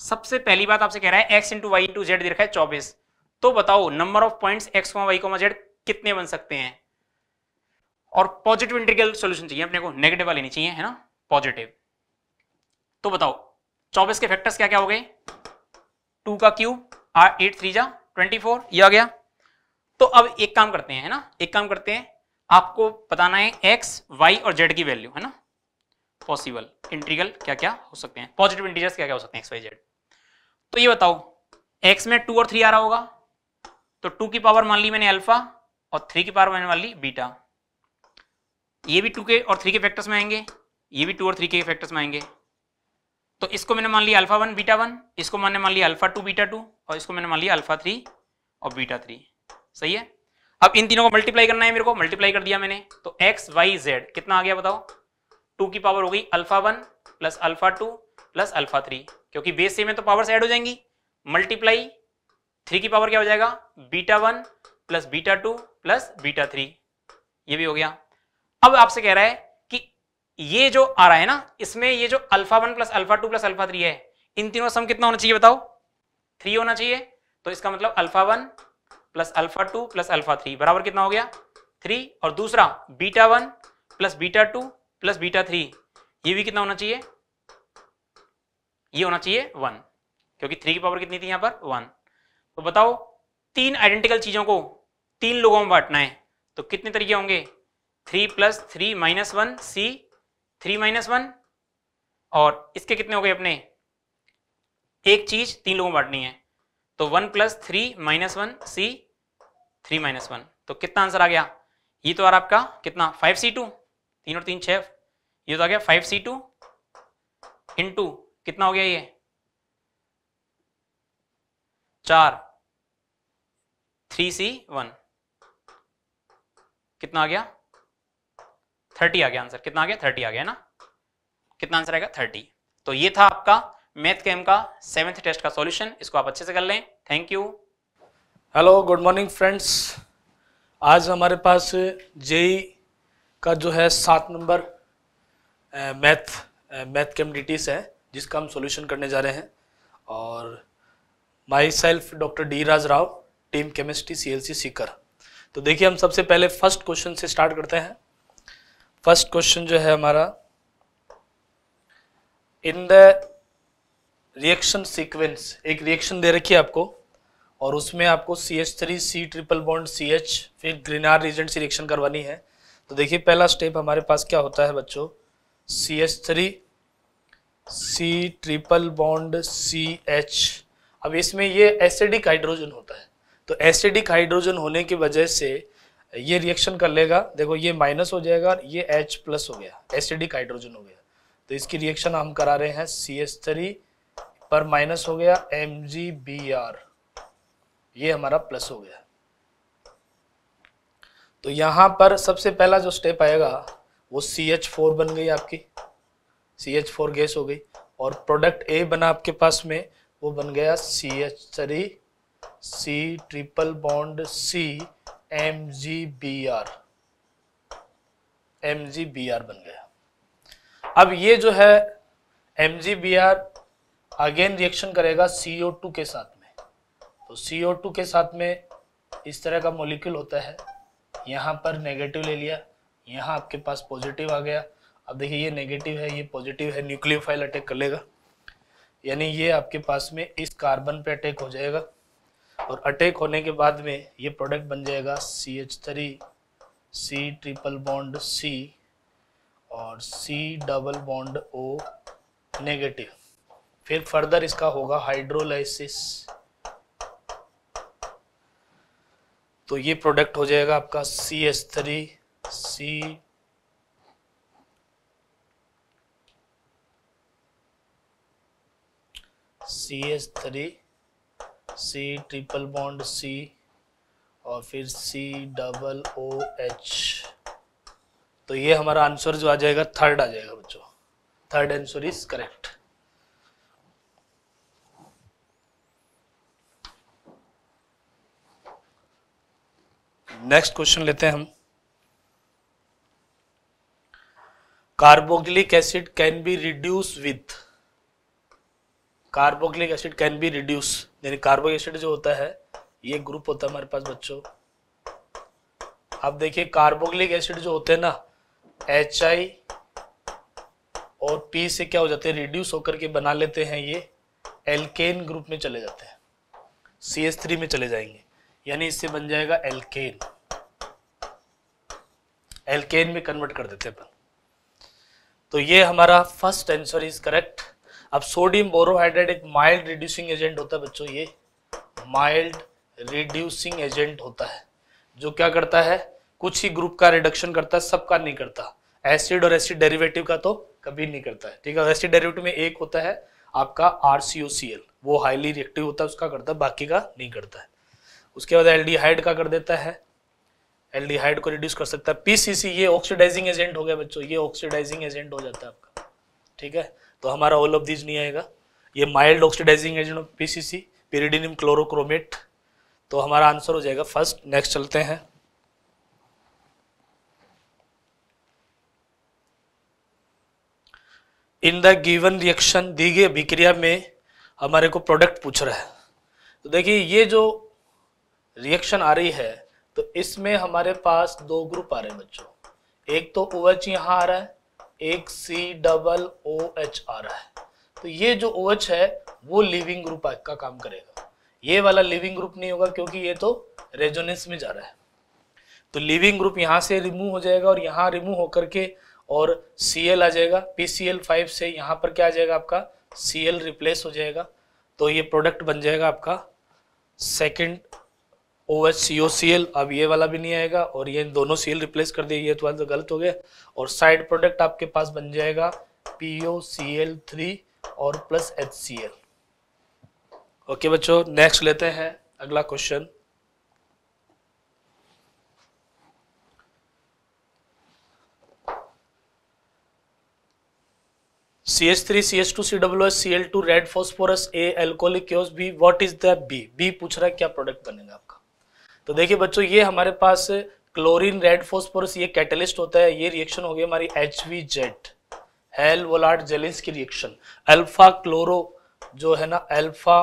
सबसे पहली बात आपसे कह रहा है X into Y into Z दे है चौबीस तो बताओ number of point X Y को जेड कितने बन सकते हैं और पॉजिटिव इंटीग्रल सॉल्यूशन चाहिए अपने को नेगेटिव वाले नहीं चाहिए है ना पॉजिटिव तो बताओ चौबीस के फैक्टर्स क्या क्या हो गए टू का क्यूब आर एट थ्री जा ट्वेंटी फोर ये आ गया तो अब एक काम करते हैं है ना एक काम करते हैं आपको बताना है एक्स वाई और जेड की वैल्यू है ना पॉसिबल इंटीग्रल क्या क्या हो सकते हैं पॉजिटिव इंटीजर्स क्या क्या हो सकते हैं एक्स वाई जेड तो ये बताओ एक्स में टू और थ्री आ रहा होगा तो टू की पावर मान ली मैंने अल्फा और थ्री की पावर मैंने मान ली बीटा ये भी टू के और थ्री के फैक्टर्स में आएंगे ये भी टू और थ्री के फैक्टर्स में आएंगे तो इसको मैंने मान लिया अल्फा वन बीटा वन इसको मैंने मान लिया अल्फा टू बीटा टू और इसको मैंने मान लिया अल्फा थ्री और बीटा थ्री सही है अब इन तीनों को मल्टीप्लाई करना है मेरे को मल्टीप्लाई कर दिया मैंने तो एक्स वाई जेड कितना आ गया बताओ टू की पावर हो गई alpha one plus alpha two plus alpha three क्योंकि बेस सेम है तो पावर ऐड हो जाएंगी मल्टीप्लाई थ्री की पावर क्या हो जाएगा beta one plus beta two plus beta three ये भी हो गया अब आपसे कह रहा है कि ये जो आ रहा है ना इसमें ये जो alpha one plus alpha two plus alpha three है इन तीनों सम कितना होना चाहिए बताओ थ्री होना चाहिए तो इसका मतलब alpha one plus alpha two plus alpha three बराबर कितना हो गया थ्री और दूसरा beta one plus beta two plus beta three ये भी कितना होना चाहिए ये होना चाहिए वन क्योंकि थ्री की पावर कितनी थी यहां पर वन तो बताओ तीन आइडेंटिकल चीजों को तीन लोगों में बांटना है तो कितने तरीके होंगे three plus three minus one C three minus one और इसके कितने हो गए अपने एक चीज तीन लोगों में बांटनी है तो one plus three minus one C three minus one तो कितना आंसर आ गया ये तो आ आपका कितना फाइव सी टू तीन और तीन छः ये तो आ गया फाइव सी टू इंटू कितना हो गया ये चार थ्री सी वन कितना आ गया थर्टी आ गया आंसर कितना आ गया थर्टी आ गया ना कितना आंसर आएगा थर्टी तो ये था आपका मैथ केम का सेवेंथ टेस्ट का सॉल्यूशन इसको आप अच्छे से कर लें thank you hello good morning friends आज हमारे पास जेई e का जो है सात नंबर मैथ मैथ कम्युनिटीज़ है जिसका हम सॉल्यूशन करने जा रहे हैं और माई self doctor D Raj Rao team chemistry C L C Sikar तो देखिए हम सबसे पहले फर्स्ट क्वेश्चन से स्टार्ट करते हैं फर्स्ट क्वेश्चन जो है हमारा इन द रिएक्शन सीक्वेंस एक रिएक्शन दे रखी है आपको और उसमें आपको C H three C triple bond C H फिर ग्रीनार रीजेंट से रिएक्शन करवानी है तो देखिए पहला स्टेप हमारे पास क्या होता है बच्चों C H three C triple bond C H अब इसमें ये एसिडिक हाइड्रोजन होता है तो एसिडिक हाइड्रोजन होने की वजह से ये रिएक्शन कर लेगा देखो ये माइनस हो जाएगा और ये एच प्लस हो गया एसिडिक हाइड्रोजन हो गया तो इसकी रिएक्शन हम करा रहे हैं सी एच थ्री पर माइनस हो गया एम जी बी आर ये हमारा प्लस हो गया तो यहां पर सबसे पहला जो स्टेप आएगा वो सी एच फोर बन गई आपकी सी एच फोर गैस हो गई और प्रोडक्ट ए बना आपके पास में वो बन गया C H three C triple bond C M G B R M G B R बन गया अब ये जो है M G B R again reaction करेगा CO2 के साथ में तो CO2 के साथ में इस तरह का मोलिक्यूल होता है यहाँ पर नेगेटिव ले लिया यहाँ आपके पास पॉजिटिव आ गया अब देखिए ये नेगेटिव है ये पॉजिटिव है न्यूक्लियोफाइल अटैक कर लेगा यानी ये आपके पास में इस कार्बन पे अटैक हो जाएगा और अटैक होने के बाद में ये प्रोडक्ट बन जाएगा C H three C triple bond C और C double bond O negative फिर फर्दर इसका होगा हाइड्रोलाइसिस तो ये प्रोडक्ट हो जाएगा आपका C S three C C S three C triple bond C और फिर सी डबल ओ एच तो ये हमारा आंसर जो आ जाएगा थर्ड आ जाएगा बच्चों third answer is correct next question लेते हैं हम carboxylic acid can be reduce with carboxylic acid can be reduce यानी कार्बोक एसिड जो होता है ये ग्रुप होता है हमारे पास बच्चों आप देखिए कार्बोक्लिक एसिड जो होते हैं ना एच आई और पी से क्या हो जाते हैं रिड्यूस होकर के बना लेते हैं ये एल्केन ग्रुप में चले जाते हैं सी एस थ्री में चले जाएंगे यानी इससे बन जाएगा एल्केन एल्केन में कन्वर्ट कर देते अपन तो ये हमारा फर्स्ट आंसर इज करेक्ट अब सोडियम बोरोहाइड्रेट एक माइल्ड रिड्यूसिंग एजेंट होता है बच्चों ये माइल्ड रिड्यूसिंग एजेंट होता है जो क्या करता है कुछ ही ग्रुप का रिडक्शन करता है सबका नहीं करता एसिड और एसिड डेरिवेटिव का तो कभी नहीं करता है ठीक है एसिड डेरिवेटिव में एक होता है आपका आर वो हाईली रिएक्टिव होता है उसका करता है बाकी का नहीं करता है उसके बाद एल्डिहाइड का कर देता है एल्डिहाइड को रिड्यूस कर सकता है पीसीसी ये ऑक्सीडाइजिंग एजेंट हो गया बच्चों ये ऑक्सीडाइजिंग एजेंट हो जाता है आपका ठीक है तो हमारा ऑल ऑफ दीज नहीं आएगा ये mild oxidising agent PCC pyridinium chlorochromate तो हमारा आंसर हो जाएगा फर्स्ट नेक्स्ट चलते हैं इन द गिवन रिएक्शन दी गई अभिक्रिया में हमारे को प्रोडक्ट पूछ रहा है तो देखिए ये जो रिएक्शन आ रही है तो इसमें हमारे पास दो ग्रुप आ रहे हैं बच्चों एक तो ओ OH एच यहाँ आ रहा है एक सी डबल ओ एच आ रहा है तो ये जो ओ OH एच है वो लिविंग ग्रुप का, का काम करेगा ये वाला लिविंग ग्रुप नहीं होगा क्योंकि ये तो रेजोनेंस में जा रहा है तो लिविंग ग्रुप यहाँ से रिमूव हो जाएगा और यहाँ रिमूव होकर के और सी एल आ जाएगा पी सी एल फाइव से यहाँ पर क्या आ जाएगा आपका सी एल रिप्लेस हो जाएगा तो ये प्रोडक्ट बन जाएगा आपका second O H C O C L अब ये वाला भी नहीं आएगा और ये इन दोनों एल रिप्लेस कर दिए ये तो, तो गलत हो गया और साइड प्रोडक्ट आपके पास बन जाएगा P O C L three और plus H C L okay बच्चों नेक्स्ट लेते हैं अगला question C S three C S two C W S C L two red phosphorus A alcoholic B what is the B B पूछ रहा है क्या product बनेगा आपका तो देखिए बच्चों ये हमारे पास क्लोरीन रेड फोस्फोरस ये कैटलिस्ट होता है ये रिएक्शन हो गई हमारी H V Z Hell Volhard Zelinsky की रिएक्शन अल्फा क्लोरो जो है ना अल्फा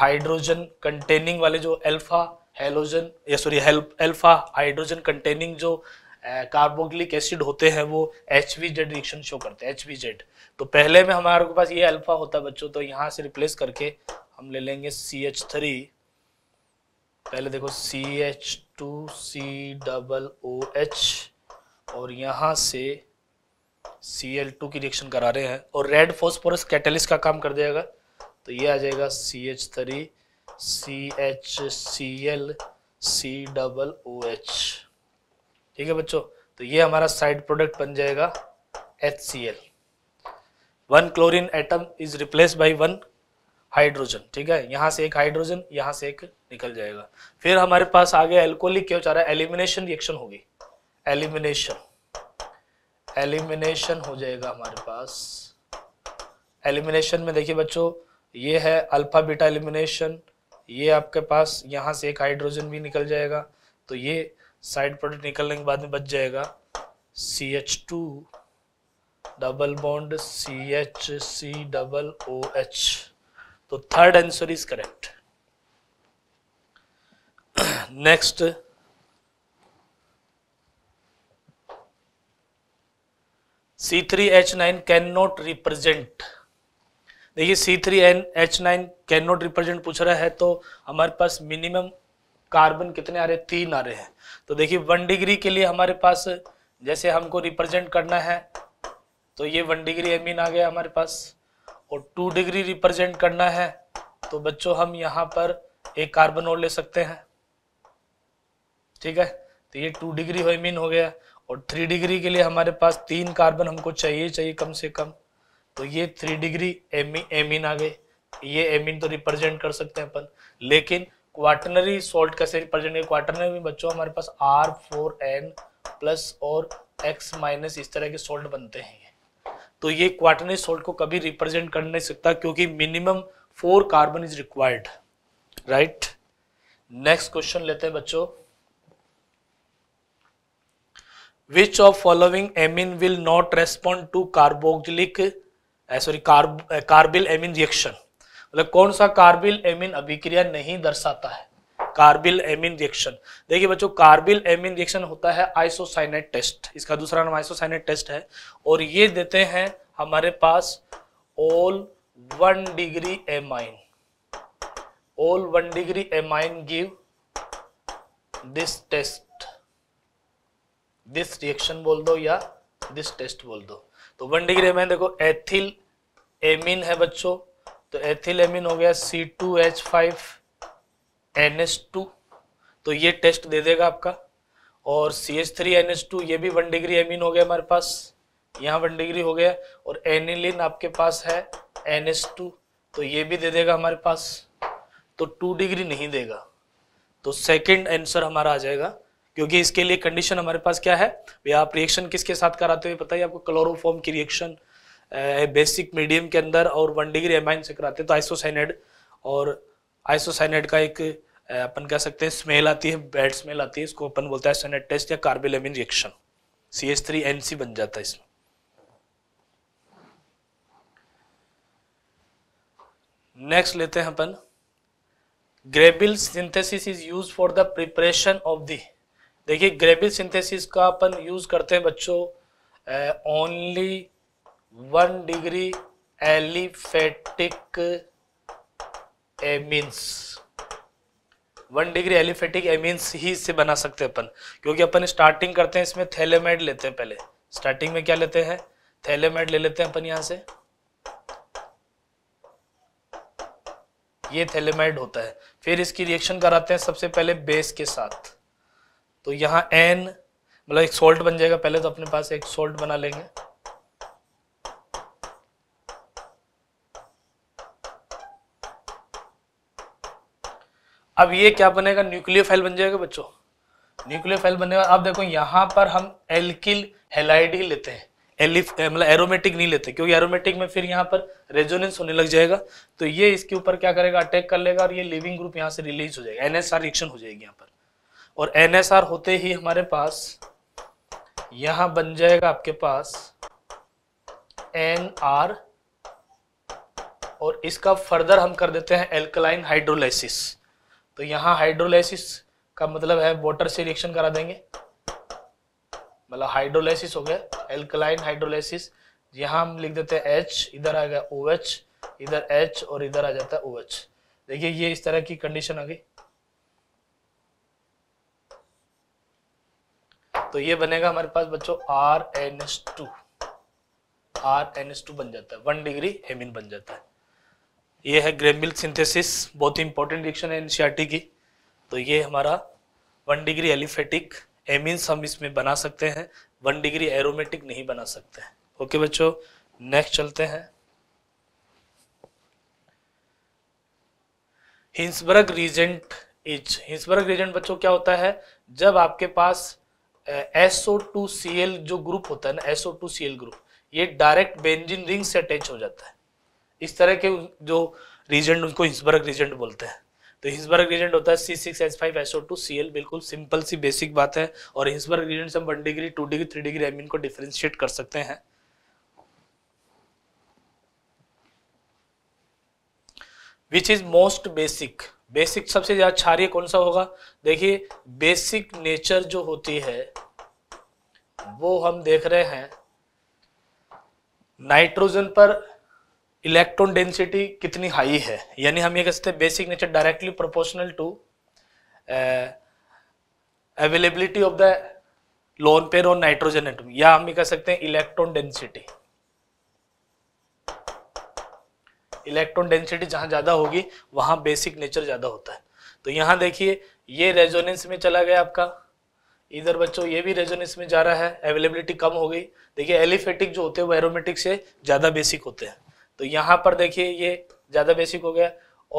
हाइड्रोजन कंटेनिंग वाले जो अल्फा हेलोजन या सॉरी अल्फा हाइड्रोजन कंटेनिंग जो कार्बोक्लिक एसिड होते हैं वो H V Z reaction show करते हैं एच वी जेड तो पहले में हमारे पास ये अल्फा होता है बच्चों तो यहाँ से रिप्लेस करके हम ले लेंगे सी एच थ्री पहले देखो C H two C double O H और यहाँ से सी एल टू की रिएक्शन करा रहे हैं और रेड फॉस्फोरस कैटलिस्ट का काम कर देगा तो ये आ जाएगा C H three C H C L C double O H ठीक है बच्चों तो ये हमारा साइड प्रोडक्ट बन जाएगा H C L one chlorine atom is replace by one hydrogen ठीक है यहाँ से एक हाइड्रोजन यहाँ से एक निकल जाएगा फिर हमारे पास आगे एल्कोलिक क्या हो रहा है एलिमिनेशन रिएक्शन होगी एलिमिनेशन एलिमिनेशन हो जाएगा हमारे पास एलिमिनेशन में देखिए बच्चों ये है अल्फा बीटा एलिमिनेशन ये आपके पास यहाँ से एक हाइड्रोजन भी निकल जाएगा तो ये साइड प्रोडक्ट निकलने के बाद में बच जाएगा C H two double bond C H C double O H तो third answer is correct next C three H nine can not represent देखिए C three N H nine can not represent पूछ रहा है तो हमारे पास minimum carbon कितने आ रहे तीन आ रहे हैं तो देखिए वन डिग्री के लिए हमारे पास जैसे हमको रिप्रेजेंट करना है तो ये वन डिग्री एमिन आ गया हमारे पास और टू डिग्री रिप्रेजेंट करना है तो बच्चों हम यहाँ पर एक कार्बन और ले सकते हैं ठीक है तो ये टू डिग्री होमीन हो गया और थ्री डिग्री के लिए हमारे पास तीन कार्बन हमको चाहिए चाहिए कम से कम तो ये थ्री डिग्री एमिन आ गए ये एमिन तो रिप्रेजेंट कर सकते हैं अपन लेकिन क्वार्टनरी सोल्ट कैसे रिप्रेजेंट क्वार्टनरी में बच्चों हमारे पास आर फोर एन प्लस और एक्स माइनस इस तरह के सोल्ट बनते हैं तो ये क्वार्टनरी सोल्ट को कभी रिप्रेजेंट कर नहीं सकता क्योंकि minimum four carbon is required right next question लेते हैं बच्चों which of following amine will not respond to carboxylic sorry carbyl amine reaction मतलब कौन सा कार्बिल एमिन अभिक्रिया नहीं दर्शाता है कार्बिल एमिन रिएक्शन देखिए बच्चों कार्बिल एमिन रिएक्शन होता है आइसोसाइनेट टेस्ट इसका दूसरा नाम आइसोसाइनेट टेस्ट है और ये देते हैं हमारे पास all one degree amine all one degree amine give this test this reaction बोल दो या दिस टेस्ट बोल दो तो वन डिग्री में देखो एथिल एमिन है बच्चों तो एथिल एमिन हो गया C two H five N H two तो ये टेस्ट दे देगा आपका और C H three N H two ये भी वन डिग्री एमिन हो गया हमारे पास यहाँ वन डिग्री हो गया और एनिलिन आपके पास है एन एस टू तो ये भी दे देगा हमारे पास तो टू डिग्री नहीं देगा तो सेकेंड आंसर हमारा आ जाएगा क्योंकि इसके लिए कंडीशन हमारे पास क्या है भैया आप रिएक्शन किसके साथ कराते हुए पता है आपको क्लोरोफॉर्म की रिएक्शन बेसिक मीडियम के अंदर और वन डिग्री एमाइन से कराते हैं तो आइसोसाइनेड और आइसोसाइनेड का एक अपन कह सकते हैं स्मेल आती है बैड स्मेल आती है इसको अपन बोलते हैं आइसोसाइनेट टेस्ट या carbylamine reaction C S three N C बन जाता है इसमें नेक्स्ट लेते हैं अपन Gabriel synthesis is use for the preparation of the देखिए ग्रेबिल सिंथेसिस का अपन यूज़ करते हैं बच्चों only one degree aliphatic amines one degree aliphatic amines ही इससे बना सकते हैं अपन क्योंकि अपन स्टार्टिंग करते हैं इसमें थैलेमाइड लेते हैं पहले स्टार्टिंग में क्या लेते हैं थैलेमाइड ले लेते हैं अपन यहां से ये थैलेमाइड होता है फिर इसकी रिएक्शन कराते हैं सबसे पहले बेस के साथ तो यहाँ एन मतलब एक सोल्ट बन जाएगा पहले तो अपने पास एक सोल्ट बना लेंगे अब ये क्या बनेगा न्यूक्लियोफाइल बन जाएगा बच्चों न्यूक्लियोफाइल बनेगा अब देखो यहाँ पर हम एल्किल हेलाइड ही लेते हैं एलिफ मतलब एरोमेटिक नहीं लेते क्योंकि एरोमेटिक में फिर यहाँ पर रेजोनेंस होने लग जाएगा तो ये इसके ऊपर क्या करेगा अटैक कर लेगा और ये लिविंग ग्रुप यहाँ से रिलीज हो जाएगा एनएसआर रिएक्शन हो जाएगी यहाँ पर और आर होते ही हमारे पास यहां बन जाएगा आपके पास एन आर और इसका फर्दर हम कर देते हैं एल्कलाइन हाइड्रोलाइसिस तो यहाँ हाइड्रोलाइसिस का मतलब है वॉटर से रिएक्शन करा देंगे मतलब हाइड्रोलाइसिस हो गया एल्कलाइन हाइड्रोलाइसिस यहाँ हम लिख देते हैं एच इधर आ गया ओ OH, एच इधर एच और इधर आ जाता है ओ OH. एच देखिए ये इस तरह की कंडीशन आ गई तो ये बनेगा हमारे पास बच्चों R N S two R N S two बन जाता है वन डिग्री हेमिन बन जाता है ये है ग्रेमिल सिंथेसिस बहुत ही इंपॉर्टेंट रिएक्शन है एनसीआरटी की तो ये हमारा वन डिग्री एलिफेटिक एमिन हम इसमें बना सकते हैं वन डिग्री एरोमेटिक नहीं बना सकते हैं ओके बच्चों नेक्स्ट चलते हैं Hinsberg reagent is Hinsberg reagent बच्चों क्या होता है जब आपके पास एसओ टू सी एल जो ग्रुप होता है ना SO two C L group ये डायरेक्ट बेंजिन रिंग से अटैच हो जाता है इस तरह के जो रीजेंट उनको हिंसबर्ग रीजेंट बोलते हैं तो हिंसबर्ग रीजेंट होता है C six S five S O two C L बिल्कुल सिंपल सी बेसिक बात है और हिंसबर्ग रीजेंट से हम one degree two degree three degree amine को डिफ्रेंशिएट कर सकते हैं which is most basic basic सबसे ज्यादा क्षारिय कौन सा होगा देखिए बेसिक नेचर जो होती है वो हम देख रहे हैं नाइट्रोजन पर इलेक्ट्रॉन डेंसिटी कितनी हाई है यानी हम ये कह सकते हैं basic nature directly proportional to availability of the lone pair on nitrogen atom या हम ये कह सकते हैं इलेक्ट्रॉन डेंसिटी इलेक्ट्रॉन डेंसिटी जहाँ ज़्यादा होगी वहाँ बेसिक नेचर ज़्यादा होता है तो यहाँ देखिए ये रेजोनेंस में चला गया आपका इधर बच्चों ये भी रेजोनेंस में जा रहा है अवेलेबिलिटी कम हो गई देखिए एलिफेटिक जो होते हैं वो एरोमेटिक से ज़्यादा बेसिक होते हैं तो यहाँ पर देखिए ये ज़्यादा बेसिक हो गया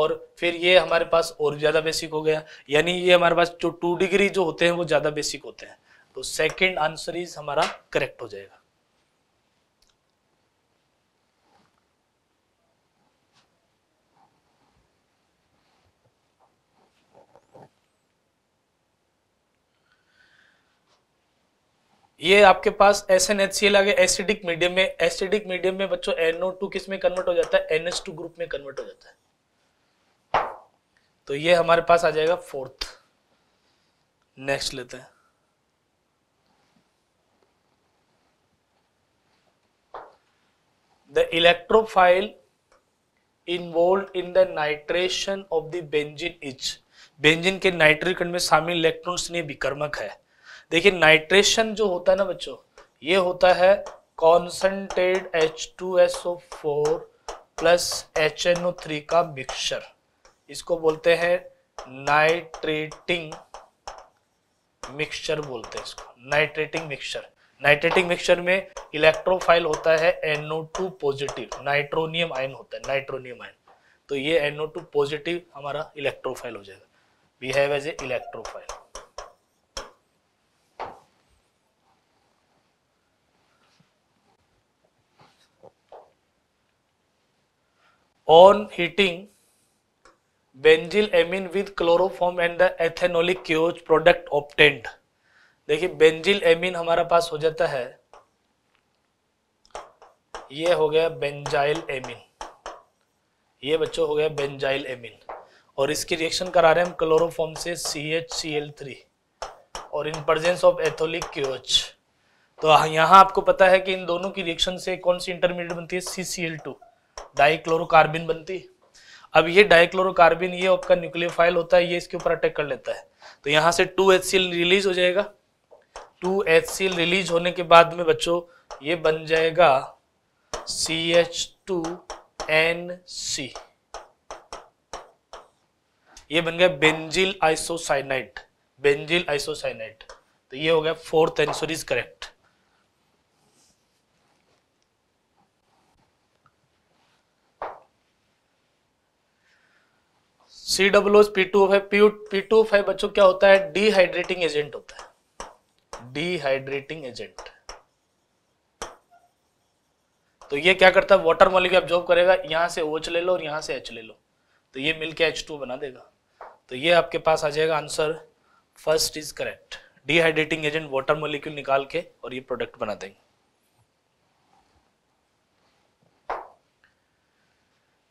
और फिर ये हमारे पास और ज़्यादा बेसिक हो गया यानी ये हमारे पास जो टू डिग्री जो होते हैं वो ज़्यादा बेसिक होते हैं तो सेकेंड आंसर इज हमारा करेक्ट हो जाएगा ये आपके पास S N H C L आगे एसिडिक मीडियम में एसिडिक मीडियम में बच्चों एनओ टू किस में कन्वर्ट हो जाता है एनएस टू ग्रुप में कन्वर्ट हो जाता है तो ये हमारे पास आ जाएगा फोर्थ नेक्स्ट लेते हैं the electrophile involve in the nitration of the benzene is benzene के नाइट्रिकन में शामिल इलेक्ट्रॉन्स ने विकर्मक है देखिए नाइट्रेशन जो होता है ना बच्चों ये होता है concentrate H two S O four plus H N O three का मिक्सचर इसको बोलते हैं नाइट्रेटिंग मिक्सचर बोलते हैं इसको नाइट्रेटिंग मिक्सचर नाइट्रेटिंग मिक्सचर में इलेक्ट्रोफाइल होता है NO two positive nitronium ion होता है नाइट्रोनियम आयन तो ये एनओ टू पॉजिटिव हमारा इलेक्ट्रोफाइल हो जाएगा behave as a electrophile on heating benzyl amine with chloroform and the ethanolic QH product obtained देखिए बेंजिल एमिन हमारा पास हो जाता है ये हो गया बेंजाइल एमिन ये बच्चों हो गया बेंजाइल एमिन और इसकी रिएक्शन करा रहे हैं हम क्लोरोफॉर्म से C H C L three और in presence of ethanolic KOH तो यहाँ आपको पता है कि इन दोनों की रिएक्शन से कौन सी इंटरमीडिएट बनती है C C L two dichlorocarbene बनती है अब ये डाइक्लोरोकार्बिन ये आपका न्यूक्लियोफाइल होता है ये इसके ऊपर अटैक कर लेता है तो यहाँ से टू एच रिलीज हो जाएगा टू एच रिलीज होने के बाद में बच्चों ये बन जाएगा C H two N C ये बन गया बेंजिल आइसोसाइनाइट बेंजिल आइसोसाइनाइट तो ये हो गया फोर्थ एंसुरीज करेक्ट सी डब्लो P two five P P two five बच्चों क्या होता है डिहाइड्रेटिंग एजेंट होता है डिहाइड्रेटिंग एजेंट तो ये क्या करता है वाटर मॉलिक्यूल ऑब्जॉर्व करेगा यहां से ओच ले लो और यहां से एच ले लो तो ये मिलके एच टू बना देगा तो ये आपके पास आ जाएगा answer first is correct dehydrating agent water molecule निकाल के और ये प्रोडक्ट बना देंगे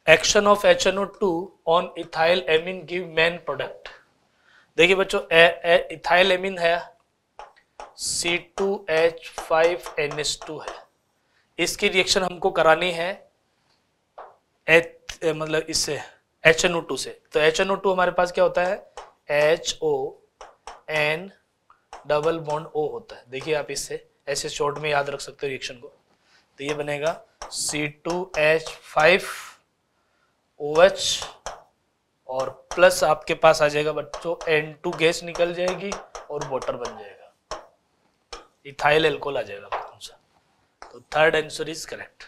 action of H N O two on ethyl amine give main product देखिए बच्चों इथाइल एमिन है C two H five N S two है इसकी रिएक्शन हमको करानी है मतलब इससे एच एन ओ टू से तो एच एन ओ टू हमारे पास क्या होता है H O N double bond O होता है देखिए आप इससे ऐसे शॉर्ट में याद रख सकते हो रिएक्शन को तो ये बनेगा C two H five O H और प्लस आपके पास आ जाएगा बच्चों एन टू गैस निकल जाएगी और वॉटर बन जाएगा इथाइल एल्कोल आ जाएगा कौन सा तो third answer is correct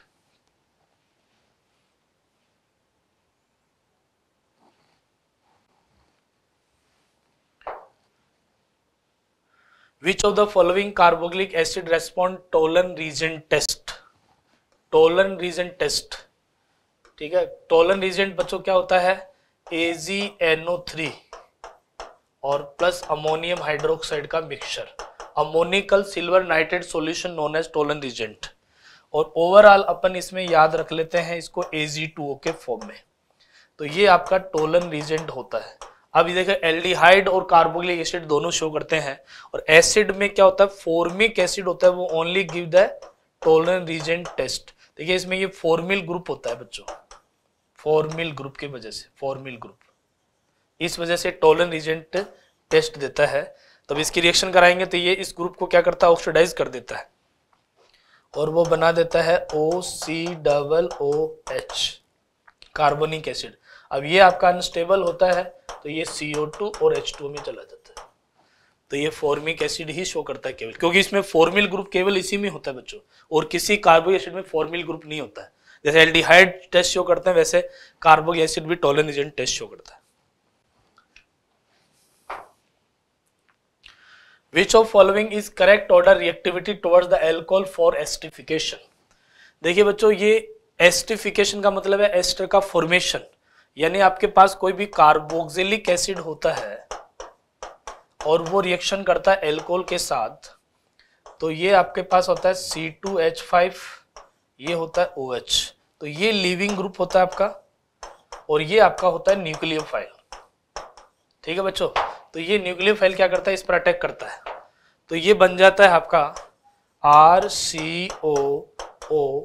which of the following carboxylic acid respond tolan region test tolan region test ठीक है टोलन रिजेंट बच्चों क्या होता है थ्री और प्लस अमोनियम हाइड्रोक्साइड का mixture ammoniacal silver nitrate solution known as Tollen reagent और overall अपन इसमें याद रख लेते हैं इसको Ag2O के फॉर्म में तो ये आपका टोलन रिजेंट होता है अब ये देखो एल्डिहाइड और कार्बोक्लिक एसिड दोनों शो करते हैं और एसिड में क्या होता है फॉर्मिक एसिड होता है वो only give the Tollen reagent test देखिए इसमें ये फॉर्मिल ग्रुप होता है बच्चों फॉर्मिल ग्रुप की वजह से फॉर्मिल ग्रुप इस वजह से टोलन रिजेंट टेस्ट देता है तब इसकी रिएक्शन कराएंगे तो ये इस ग्रुप को क्या करता है ऑक्सीडाइज कर देता है और वो बना देता है O C double O H carbonic acid अब ये आपका अनस्टेबल होता है तो ये CO2 और H2 में चला जाता है तो ये फॉर्मिक एसिड ही शो करता है केवल क्योंकि इसमें फॉर्मिल ग्रुप केवल इसी में होता है बच्चों और किसी कार्बोनिक एसिड में फॉर्मिल ग्रुप नहीं होता है जैसे एल टेस्ट शो करते हैं वैसे कार्बोक एसिड भी टोलन एजेंट टेस्ट शो करता है which of following is correct order reactivity towards the alcohol for esterification देखिए बच्चों ये एस्टिफिकेशन का मतलब है एस्टर का फॉर्मेशन यानी आपके पास कोई भी कार्बोक्सिलिक एसिड होता है और वो रिएक्शन करता है एल्कोहल के साथ तो ये आपके पास होता है सी टू एच फाइव ये होता है ओ OH. एच तो ये लिविंग ग्रुप होता है आपका और ये आपका होता है न्यूक्लियर फाइल ठीक है बच्चों तो ये न्यूक्लियर फाइल क्या करता है इस पर अटैक करता है तो ये बन जाता है आपका आर सी ओ ओ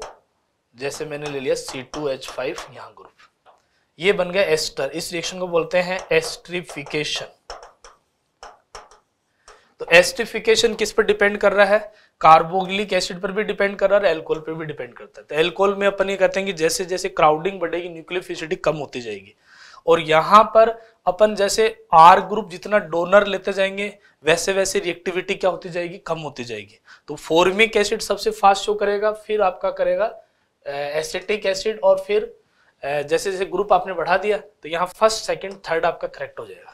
जैसे मैंने ले लिया सी टू एच फाइव यहां ग्रुप ये बन गया एस्टर इस रिएक्शन को बोलते हैं एस्ट्रिफिकेशन तो एस्ट्रिफिकेशन किस पर डिपेंड कर रहा है कार्बोक्लिक एसिड पर भी डिपेंड कर रहा है एल्कोहल पर भी डिपेंड करता है तो एल्कोहल में अपन ये कहते हैं कि जैसे जैसे क्राउडिंग बढ़ेगी न्यूक्लियोफिसिटी कम होती जाएगी और यहाँ पर अपन जैसे आर ग्रुप जितना डोनर लेते जाएंगे वैसे वैसे रिएक्टिविटी क्या होती जाएगी कम होती जाएगी तो फॉर्मिक एसिड सबसे फास्ट शो करेगा फिर आपका करेगा एसिटिक एसिड और फिर जैसे जैसे ग्रुप आपने बढ़ा दिया तो यहाँ फर्स्ट सेकेंड थर्ड आपका करेक्ट हो जाएगा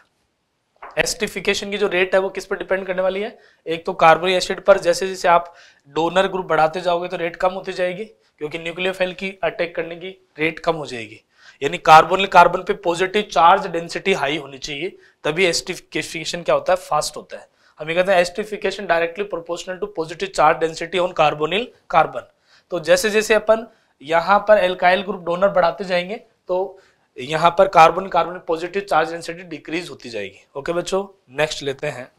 एसिडिफिकेशन की जो रेट है वो किस पर डिपेंड करने वाली है एक तो कार्बोनिक एसिड पर जैसे जैसे आप डोनर ग्रुप बढ़ाते जाओगे तो रेट कम होती जाएगी क्योंकि न्यूक्लियर न्यूक्लियोफाइल की अटैक करने की रेट कम हो जाएगी यानी कार्बोनिक कार्बन पे पॉजिटिव चार्ज डेंसिटी हाई होनी चाहिए तभी एस्टिफिकेशन क्या होता है फास्ट होता है हम ये कहते हैं esterification directly proportional to positive charge density on carbonyl carbon तो जैसे जैसे अपन यहाँ पर एल्काइल ग्रुप डोनर बढ़ाते जाएंगे तो यहाँ पर carbon carbon positive charge density decrease होती जाएगी ओके बच्चों नेक्स्ट लेते हैं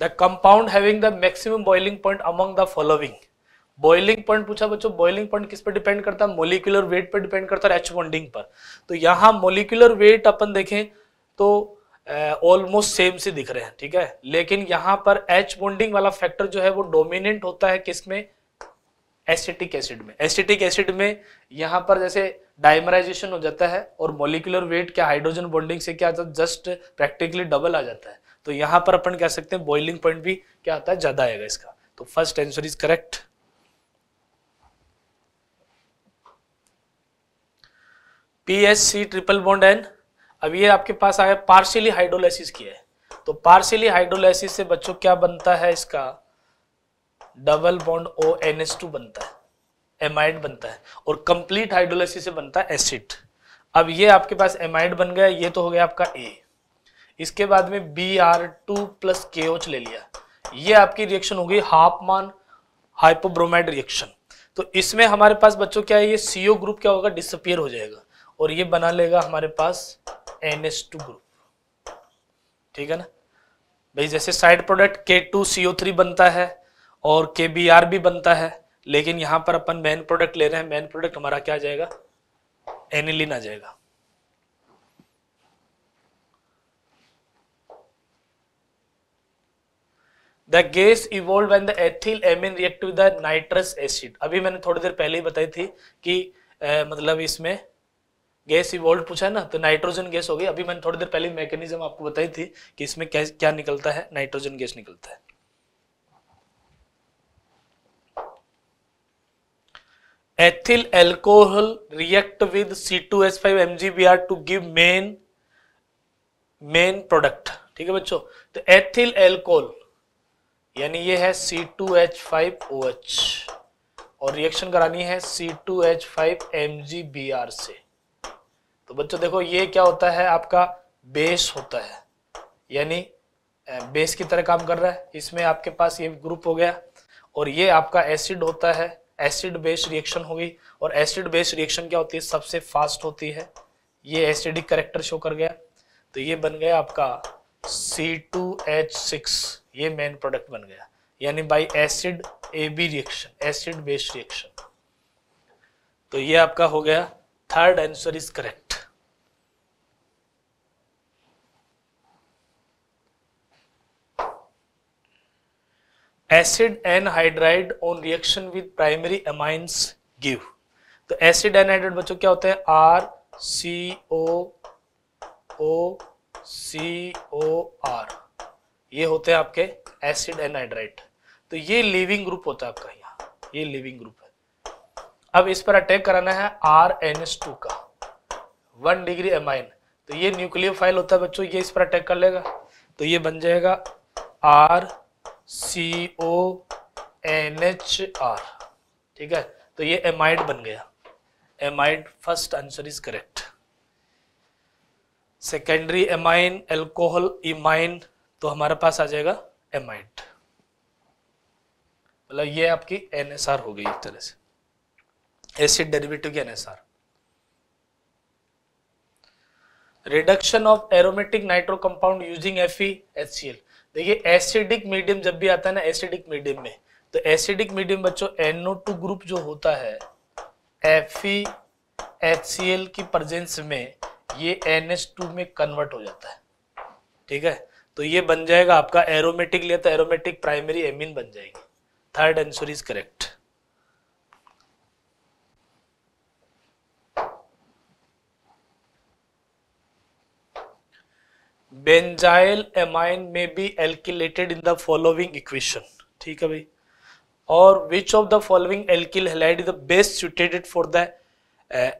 the compound having the maximum boiling point among the following boiling point पूछा बच्चों बॉइलिंग पॉइंट किस पर डिपेंड करता है मोलिकुलर वेट पर डिपेंड करता है एच बॉन्डिंग पर तो यहाँ मोलिकुलर वेट अपन देखें तो ऑलमोस्ट सेम से दिख रहे हैं ठीक है लेकिन यहाँ पर एच बॉन्डिंग वाला फैक्टर जो है वो डोमिनेंट होता है किसमें एसिटिक एसिड में एसिटिक एसिड में यहाँ पर जैसे डायमराइजेशन हो जाता है और मोलिकुलर वेट क्या हाइड्रोजन बॉन्डिंग से क्या आता है जस्ट प्रैक्टिकली डबल आ जाता है तो यहाँ पर अपन कह सकते हैं बॉइलिंग पॉइंट भी क्या आता है ज्यादा आएगा इसका तो first answer is correct P S C triple bond N अब ये आपके पास आया पार्शियली हाइड्रोलाइसिस किया है तो पार्शियली हाइड्रोलाइसिस से बच्चों क्या बनता है इसका double bond O N S two बनता है एमाइड बनता है और कंप्लीट हाइड्रोलाइसिस से बनता है एसिड अब ये आपके पास एमाइड बन गया ये तो हो गया आपका ए इसके बाद में B R two plus K O H ले लिया ये आपकी रिएक्शन होगी हाफमान हाइपोब्रोमाइड रिएक्शन तो इसमें हमारे पास बच्चों क्या है ये सीओ ग्रुप क्या होगा डिसअपियर हो जाएगा और ये बना लेगा हमारे पास एन एस टू ग्रुप ठीक है ना भाई जैसे side product K two C O three बनता है और के बी आर भी बनता है लेकिन यहां पर अपन मेन प्रोडक्ट ले रहे हैं मेन प्रोडक्ट हमारा क्या आ जाएगा एनिलिन आ जाएगा the gas evolve when the ethyl amine react with the nitrous acid अभी मैंने थोड़ी देर पहले ही बताई थी कि ए, मतलब इसमें गैस इवोल्व पूछा है ना तो नाइट्रोजन गैस हो गई अभी मैंने थोड़ी देर पहले मैकेनिज्म आपको बताई थी कि इसमें क्या क्या निकलता है नाइट्रोजन गैस निकलता है ethyl alcohol react with B R to give main main product ठीक है बच्चों तो एथिल एल्कोहल यानी ये है C2H5OH और रिएक्शन करानी है बी आर से तो बच्चों देखो ये क्या होता है आपका बेस होता है यानी बेस की तरह काम कर रहा है इसमें आपके पास ये ग्रुप हो गया और ये आपका एसिड होता है एसिड बेस रिएक्शन हो गई और एसिड बेस रिएक्शन क्या होती है सबसे फास्ट होती है ये एसिडिक करेक्टर शो कर गया तो ये बन गया आपका सी टू एच सिक्स ये मेन प्रोडक्ट बन गया यानी by acid A B reaction acid base reaction तो ये आपका हो गया third answer is correct acid anhydride on reaction with primary amines give तो एसिड एनहाइड्रेट बच्चों क्या होते हैं are C O O C O R ये होते हैं आपके एसिड एनहाइड्राइट तो ये लिविंग ग्रुप होता है आपका यहाँ ये लिविंग ग्रुप है अब इस पर अटैक कराना है आर एन एस टू का वन डिग्री एमाइन तो ये न्यूक्लियो होता है बच्चों ये इस पर अटैक कर लेगा तो ये बन जाएगा R C O N H R ठीक है तो ये एमाइड बन गया amide first answer is correct secondary amine alcohol imine तो हमारे पास आ जाएगा एमाइड मतलब ये आपकी एनएसआर हो गई एक तरह से एसिड डेरिवेटिव की N S R reduction of aromatic nitro compound using F E H C L देखिए एसिडिक मीडियम जब भी आता है ना एसिडिक मीडियम में तो एसिडिक मीडियम बच्चों एनओ टू ग्रुप जो होता है एफ एल की प्रजेंस में ये टू में कन्वर्ट हो जाता है ठीक है तो ये बन जाएगा आपका एरोमेटिक लिया तो एरोमेटिक प्राइमरी एमिन बन जाएगी third answer is correct benzyl amine में be alkylated in the following equation ठीक है भाई और which of the following alkyl halide is the best suited for the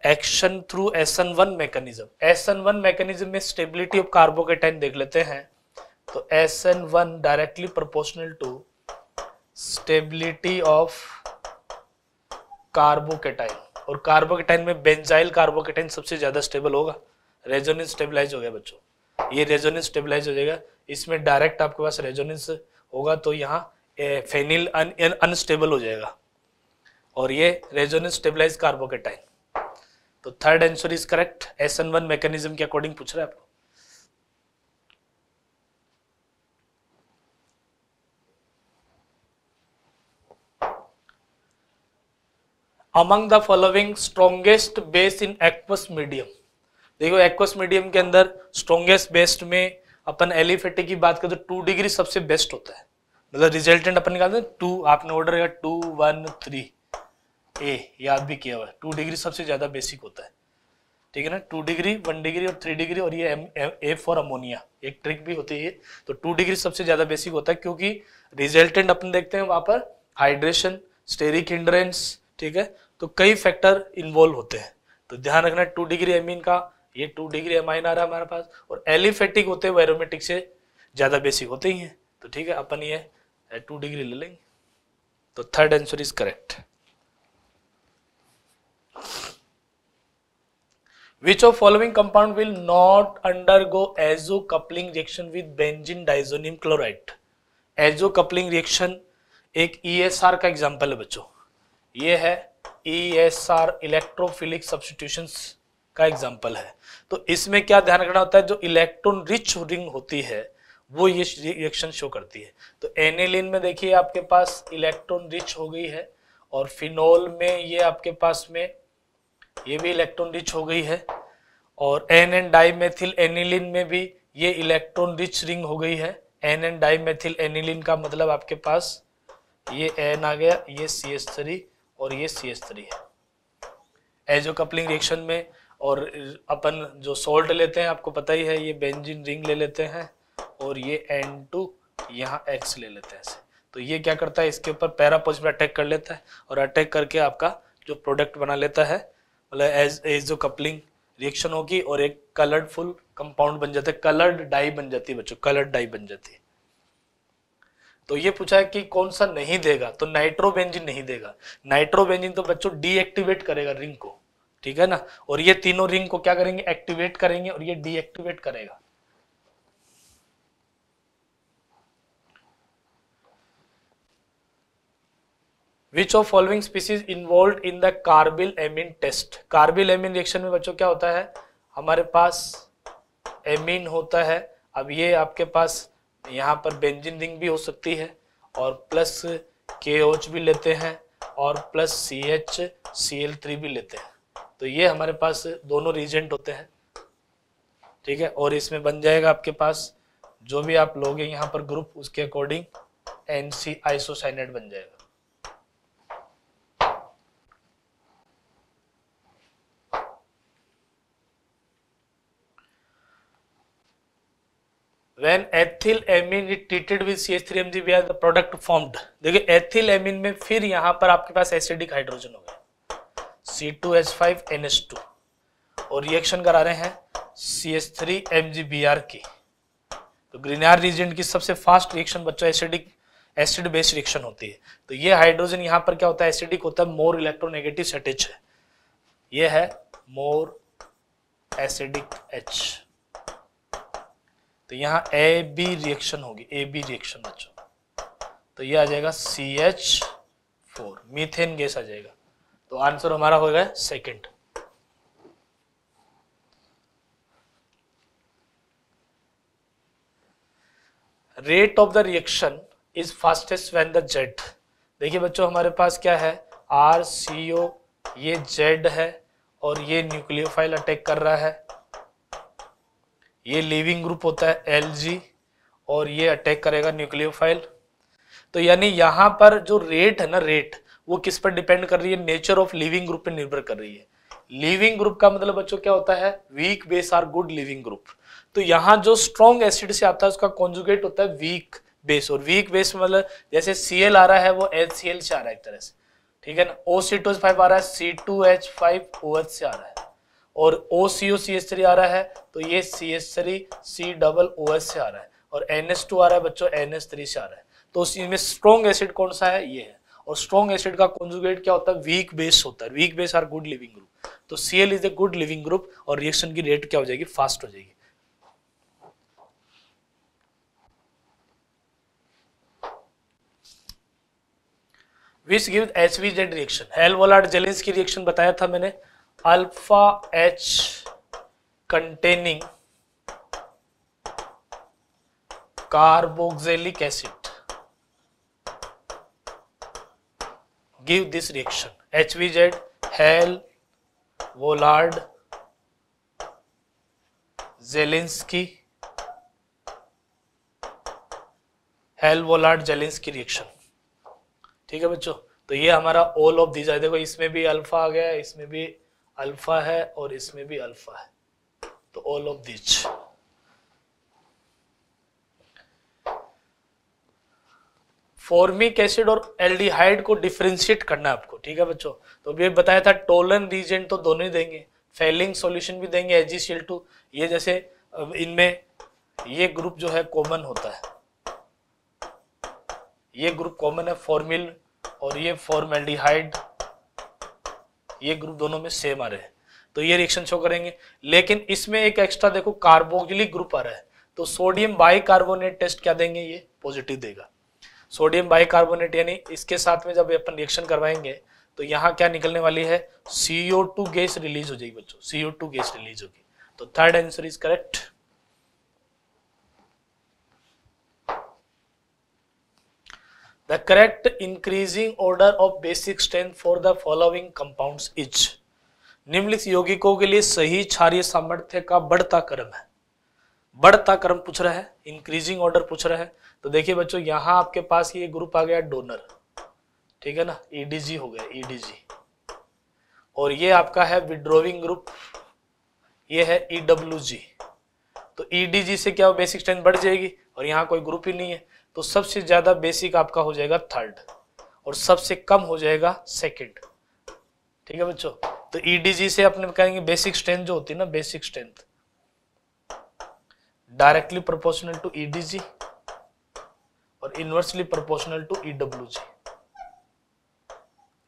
action through S N one mechanism S N one mechanism में stability of carbocation देख लेते हैं तो S N one directly proportional to stability of carbocation और carbocation में benzyl carbocation सबसे ज्यादा stable होगा रेजोनेंस स्टेबलाइज हो गया बच्चों ये रेजोनेंस स्टेबलाइज हो जाएगा इसमें डायरेक्ट आपके पास रेजोनेंस होगा तो यहाँ फेनिल अनस्टेबल हो जाएगा और ये रेजोनेंस स्टेबलाइज कार्बोकेटाइन तो third answer is correct S N one mechanism के अकॉर्डिंग पूछ रहे आप आपको among the following strongest base in aqueous medium देखो एक्वस मीडियम के अंदर स्ट्रोंगेस्ट बेस्ट में अपन एलिफेटे e की बात करें तो टू डिग्री सबसे बेस्ट होता है मतलब रिजल्टेंट अपन निकालते हैं टू आपने ऑर्डर किया टू वन थ्री ए याद भी किया हुआ है टू डिग्री सबसे ज़्यादा बेसिक होता है ठीक है ना टू डिग्री वन डिग्री और थ्री डिग्री और ये ए फॉर अमोनिया एक ट्रिक भी होती है तो टू डिग्री सबसे ज़्यादा बेसिक होता है क्योंकि रिजल्टेंट अपन देखते हैं वहां पर हाइड्रेशन स्टेरिक हिंड्रेंस ठीक है तो कई फैक्टर इन्वॉल्व होते हैं तो ध्यान रखना टू डिग्री एमिन का ये टू डिग्री एम आ रहा है हमारे पास और एलिफेटिक होते हुए एरोमेटिक से ज़्यादा बेसिक होते ही हैं तो ठीक है अपन ये टू डिग्री ले लेंगे तो third answer is correct of following compound will not undergo azo coupling reaction with benzene diazonium chloride azo coupling reaction एक ESR का एग्जाम्पल है बच्चों ये है ई आर इलेक्ट्रोफिलिक सब्सटीट्यूशन का एग्जाम्पल है तो इसमें क्या ध्यान रखना होता है जो इलेक्ट्रॉन रिच रिंग होती है वो ये रिएक्शन शो करती है तो एनिलिन में देखिए आपके पास इलेक्ट्रॉन रिच हो गई है और फिनोल में ये आपके पास में ये भी इलेक्ट्रॉन रिच हो गई है और एन एन डाईमेथिल एनिलिन में भी ये इलेक्ट्रॉन रिच रिंग हो गई है एन एन डाईमेथिल एनिलिन का मतलब आपके पास ये एन आ गया ये सी एस थ्री और ये सी एस थ्री है एजो कपलिंग रिएक्शन में और अपन जो सोल्ट लेते हैं आपको पता ही है ये बेंजिन रिंग ले लेते हैं और ये एन टू यहाँ एक्स ले लेते हैं ऐसे तो ये क्या करता है इसके ऊपर पोज पर अटैक कर लेता है और अटैक करके आपका जो प्रोडक्ट बना लेता है मतलब एज एज जो कपलिंग रिएक्शन होगी और एक कलर्ड फुल कंपाउंड बन जाता है कलर्ड डाई बन जाती है बच्चों कलर्ड डाई बन जाती है तो ये पूछा है कि कौन सा नहीं देगा तो नाइट्रोबेंजिन नहीं देगा नाइट्रोबेंजिन तो बच्चों डीएक्टिवेट करेगा रिंग को ठीक है ना और ये तीनों रिंग को क्या करेंगे एक्टिवेट करेंगे और ये डीएक्टिवेट करेगा which of following species involve in the carbylamine test carbyl amine reaction में बच्चों क्या होता है हमारे पास एमिन होता है अब ये आपके पास यहाँ पर बेंजिन रिंग भी हो सकती है और प्लस के भी लेते हैं और plus C H C L three भी लेते हैं तो ये हमारे पास दोनों रीजेंट होते हैं ठीक है और इसमें बन जाएगा आपके पास जो भी आप लोगे यहाँ पर ग्रुप उसके अकॉर्डिंग एन सी आइसोसाइनेट बन जाएगा when ethyl amine is treated with CH3 MgBr the product formed देखिए ethyl amine में फिर यहाँ पर आपके पास acidic hydrogen हो गया C two H five N H two और रिएक्शन करा रहे हैं C H three M G B R की तो ग्रीनार रीजेंट की सबसे फास्ट रिएक्शन बच्चों एसिडिक एसिड बेस रिएक्शन होती है तो ये हाइड्रोजन यहाँ पर क्या होता है एसिडिक होता है मोर इलेक्ट्रोनेगेटिव सेट एच है ये है मोर एसिडिक एच तो यहाँ ए बी रिएक्शन होगी ए बी रिएक्शन बच्चों तो ये आ जाएगा C H four methane gas आ जाएगा तो आंसर हमारा होगा second rate of the reaction is fastest when the Z देखिए बच्चों हमारे पास क्या है आर सी ओ ये जेड है और ये न्यूक्लियोफाइल अटैक कर रहा है ये लिविंग ग्रुप होता है एल जी और ये अटैक करेगा न्यूक्लियोफाइल तो यानी यहां पर जो रेट है ना रेट वो किस पर डिपेंड कर रही है नेचर ऑफ लिविंग ग्रुप पर निर्भर कर रही है लिविंग ग्रुप का मतलब बच्चों क्या होता है weak base are good leaving group तो यहाँ जो स्ट्रॉन्ग एसिड से आता है उसका कॉन्जुगेट होता है वीक बेस और वीक बेस मतलब जैसे सी आ रहा है वो एच सी एल से आ रहा है एक तरह से ठीक है ना ओ सी टू फाइव आ रहा है C two H five O H से आ रहा है और ओ सी ओ सी एच थ्री आ रहा है तो ये C H three C double O H से आ रहा है और एन एस टू आ रहा है बच्चों एन एस थ्री से आ रहा है तो इसमें स्ट्रॉन्ग एसिड कौन सा है ये है और स्ट्रॉन्ग एसिड का कॉन्जुगेट क्या होता है वीक बेस होता है weak base are good leaving group तो C L is a good leaving group और रिएक्शन की रेट क्या हो जाएगी फास्ट हो जाएगी which give H V Z reaction Hell Volhard Zelinsky की रिएक्शन बताया था मैंने alpha H containing carboxylic acid give this reaction HVZ, Hell, Volard, Zelinsky, Hell, Volard, Zelinsky reaction. ठीक है बच्चों तो ये हमारा ऑल ऑफ दीज है देखो इसमें भी अल्फा आ गया है इसमें भी अल्फा है और इसमें भी अल्फा है तो all of these formic acid और एल्डिहाइड को डिफ्रेंशिएट करना है आपको ठीक है बच्चों तो अभी बताया था टोलन रीजेंट तो दोनों ही देंगे फेलिंग सॉल्यूशन भी देंगे एजीसीएल टू ये जैसे इनमें ये ग्रुप जो है कॉमन होता है ये ग्रुप कॉमन है फॉर्मिल और ये फॉर्मेल्डिहाइड ये ग्रुप दोनों में सेम आ रहे हैं तो ये रिएक्शन शो करेंगे लेकिन इसमें एक एक्स्ट्रा देखो कार्बोक्सिलिक ग्रुप आ रहा है तो सोडियम बाइकार्बोनेट टेस्ट क्या देंगे ये पॉजिटिव देगा सोडियम बाइकार्बोनेट यानी इसके साथ में जब अपन रिएक्शन करवाएंगे तो यहाँ क्या निकलने वाली है CO2 गैस रिलीज हो जाएगी बच्चों CO2 गैस रिलीज होगी तो third answer is correct the correct increasing order of basic strength for the following compound is निम्नलिखित यौगिकों के लिए सही क्षारिय सामर्थ्य का बढ़ता क्रम है बढ़ता क्रम पूछ रहा है इंक्रीजिंग ऑर्डर पूछ रहा है तो देखिए बच्चों यहां आपके पास ये ग्रुप आ गया डोनर ठीक है ना ईडीजी e हो गया ईडीजी e और ये आपका है विड्रोविंग ग्रुप ये है ईडब्ल्यूजी e तो ईडीजी से क्या बेसिक स्ट्रेंथ बढ़ जाएगी और यहाँ कोई ग्रुप ही नहीं है तो सबसे ज्यादा बेसिक आपका हो जाएगा थर्ड और सबसे कम हो जाएगा सेकंड ठीक है बच्चों तो ईडीजी से अपने कहेंगे बेसिक स्ट्रेंथ जो होती है ना basic strength directly proportional to E D G और inversely proportional to E W G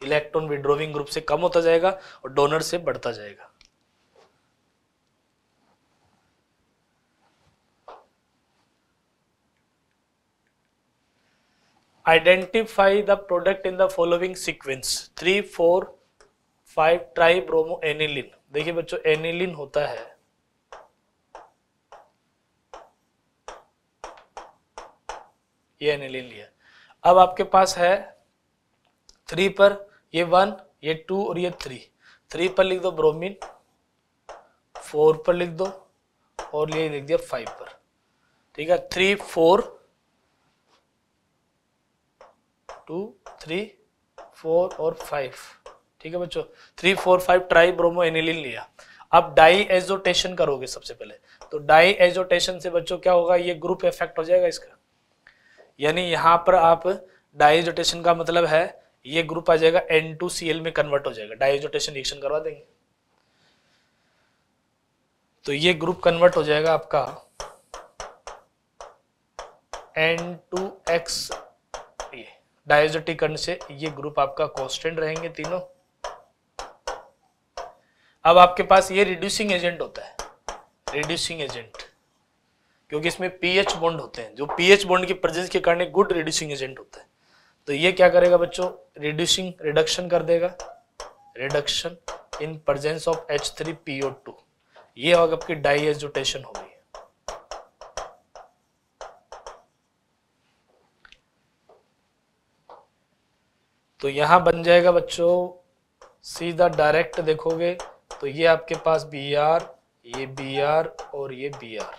electron withdrawing group से कम होता जाएगा और डोनर से बढ़ता जाएगा identify the product in the following sequence three four five try bromo aniline देखिए बच्चों एनिलिन होता है ये ले लिया अब आपके पास है थ्री पर ये वन ये टू और ये थ्री थ्री पर लिख दो ब्रोमीन फोर पर लिख दो और ये लिख दिया फाइव पर ठीक है three four two three four और फाइव ठीक है बच्चों three four five try bromo aniline लिया आप डाई एजोटेशन करोगे सबसे पहले तो डाई एजोटेशन से बच्चों क्या होगा ये ग्रुप इफेक्ट हो जाएगा इसका यानी यहाँ पर आप डाइजोटेशन का मतलब है ये ग्रुप आ जाएगा एन टू सी एल में कन्वर्ट हो जाएगा डाइजोटेशन रिएक्शन करवा देंगे तो ये ग्रुप कन्वर्ट हो जाएगा आपका एन टू एक्स ये डाइजोटिकन से ये ग्रुप आपका कॉन्स्टेंट रहेंगे तीनों अब आपके पास ये रिड्यूसिंग एजेंट होता है रिड्यूसिंग एजेंट क्योंकि इसमें पीएच बॉन्ड होते हैं जो पीएच बॉन्ड की प्रेजेंस के कारण गुड रिड्यूसिंग एजेंट होता है तो ये क्या करेगा बच्चों रिड्यूसिंग रिडक्शन कर देगा reduction in presence of H three P O two ये होगा आपकी डाई एजुटेशन गई तो यहां बन जाएगा बच्चों सीधा डायरेक्ट देखोगे तो ये आपके पास बी आर ये बी आर और ये बी आर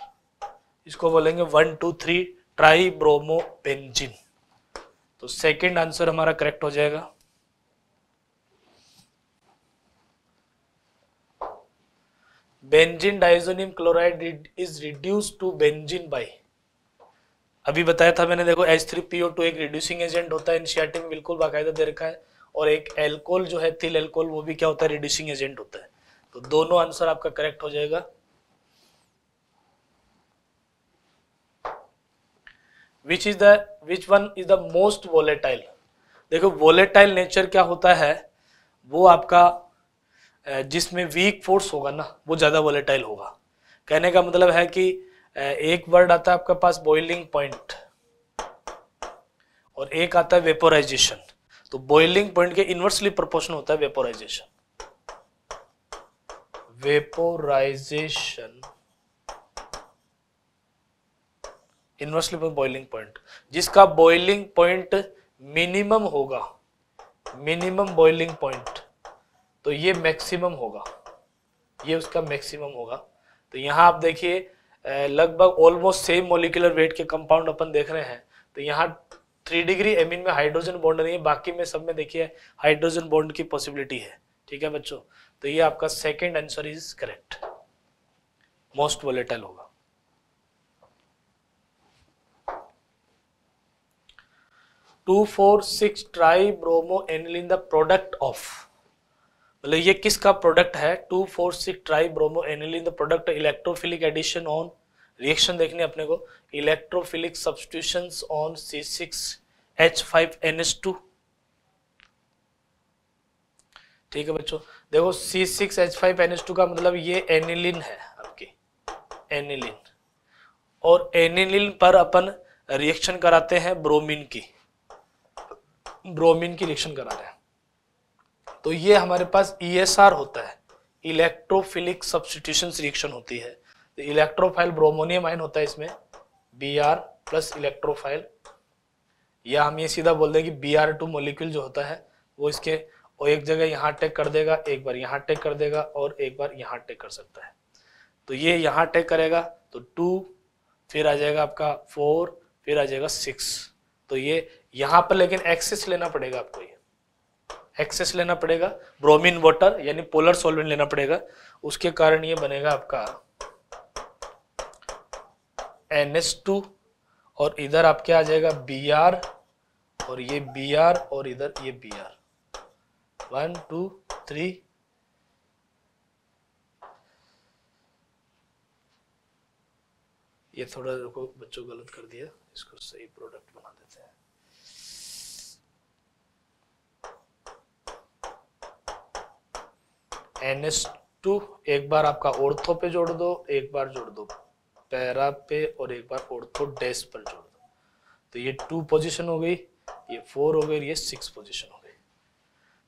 इसको बोलेंगे one two three tribromo benzene तो सेकेंड आंसर हमारा करेक्ट हो जाएगा benzene diazonium chloride is reduce to benzene by अभी बताया था मैंने देखो एच थ्री पीओ टू एक रिड्यूसिंग एजेंट होता है एनसीआरटी में बिल्कुल बाकायदा दे रखा है और एक एल्कोल जो है थिल एल्कोल वो भी क्या होता है रिड्यूसिंग एजेंट होता है तो दोनों आंसर आपका करेक्ट हो जाएगा which is the which one is the most volatile देखो वोलेटाइल नेचर क्या होता है वो आपका जिसमें वीक फोर्स होगा ना वो ज़्यादा वोलेटाइल होगा कहने का मतलब है कि एक वर्ड आता है आपके पास बॉइलिंग पॉइंट और एक आता है वेपोराइजेशन तो बॉइलिंग पॉइंट के इन्वर्सली प्रोपोर्शन होता है vaporization vaporization inversely boiling point जिसका बॉइलिंग पॉइंट मिनिमम होगा मिनिमम बॉइलिंग पॉइंट तो ये मैक्सिमम होगा ये उसका मैक्सिमम होगा तो यहाँ आप देखिए लगभग ऑलमोस्ट सेम मोलिकुलर वेट के कंपाउंड अपन देख रहे हैं तो यहाँ थ्री डिग्री एमिन में हाइड्रोजन बॉन्ड नहीं है बाकी में सब में देखिए हाइड्रोजन बॉन्ड की पॉसिबिलिटी है ठीक है बच्चों तो ये आपका second answer is correct most volatile होगा two four six try tribromo aniline the product of मतलब ये किसका प्रोडक्ट है two four six try tribromo aniline the product electrophilic addition on reaction देखने अपने को electrophilic substitution on C six H five N S two ठीक है बच्चों देखो C six H five N S two का मतलब ये एनिलिन है आपकी एनिलिन और एनिलिन पर अपन रिएक्शन कराते हैं ब्रोमीन की ब्रोमीन की रिएक्शन करा रहे हैं तो ये हमारे पास ई e होता है इलेक्ट्रोफिलिक सब्सटीट्यूशन रिएक्शन होती है तो इलेक्ट्रोफाइल ब्रोमोनियम आयन होता है इसमें बी आर प्लस इलेक्ट्रोफाइल या हम ये सीधा बोल दें कि बी आर टू मोलिक्यूल जो होता है वो इसके वो एक जगह यहाँ अटैक कर देगा एक बार यहाँ अटैक कर देगा और एक बार यहाँ अटैक कर सकता है तो ये यहाँ अटैक करेगा तो टू फिर आ जाएगा आपका फोर फिर आ जाएगा सिक्स तो ये यहां पर लेकिन एक्सेस लेना पड़ेगा आपको ये एक्सेस लेना पड़ेगा ब्रोमीन वाटर यानी पोलर सोलवेंट लेना पड़ेगा उसके कारण ये बनेगा आपका टू और इधर आपके आ जाएगा आर और ये आर और इधर ये B R one two three ये थोड़ा रुको बच्चों गलत कर दिया इसको सही प्रोडक्ट एन एस टू एक बार आपका ओर्थो पे जोड़ दो एक बार जोड़ दो पैरा पे और एक बार ओर्थो डैश पर जोड़ दो तो ये टू पोजिशन हो गई ये फोर हो गई ये सिक्स पोजिशन हो गई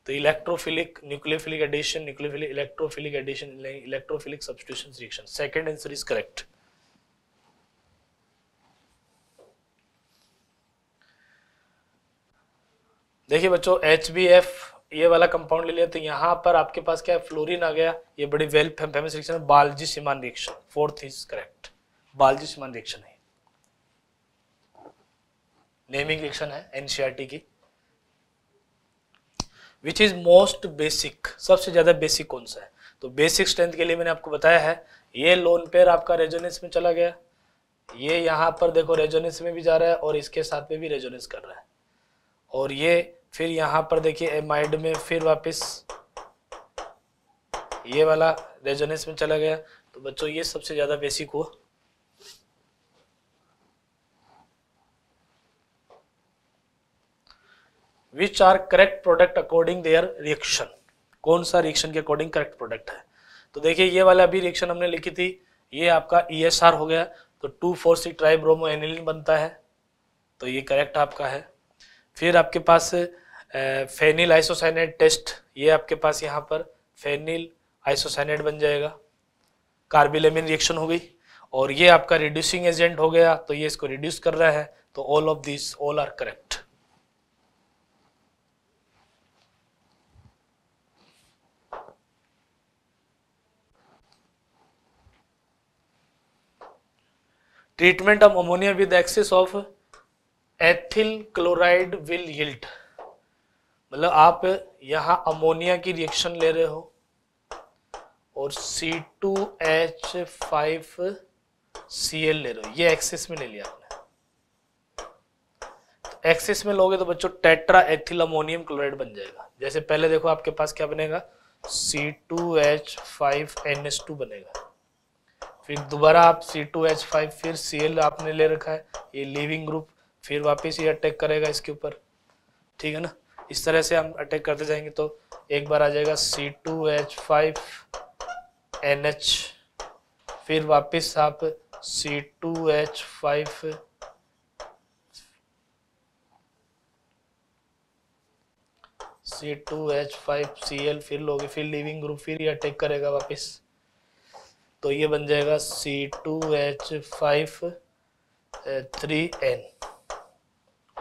तो electrophilic nucleophilic addition nucleophilic electrophilic addition electrophilic substitution reaction second answer is correct देखिए बच्चों एच बी एफ ये वाला कंपाउंड ले लिया तो यहाँ पर आपके पास क्या है फ्लोरिन आ गया ये बड़ी वेल फेमस रिएक्शन है Balz Schiemann reaction fourth is correct Balz Schiemann reaction है नेमिंग रिएक्शन है एनसीईआरटी e की विच इज मोस्ट बेसिक सबसे ज्यादा बेसिक कौन सा है तो बेसिक स्ट्रेंथ के लिए मैंने आपको बताया है ये लोन पेयर आपका रेजोनेंस में चला गया ये यहाँ पर देखो रेजोनेंस में भी जा रहा है और इसके साथ में भी रेजोनेंस कर रहा है और ये फिर यहाँ पर देखिए एमाइड में फिर वापस ये वाला रेजोनेंस में चला गया तो बच्चों ये सबसे ज़्यादा बेसिक हुआ which are correct product according their reaction कौन सा रिएक्शन के अकॉर्डिंग करेक्ट प्रोडक्ट है तो देखिए ये वाला अभी रिएक्शन हमने लिखी थी ये आपका ई e हो गया तो two four six tribromo aniline बनता है तो ये करेक्ट आपका है फिर आपके पास फेनिल आइसोसाइनेट टेस्ट ये आपके पास यहाँ पर फेनिल आइसोसाइनेट बन जाएगा कार्बिलेमिन रिएक्शन हो गई और ये आपका रिड्यूसिंग एजेंट हो गया तो ये इसको रिड्यूस कर रहा है तो all of this all are correct treatment of ammonia with excess of ethyl chloride will yield मतलब आप यहाँ अमोनिया की रिएक्शन ले रहे हो और C two H five L ले रहे हो ये एक्सिस में ले लिया आपने एक्सेस तो में लोगे तो बच्चों टेट्रा एथिल अमोनियम क्लोराइड बन जाएगा जैसे पहले देखो आपके पास क्या बनेगा C two H five N S two बनेगा फिर दोबारा आप सी टू एच फाइव फिर एल आपने ले रखा है ये लिविंग ग्रुप फिर वापस ये अटैक करेगा इसके ऊपर ठीक है ना इस तरह से हम अटैक करते जाएंगे तो एक बार आ जाएगा C two H five N H फिर वापस आप C two H five C two H five C L फिर लोगे फिर लिविंग ग्रुप फिर ये अटैक करेगा वापस तो ये बन जाएगा C two H five three N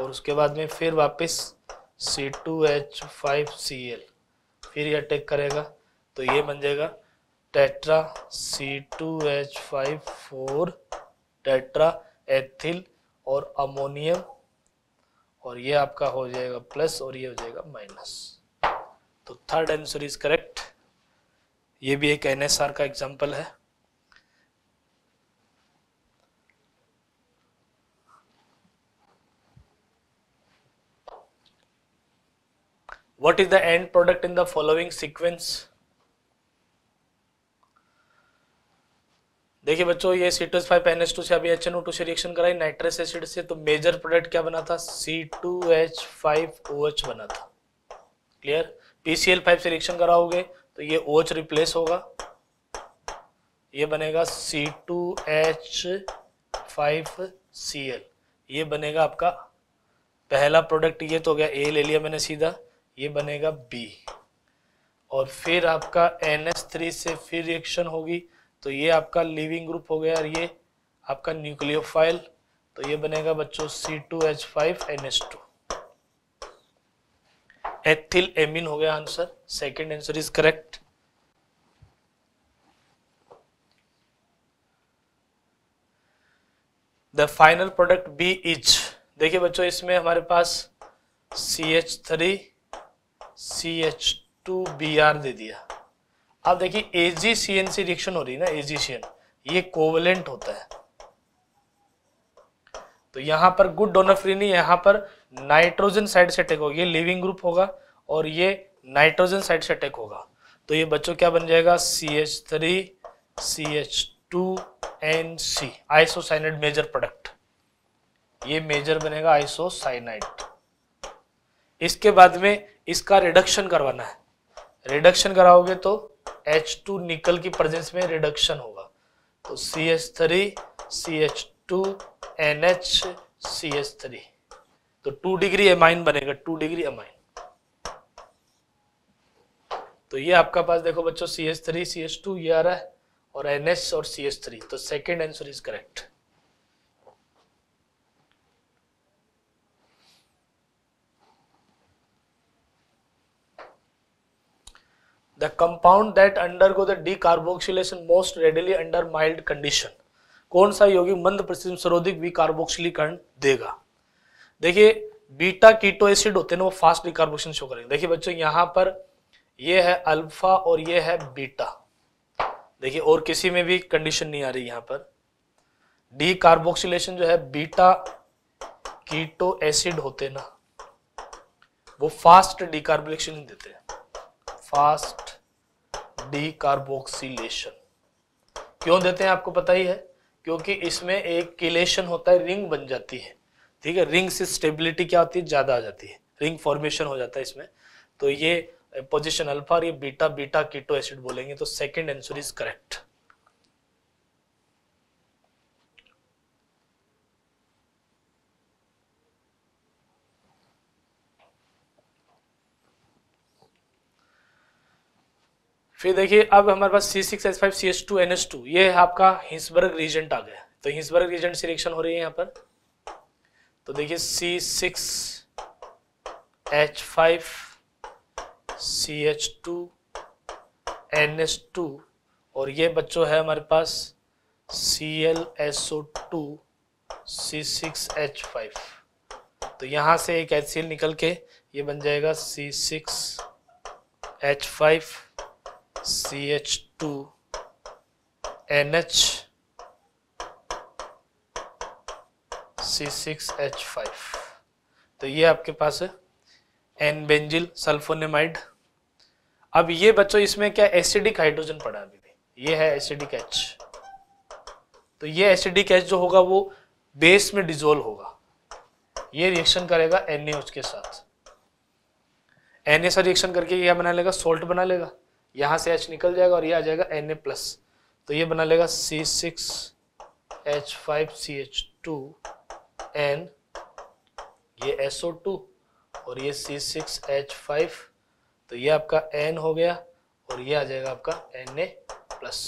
और उसके बाद में फिर वापस C two H five C L फिर ये अटैक करेगा तो ये बन जाएगा tetra C two H five four tetra ethyl और अमोनियम और ये आपका हो जाएगा प्लस और ये हो जाएगा माइनस तो थर्ड आंसर इज करेक्ट ये भी एक एनएसआर का एग्जांपल है what is the end product in the following sequence देखिए बच्चों ये C two five N H two से अभी एच एन ओ टू से रिएक्शन कराई नाइट्रस एसिड से तो मेजर प्रोडक्ट क्या बना था C two H five O H बना था क्लियर पीसीएल फाइव से रिएक्शन कराओगे तो ये ओ एच रिप्लेस होगा ये बनेगा C two H five C L ये बनेगा आपका पहला प्रोडक्ट ये तो हो गया ए ले लिया मैंने सीधा ये बनेगा बी और फिर आपका एन एस थ्री से फिर रिएक्शन होगी तो ये आपका लिविंग ग्रुप हो गया और ये आपका न्यूक्लियोफाइल तो ये बनेगा बच्चों C two H five N S two ethyl amine हो गया answer second answer is correct the final product B is देखिए बच्चों इसमें हमारे पास C H three C H two B R दे दिया अब देखिए एजी सी एन सी रिएक्शन हो रही है ना एजी सी एन ये कोवलेंट होता है तो यहां पर गुड डोनर फ्री नहीं यहां पर नाइट्रोजन साइड से अटैक होगा ये लिविंग ग्रुप होगा और ये नाइट्रोजन साइड से अटैक होगा तो ये बच्चों क्या बन जाएगा C H three C H two N C isocyanide major product ये मेजर बनेगा आइसोसाइनाइड इसके बाद में इसका रिडक्शन करवाना है रिडक्शन कराओगे तो एच टू निकल की प्रेजेंस में रिडक्शन होगा तो C H three C H two N H C H three तो टू डिग्री एमाइन बनेगा टू डिग्री एमाइन तो ये आपका पास देखो बच्चों C H three C H two ये आ रहा है और एन एच और सी एच थ्री तो second answer is correct the compound that undergo the decarboxylation most readily under mild condition कौन सा यौगिक मंद परिस्थिति सरोधिक सर्वाधिक विकार्बोक्सिलीकरण देगा देखिए बीटा कीटो एसिड होते हैं वो फास्ट डिकार्बोक्सिलेशन शो करेंगे देखिए बच्चों यहां पर ये है अल्फा और ये है बीटा देखिए और किसी में भी कंडीशन नहीं आ रही यहां पर डी कार्बोक्सिलेशन जो है बीटा कीटो एसिड होते ना वो फास्ट डिकार्बोक्सिलेशन देते हैं फास्ट डीकार्बोक्सीलेशन क्यों देते हैं आपको पता ही है क्योंकि इसमें एक किलेशन होता है रिंग बन जाती है ठीक है रिंग से स्टेबिलिटी क्या होती है ज़्यादा आ जाती है रिंग फॉर्मेशन हो जाता है इसमें तो ये पोजिशन अल्फा और ये बीटा बीटा कीटो एसिड बोलेंगे तो सेकेंड आंसर इज करेक्ट फिर देखिए अब हमारे पास C six S five C S two N S two ये आपका हिंसबर्ग रीजेंट आ गया तो हिंसबर्ग रीजेंट सिलेक्शन हो रही है यहाँ पर तो देखिए C six H five C H two N S two और ये बच्चों है हमारे पास C L S O two C six H five तो यहाँ से एक एच निकल के ये बन जाएगा C six H five C H two N H C six H five तो ये आपके पास है एन बेंजिल सल्फोनेमाइड अब ये बच्चों इसमें क्या एसिडिक हाइड्रोजन पड़ा अभी भी ये है एसिडिक एच तो ये एसिडिक एच जो होगा वो बेस में डिजोल्व होगा ये रिएक्शन करेगा एन के साथ एन रिएक्शन करके क्या बना लेगा सोल्ट बना लेगा यहाँ से H निकल जाएगा और ये आ जाएगा Na प्लस तो ये बना लेगा C six H five C H two N ये एस ओ टू और ये सी सिक्स एच फाइव तो ये आपका एन हो गया और ये आ जाएगा आपका एन ए प्लस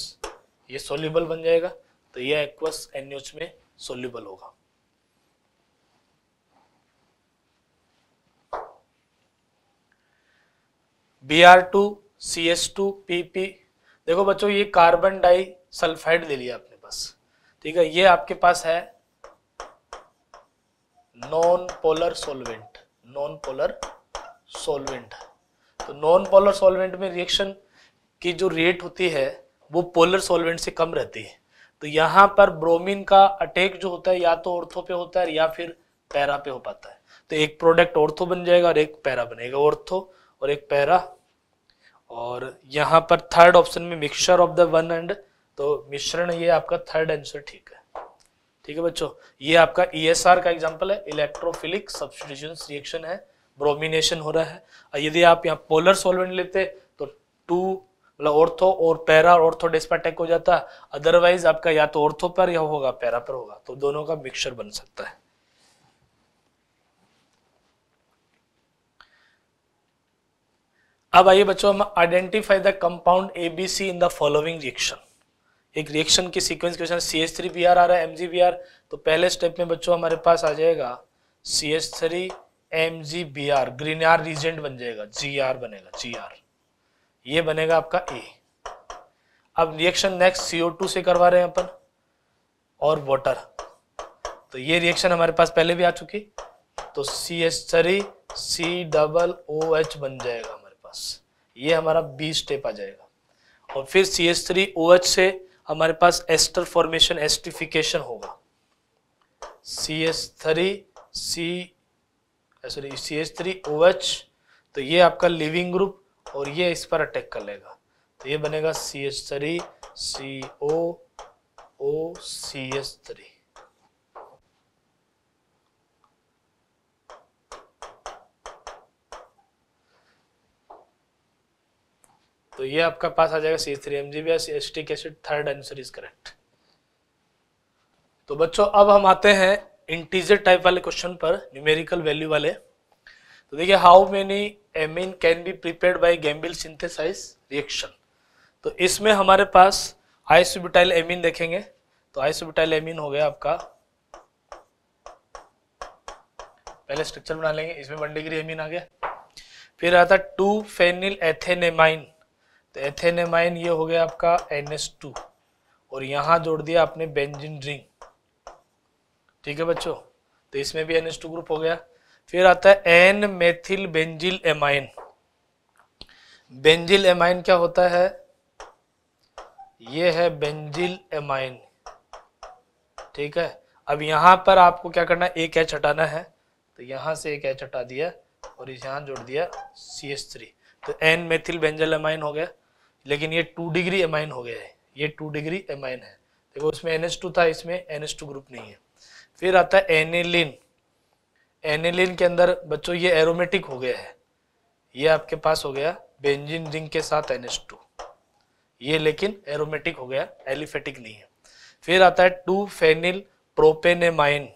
ये सोल्यूबल बन जाएगा तो ये एक्वस एन में सोल्यूबल होगा B R two C S two P P देखो बच्चों ये कार्बन डाई सल्फाइड ले लिया आपने पास ठीक है ये आपके पास है non polar solvent non polar solvent तो नॉन पोलर सोलवेंट में रिएक्शन की जो रेट होती है वो पोलर सोलवेंट से कम रहती है तो यहाँ पर ब्रोमीन का अटैक जो होता है या तो ऑर्थो पे होता है या फिर पैरा पे हो पाता है तो एक प्रोडक्ट ऑर्थो बन जाएगा और एक पैरा बनेगा ऑर्थो और एक पैरा और यहाँ पर थर्ड ऑप्शन में mixture of the one and तो मिश्रण ये आपका थर्ड आंसर ठीक है ठीक है बच्चों ये आपका आर e का एग्जाम्पल है इलेक्ट्रोफिलिक सब्सिट्यूशन रिएक्शन है ब्रोमिनेशन हो रहा है यदि आप यहाँ पोलर सॉल्वेंट लेते तो टू मतलब ऑर्थो और पैरा ऑर्थो डिस्पैटेक हो जाता अदरवाइज आपका या तो ऑर्थो पर या होगा पैरा पर होगा तो दोनों का मिक्सचर बन सकता है अब आइए बच्चों हम identify the compound A B C in the following reaction एक रिएक्शन की sequence question C H three B R आ रहा है एम जी बी आर तो पहले स्टेप में बच्चों हमारे पास आ जाएगा C H three M G B R Grignard reagent बन जाएगा जी आर बनेगा जी आर ये बनेगा आपका ए अब रिएक्शन नेक्स्ट सीओ टू से करवा रहे हैं अपन और वाटर तो ये रिएक्शन हमारे पास पहले भी आ चुकी तो C H three C double O H बन जाएगा पास ये हमारा बी स्टेप आ जाएगा और फिर C S three O H से हमारे पास एस्टर फॉर्मेशन एस्टिफिकेशन होगा C S three C sorry C S three O H तो ये आपका लिविंग ग्रुप और ये इस पर अटैक कर लेगा तो ये बनेगा C S three C O O C S three तो ये आपका पास आ जाएगा C three M G B acetic acid third answer is correct तो बच्चों अब हम आते हैं इंटीजर टाइप वाले क्वेश्चन पर न्यूमेरिकल वैल्यू वाले तो देखिए how many amine can be prepared by Gabriel synthesize reaction तो इसमें हमारे पास आइसोबिटाइल एमिन देखेंगे तो आइसोबिटाइल एमिन हो गया आपका पहले स्ट्रक्चर बना लेंगे इसमें वन डिग्री एमिन आ गया फिर आता टू फेनिल एथेनेमाइन तो एथेनेमाइन ये हो गया आपका एन और यहाँ जोड़ दिया आपने बेंजिन रिंग ठीक है बच्चों तो इसमें भी एन टू ग्रुप हो गया फिर आता है N methyl benzyl amine benzyl amine क्या होता है ये है बेंजिल एमाइन ठीक है अब यहां पर आपको क्या करना है एक एच हटाना है तो यहां से एक एच हटा दिया और यहां जोड़ दिया सी एस थ्री तो एन मेथिल बेंजल एमाइन हो गया लेकिन ये टू डिग्री एमाइन हो गया है ये टू डिग्री एमाइन है देखो इसमें एन था इसमें एन ग्रुप नहीं है फिर आता है एनिलिन एनिलिन के अंदर बच्चों ये एरोमेटिक हो गया है ये आपके पास हो गया बेंजिन रिंग के साथ एन ये लेकिन एरोमेटिक हो गया एलिफेटिक नहीं है फिर आता है टू फेनिल प्रोपेनेमाइन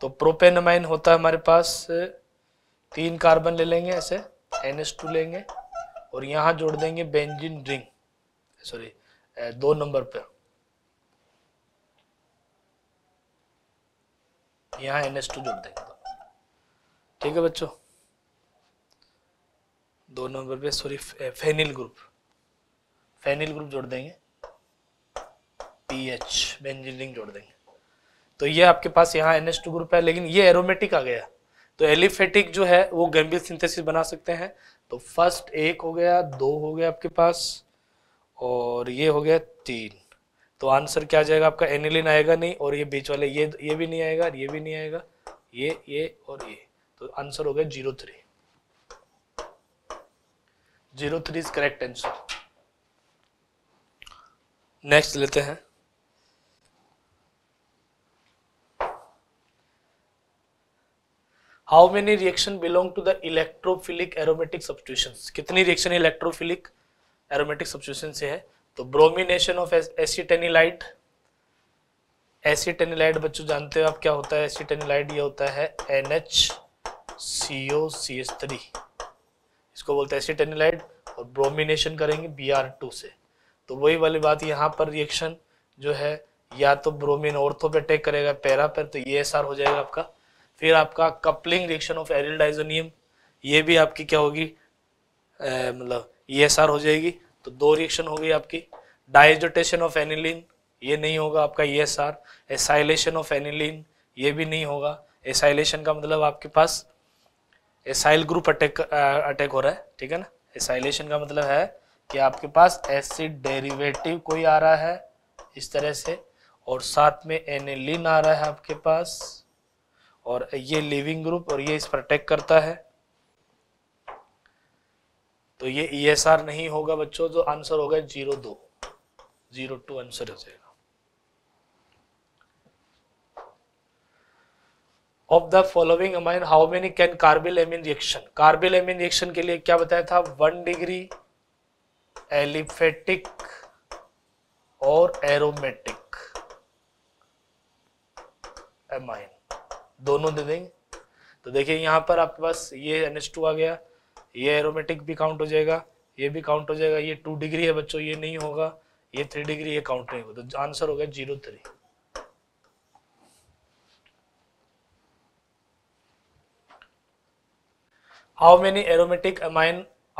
तो प्रोपेनेमाइन होता है हमारे पास तीन कार्बन ले लेंगे ऐसे एन लेंगे और यहाँ जोड़ देंगे बेंजिन रिंग सॉरी दो नंबर पे यहाँ एन एस टू जोड़ देंगे ठीक है बच्चों दो नंबर पे sorry phenyl group phenyl group जोड़ देंगे पीएच बेंजिन रिंग जोड़ देंगे तो ये आपके पास यहाँ एन एस टू ग्रुप है लेकिन ये एरोमेटिक आ गया तो एलिफेटिक जो है वो गंभीर सिंथेसिस बना सकते हैं तो फर्स्ट एक हो गया दो हो गया आपके पास और ये हो गया तीन तो आंसर क्या आ जाएगा आपका एनिलिन आएगा नहीं और ये बीच वाले ये ये भी नहीं आएगा ये भी नहीं आएगा ये ये और ये तो आंसर हो गया zero three zero three is correct answer next लेते हैं how many reaction belong to the electrophilic aromatic substitution कितनी रिएक्शन इलेक्ट्रोफिलिक एरोमेटिक सब्सिट्यूशन से है तो ब्रोमिनेशन ऑफ एसिटेनिलाइट एसिटेनिलाइट बच्चों जानते हो आप क्या होता है एसिटेनिलाइट ये होता है N H C O C S three इसको बोलते हैं एसिटेनिलाइट और ब्रोमिनेशन करेंगे बी आर टू से तो वही वाली बात यहाँ पर रिएक्शन जो है या तो ब्रोमिन ऑर्थो पे अटैक करेगा पैरा पर तो ये एस आर हो जाएगा आपका फिर आपका coupling reaction of aryl diazonium ये भी आपकी क्या होगी मतलब ई e हो जाएगी तो दो रिएक्शन हो गई आपकी डाइजोटेशन ऑफ एनिलिन ये नहीं होगा आपका E S R acylation of aniline ये भी नहीं होगा एसाइलेशन का मतलब आपके पास एसाइल ग्रुप अटैक अटैक हो रहा है ठीक है ना एसाइलेशन का मतलब है कि आपके पास एसिड डेरिवेटिव कोई आ रहा है इस तरह से और साथ में एनिलिन आ रहा है आपके पास और ये लिविंग ग्रुप और ये इस पर अटैक करता है तो ये ई एस आर नहीं होगा बच्चों तो आंसर होगा जीरो दो जीरो टू आंसर हो जाएगा of the following amine how many can carbyl amine reaction carbyl amine reaction के लिए क्या बताया था वन डिग्री एलिफेटिक और एरोमेटिक एमाइन दोनों दे देंगे तो देखिए यहाँ पर आपके पास ये एन आ गया ये एरोमेटिक भी काउंट हो जाएगा ये भी काउंट हो जाएगा ये टू डिग्री है बच्चों ये नहीं होगा ये थ्री डिग्री ये काउंट नहीं होगा तो आंसर हो गया zero three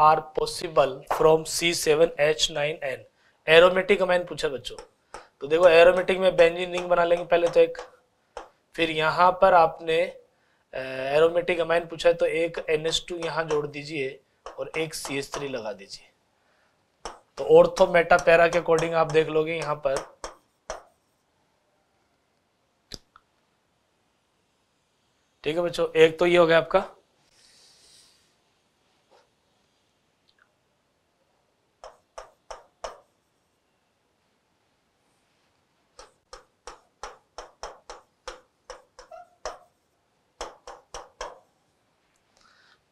are possible from C seven H nine N aromatic amine पूछा बच्चों तो देखो एरोमेटिक में बेंजीन रिंग बना लेंगे पहले तो एक फिर यहाँ पर आपने एरोमेटिक अमाइन पूछा है तो एक एन एस टू यहाँ जोड़ दीजिए और एक सी एस थ्री लगा दीजिए तो ऑर्थो मेटा पैरा के अकॉर्डिंग आप देख लोगे यहाँ पर ठीक है बच्चों एक तो ये हो गया आपका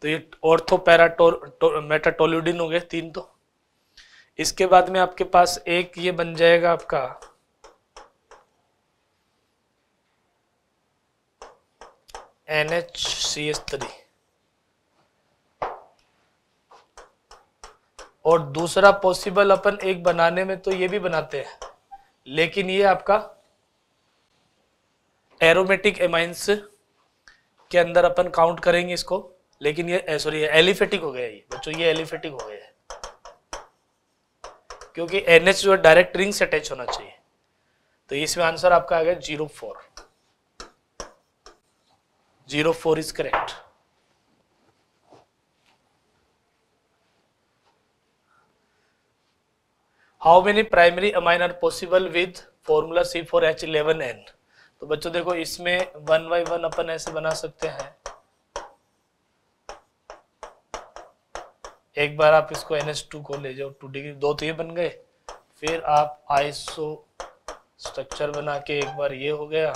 तो ये ऑर्थो मेटाटोलोडिन हो गए तीन तो इसके बाद में आपके पास एक ये बन जाएगा आपका N H C S three और दूसरा पॉसिबल अपन एक बनाने में तो ये भी बनाते हैं लेकिन ये आपका एरोमेटिक एमाइंस के अंदर अपन काउंट करेंगे इसको लेकिन ये सॉरी eh, एलिफेटिक हो गया ये बच्चों ये एलिफेटिक हो गया है क्योंकि एनएच जो है डायरेक्ट रिंग से अटैच होना चाहिए तो इसमें आंसर आपका आ गया zero four zero four is correct how many primary amine are possible with formula C four H eleven N तो बच्चों देखो इसमें वन बाई वन अपन ऐसे बना सकते हैं एक बार आप इसको एन एस टू को ले जाओ टू डिग्री दो तो ये बन गए फिर आप आईसो स्ट्रक्चर बना के एक बार ये हो गया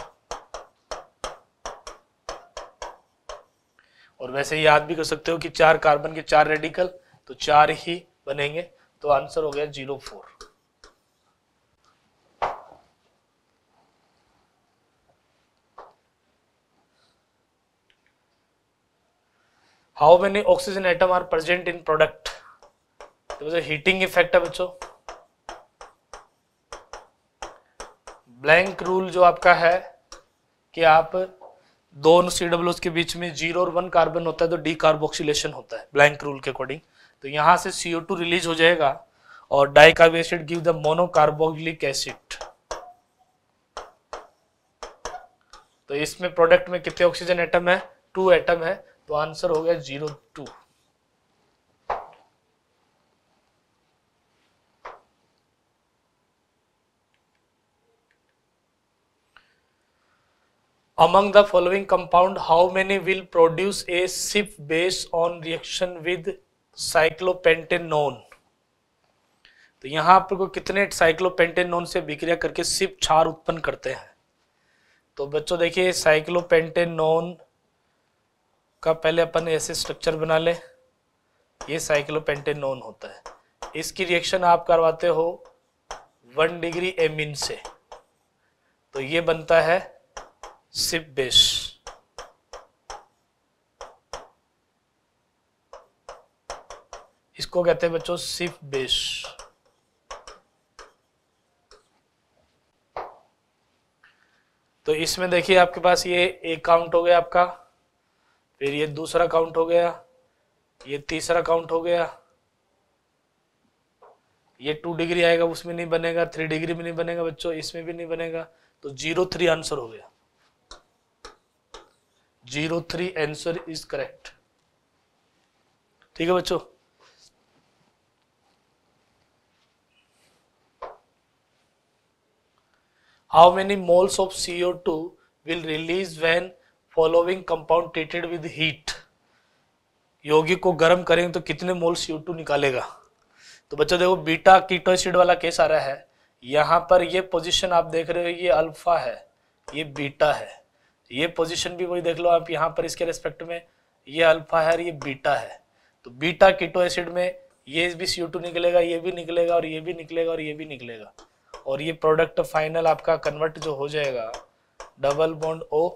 और वैसे याद भी कर सकते हो कि चार कार्बन के चार रेडिकल तो चार ही बनेंगे तो आंसर हो गया zero four how many oxygen item are present in product heating effect है बच्चों ब्लैंक रूल जो आपका है कि आप दोनों सी डब्ल्यू के बीच में जीरो और वन कार्बन होता है तो डी कार्बोक्सीन होता है ब्लैंक रूल के अकॉर्डिंग तो यहां से सीओ टू रिलीज हो जाएगा और dicarb acid give the mono monocarboxylic acid तो इसमें प्रोडक्ट में कितने ऑक्सीजन एटम है टू एटम है तो आंसर हो गया zero two among the following compound how many will produce a sip base on reaction with cyclopentanone तो यहां आपको कितने साइक्लोपेंटेनोन से विक्रिया करके सिप क्षार उत्पन्न करते हैं तो बच्चों देखिए साइक्लोपेंटेनोन का पहले अपन ऐसे स्ट्रक्चर बना ले ये नॉन होता है इसकी रिएक्शन आप करवाते हो वन डिग्री एमिन से तो ये बनता है सिप बेस इसको कहते हैं बच्चों सिप बेस तो इसमें देखिए आपके पास ये एक काउंट हो गया आपका फिर ये दूसरा काउंट हो गया ये तीसरा काउंट हो गया ये टू डिग्री आएगा उसमें नहीं बनेगा थ्री डिग्री में नहीं बनेगा बच्चों इसमें भी नहीं बनेगा तो जीरो थ्री आंसर हो गया zero three answer is correct ठीक है बच्चों many moles of CO two will release when following compound treated with heat योगी को गर्म करेंगे तो कितने मोल सी टू निकालेगा तो बच्चों देखो बीटा कीटो एसिड वाला केस आ रहा है यहाँ पर ये पोजीशन आप देख रहे हो ये अल्फा है ये बीटा है ये पोजीशन भी वही देख लो आप यहाँ पर इसके रेस्पेक्ट में ये अल्फा है और ये बीटा है तो बीटा कीटो एसिड में ये भी सी टू निकलेगा ये भी निकलेगा और ये भी निकलेगा और ये भी निकलेगा और ये प्रोडक्ट फाइनल आपका कन्वर्ट जो हो जाएगा डबल बॉन्ड ओ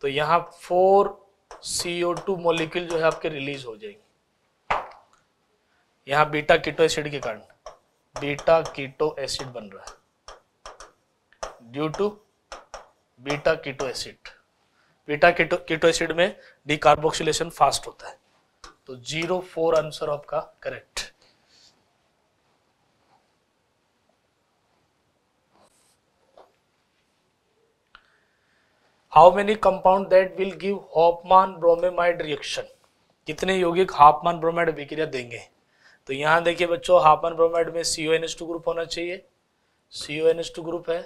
तो यहाँ फोर सीओ टू मोलिक्यूल जो है आपके रिलीज हो जाएंगे यहाँ बीटा कीटो एसिड के कारण बीटा कीटो एसिड बन रहा है due to beta keto acid beta keto keto acid में डिकार्बोक्सिलेशन फास्ट होता है तो जीरो फोर आंसर आपका correct how many compound that will give Hoffmann bromamide reaction कितने यौगिक हापमान ब्रोमाइड अभिक्रिया देंगे तो यहाँ देखिए बच्चों हापमान ब्रोमाइड में C O N S two group होना चाहिए C O N S two group है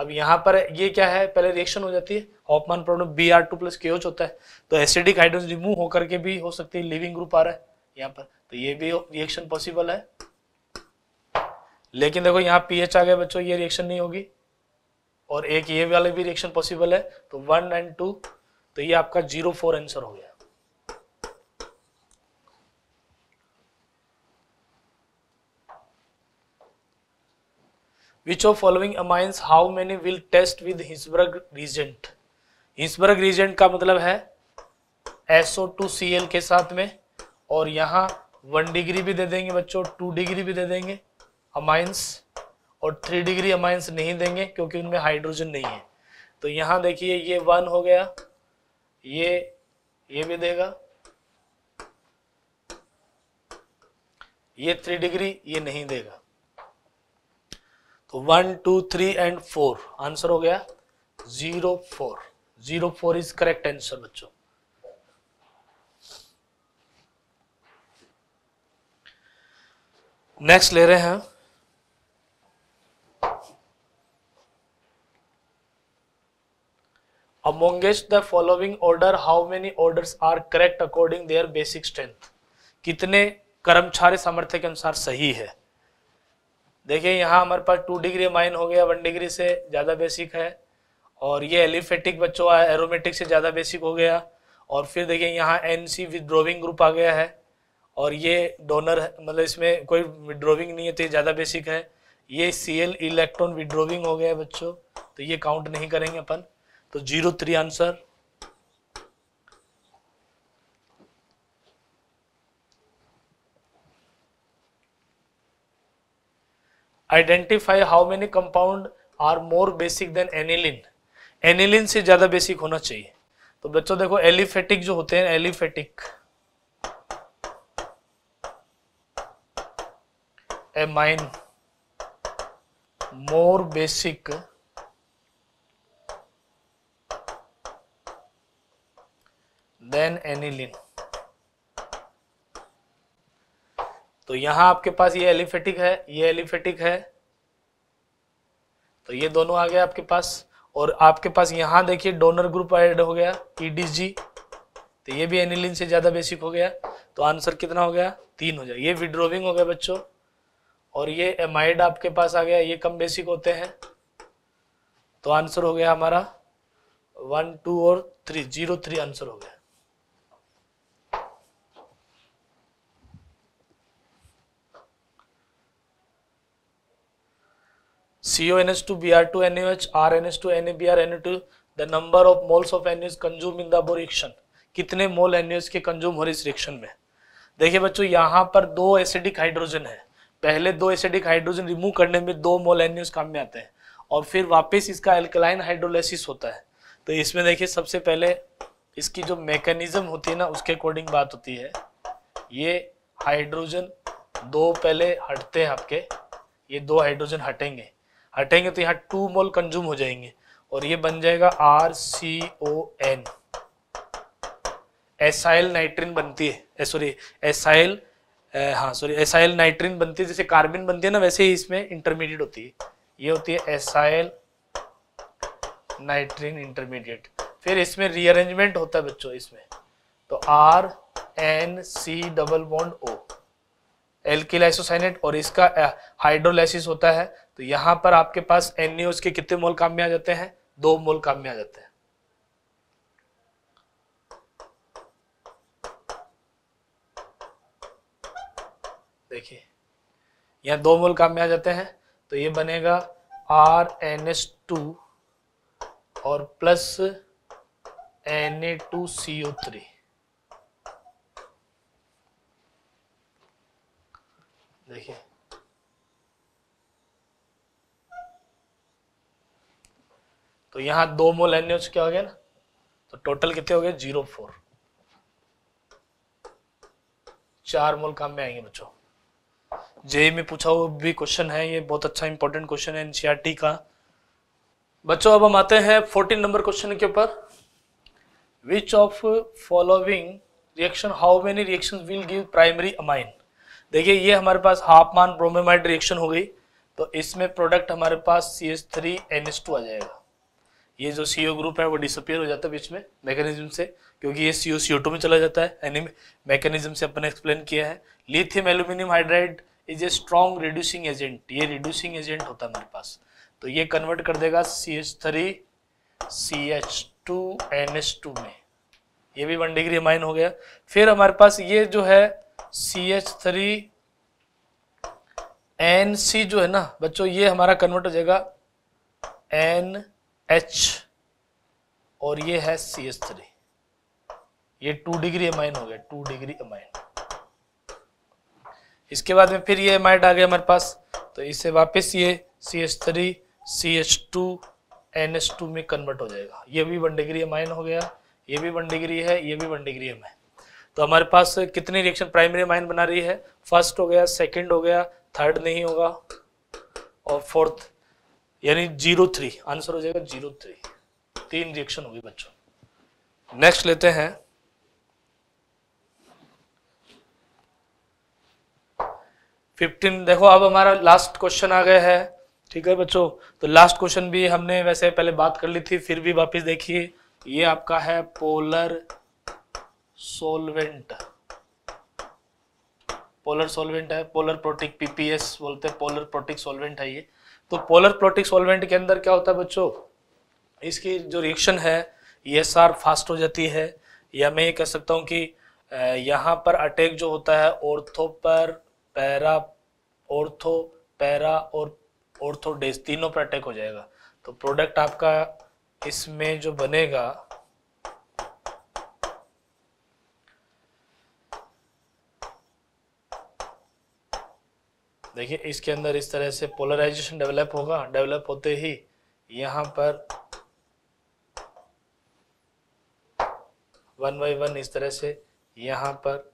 अब यहाँ पर ये क्या है पहले रिएक्शन हो जाती है Hoffmann problem B R two plus K OH होता है तो एसिडिक हाइड्रोजन रिमूव होकर के भी हो सकती है लिविंग ग्रुप आ रहा है यहाँ पर तो ये भी रिएक्शन पॉसिबल है लेकिन देखो यहाँ पीएच आ गया बच्चों ये रिएक्शन नहीं होगी और एक ये वाले भी रिएक्शन पॉसिबल है तो वन एंड टू तो ये आपका जीरो फोर आंसर हो गया which of following amines how many will test with Hinsberg reagent Hinsberg reagent का मतलब है एल के साथ में और यहां वन डिग्री भी दे देंगे बच्चों टू डिग्री भी दे देंगे अमाइंस और थ्री डिग्री अमाइंस नहीं देंगे क्योंकि उनमें हाइड्रोजन नहीं है तो यहाँ देखिए ये वन हो गया ये ये भी देगा ये थ्री डिग्री ये नहीं देगा तो one two three and four answer हो गया zero four zero four is correct answer बच्चों नेक्स्ट ले रहे हैं amongst the following order how many order are correct according their basic strength कितने कर्मचारी सामर्थ्य के अनुसार सही है देखिए यहाँ हमारे पास टू डिग्री माइन हो गया वन डिग्री से ज़्यादा बेसिक है और ये एलिफेटिक बच्चों आया एरोमेटिक से ज़्यादा बेसिक हो गया और फिर देखिए यहाँ एन सी विद्रोविंग ग्रुप आ गया है और ये डोनर मतलब इसमें कोई विड्रोविंग नहीं है तो ये ज़्यादा बेसिक है ये सी एल इलेक्ट्रॉन विड्रोविंग हो गया है बच्चों तो ये काउंट नहीं करेंगे अपन तो zero three answer identify how many compound are more basic than aniline aniline से ज्यादा बेसिक होना चाहिए तो बच्चों देखो एलिफेटिक जो होते हैं aliphatic amine more basic than aniline तो यहां आपके पास ये एलिफेटिक है ये एलिफेटिक है तो ये दोनों आ गए आपके पास और आपके पास यहां देखिए डोनर ग्रुप ऐड हो गया ईडीजी तो ये भी एनिलिन से ज्यादा बेसिक हो गया तो आंसर कितना हो गया तीन हो जाए ये विड्रोविंग हो गया बच्चों और ये एमाइड आपके पास आ गया ये कम बेसिक होते हैं तो आंसर हो गया हमारा वन टू और थ्री जीरो थ्री आंसर हो गया CONH2, Br2, NaOH, RNH2, NaBr, e Na2, the number of moles of NaOH consumed in the reaction. कितने मोल NaOH के कंज्यूम हो रहे इस रिएक्शन में देखिए बच्चों यहाँ पर दो एसिडिक हाइड्रोजन है पहले दो एसिडिक हाइड्रोजन रिमूव करने में दो मोल NaOH काम में आते हैं और फिर वापस इसका एल्कलाइन हाइड्रोलाइसिस होता है तो इसमें देखिए सबसे पहले इसकी जो मैकेनिज्म होती है ना उसके अकॉर्डिंग बात होती है ये हाइड्रोजन दो पहले हटते हैं आपके ये दो हाइड्रोजन हटेंगे हटेंगे तो यहाँ टू मोल कंज्यूम हो जाएंगे और ये बन जाएगा R C O N acyl nitrene बनती है सॉरी एसाइल हाँ सॉरी एसाइल नाइट्रिन बनती है जैसे कार्बिन बनती है ना वैसे ही इसमें इंटरमीडिएट होती है ये होती है एसाइल नाइट्रिन इंटरमीडिएट फिर इसमें रीअरेंजमेंट होता है बच्चों इसमें तो R N C double bond O alkyl isocyanate और इसका हाइड्रोलाइसिस होता है तो यहां पर आपके पास एन के कितने मोल काम में आ जाते हैं दो मोल काम में आ जाते हैं देखिए यहां दो मोल काम में आ जाते हैं तो ये बनेगा आर एन एस टू और plus N A two C O three देखिए तो यहाँ दो मोल एन क्या हो गया ना तो टोटल कितने हो गए जीरो फोर चार मोल काम में आएंगे बच्चों जे में e e पूछा हुआ भी क्वेश्चन है ये बहुत अच्छा इंपॉर्टेंट क्वेश्चन है एनसीआरटी e का बच्चों अब हम आते हैं फोर्टीन नंबर क्वेश्चन के ऊपर which of following reaction how many reaction will give primary amine देखिए ये हमारे पास हाफ मान ब्रोमेमाइड रिएक्शन हो गई तो इसमें प्रोडक्ट हमारे पास C S three N S two आ जाएगा ये जो सी ग्रुप e है वो डिसअपियर हो जाता है बीच में मैकेनिज्म से क्योंकि ये सी ओ सी टू में चला जाता है एनी मैकेनिज्म से अपने एक्सप्लेन किया है lithium aluminium hydride is a strong reducing agent ये रिड्यूसिंग एजेंट होता है हमारे पास तो ये कन्वर्ट कर देगा C H three C H two N H two में ये भी वन डिग्री माइन हो गया फिर हमारे पास ये जो है C H three N C जो है ना बच्चों ये हमारा कन्वर्ट हो जाएगा एन एच और ये है सी एस थ्री ये टू डिग्री अमाइन हो गया टू डिग्री अमाइन इसके बाद में फिर ये एमाइड आ गया हमारे पास तो इसे वापस ये C S three C H two N H two में कन्वर्ट हो जाएगा ये भी वन डिग्री अमाइन हो गया ये भी वन डिग्री है ये भी वन डिग्री अमाइन तो हमारे पास कितनी रिएक्शन प्राइमरी अमाइन बना रही है फर्स्ट हो गया सेकेंड हो गया थर्ड नहीं होगा और फोर्थ यानी जीरो थ्री आंसर हो जाएगा जीरो थ्री तीन रिएक्शन होगी बच्चों नेक्स्ट लेते हैं फिफ्टीन देखो अब हमारा लास्ट क्वेश्चन आ गया है ठीक है बच्चों तो लास्ट क्वेश्चन भी हमने वैसे पहले बात कर ली थी फिर भी वापस देखिए ये आपका है पोलर सोलवेंट पोलर सोलवेंट है पोलर प्रोटिक पीपीएस बोलते हैं पोलर प्रोटिक सोलवेंट है ये तो पोलर प्लोटिक सॉल्वेंट के अंदर क्या होता है बच्चों इसकी जो रिएक्शन है ये सार फास्ट हो जाती है या मैं ये कह सकता हूँ कि यहाँ पर अटैक जो होता है ऑर्थो पर पैरा ऑर्थो पैरा और ऑर्थोडेस तीनों पर अटैक हो जाएगा तो प्रोडक्ट आपका इसमें जो बनेगा देखिए इसके अंदर इस तरह से पोलराइजेशन डेवलप होगा डेवलप होते ही यहाँ पर वन बाई वन इस तरह से यहाँ पर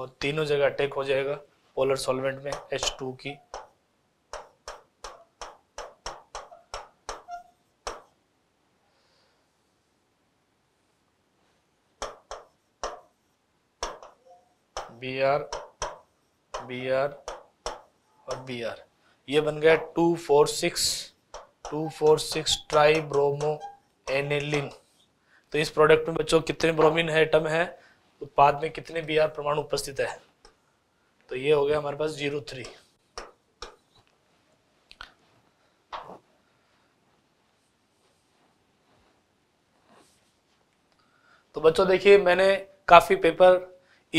और तीनों जगह अटैक हो जाएगा पोलर सॉल्वेंट में एच टू की बी आर बी आर और बी आर ये बन गया two four six two four six try bromo aniline तो इस प्रोडक्ट में बच्चों कितने ब्रोमिन है एटम है उत्पाद में कितने बी आर परमाणु उपस्थित है तो ये हो गया हमारे पास जीरो थ्री तो बच्चों देखिए मैंने काफ़ी पेपर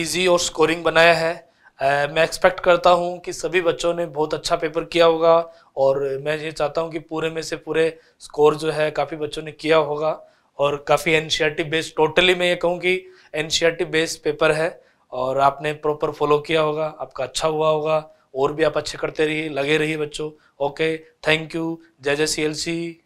इजी और स्कोरिंग बनाया है मैं एक्सपेक्ट करता हूँ कि सभी बच्चों ने बहुत अच्छा पेपर किया होगा और मैं ये चाहता हूँ कि पूरे में से पूरे स्कोर जो है काफ़ी बच्चों ने किया होगा और काफ़ी एन बेस्ड टोटली मैं ये कहूँ कि एन बेस्ड पेपर है और आपने प्रॉपर फॉलो किया होगा आपका अच्छा हुआ होगा और भी आप अच्छे करते रहिए लगे रहिए बच्चों ओके थैंक यू जय जय सी एल सी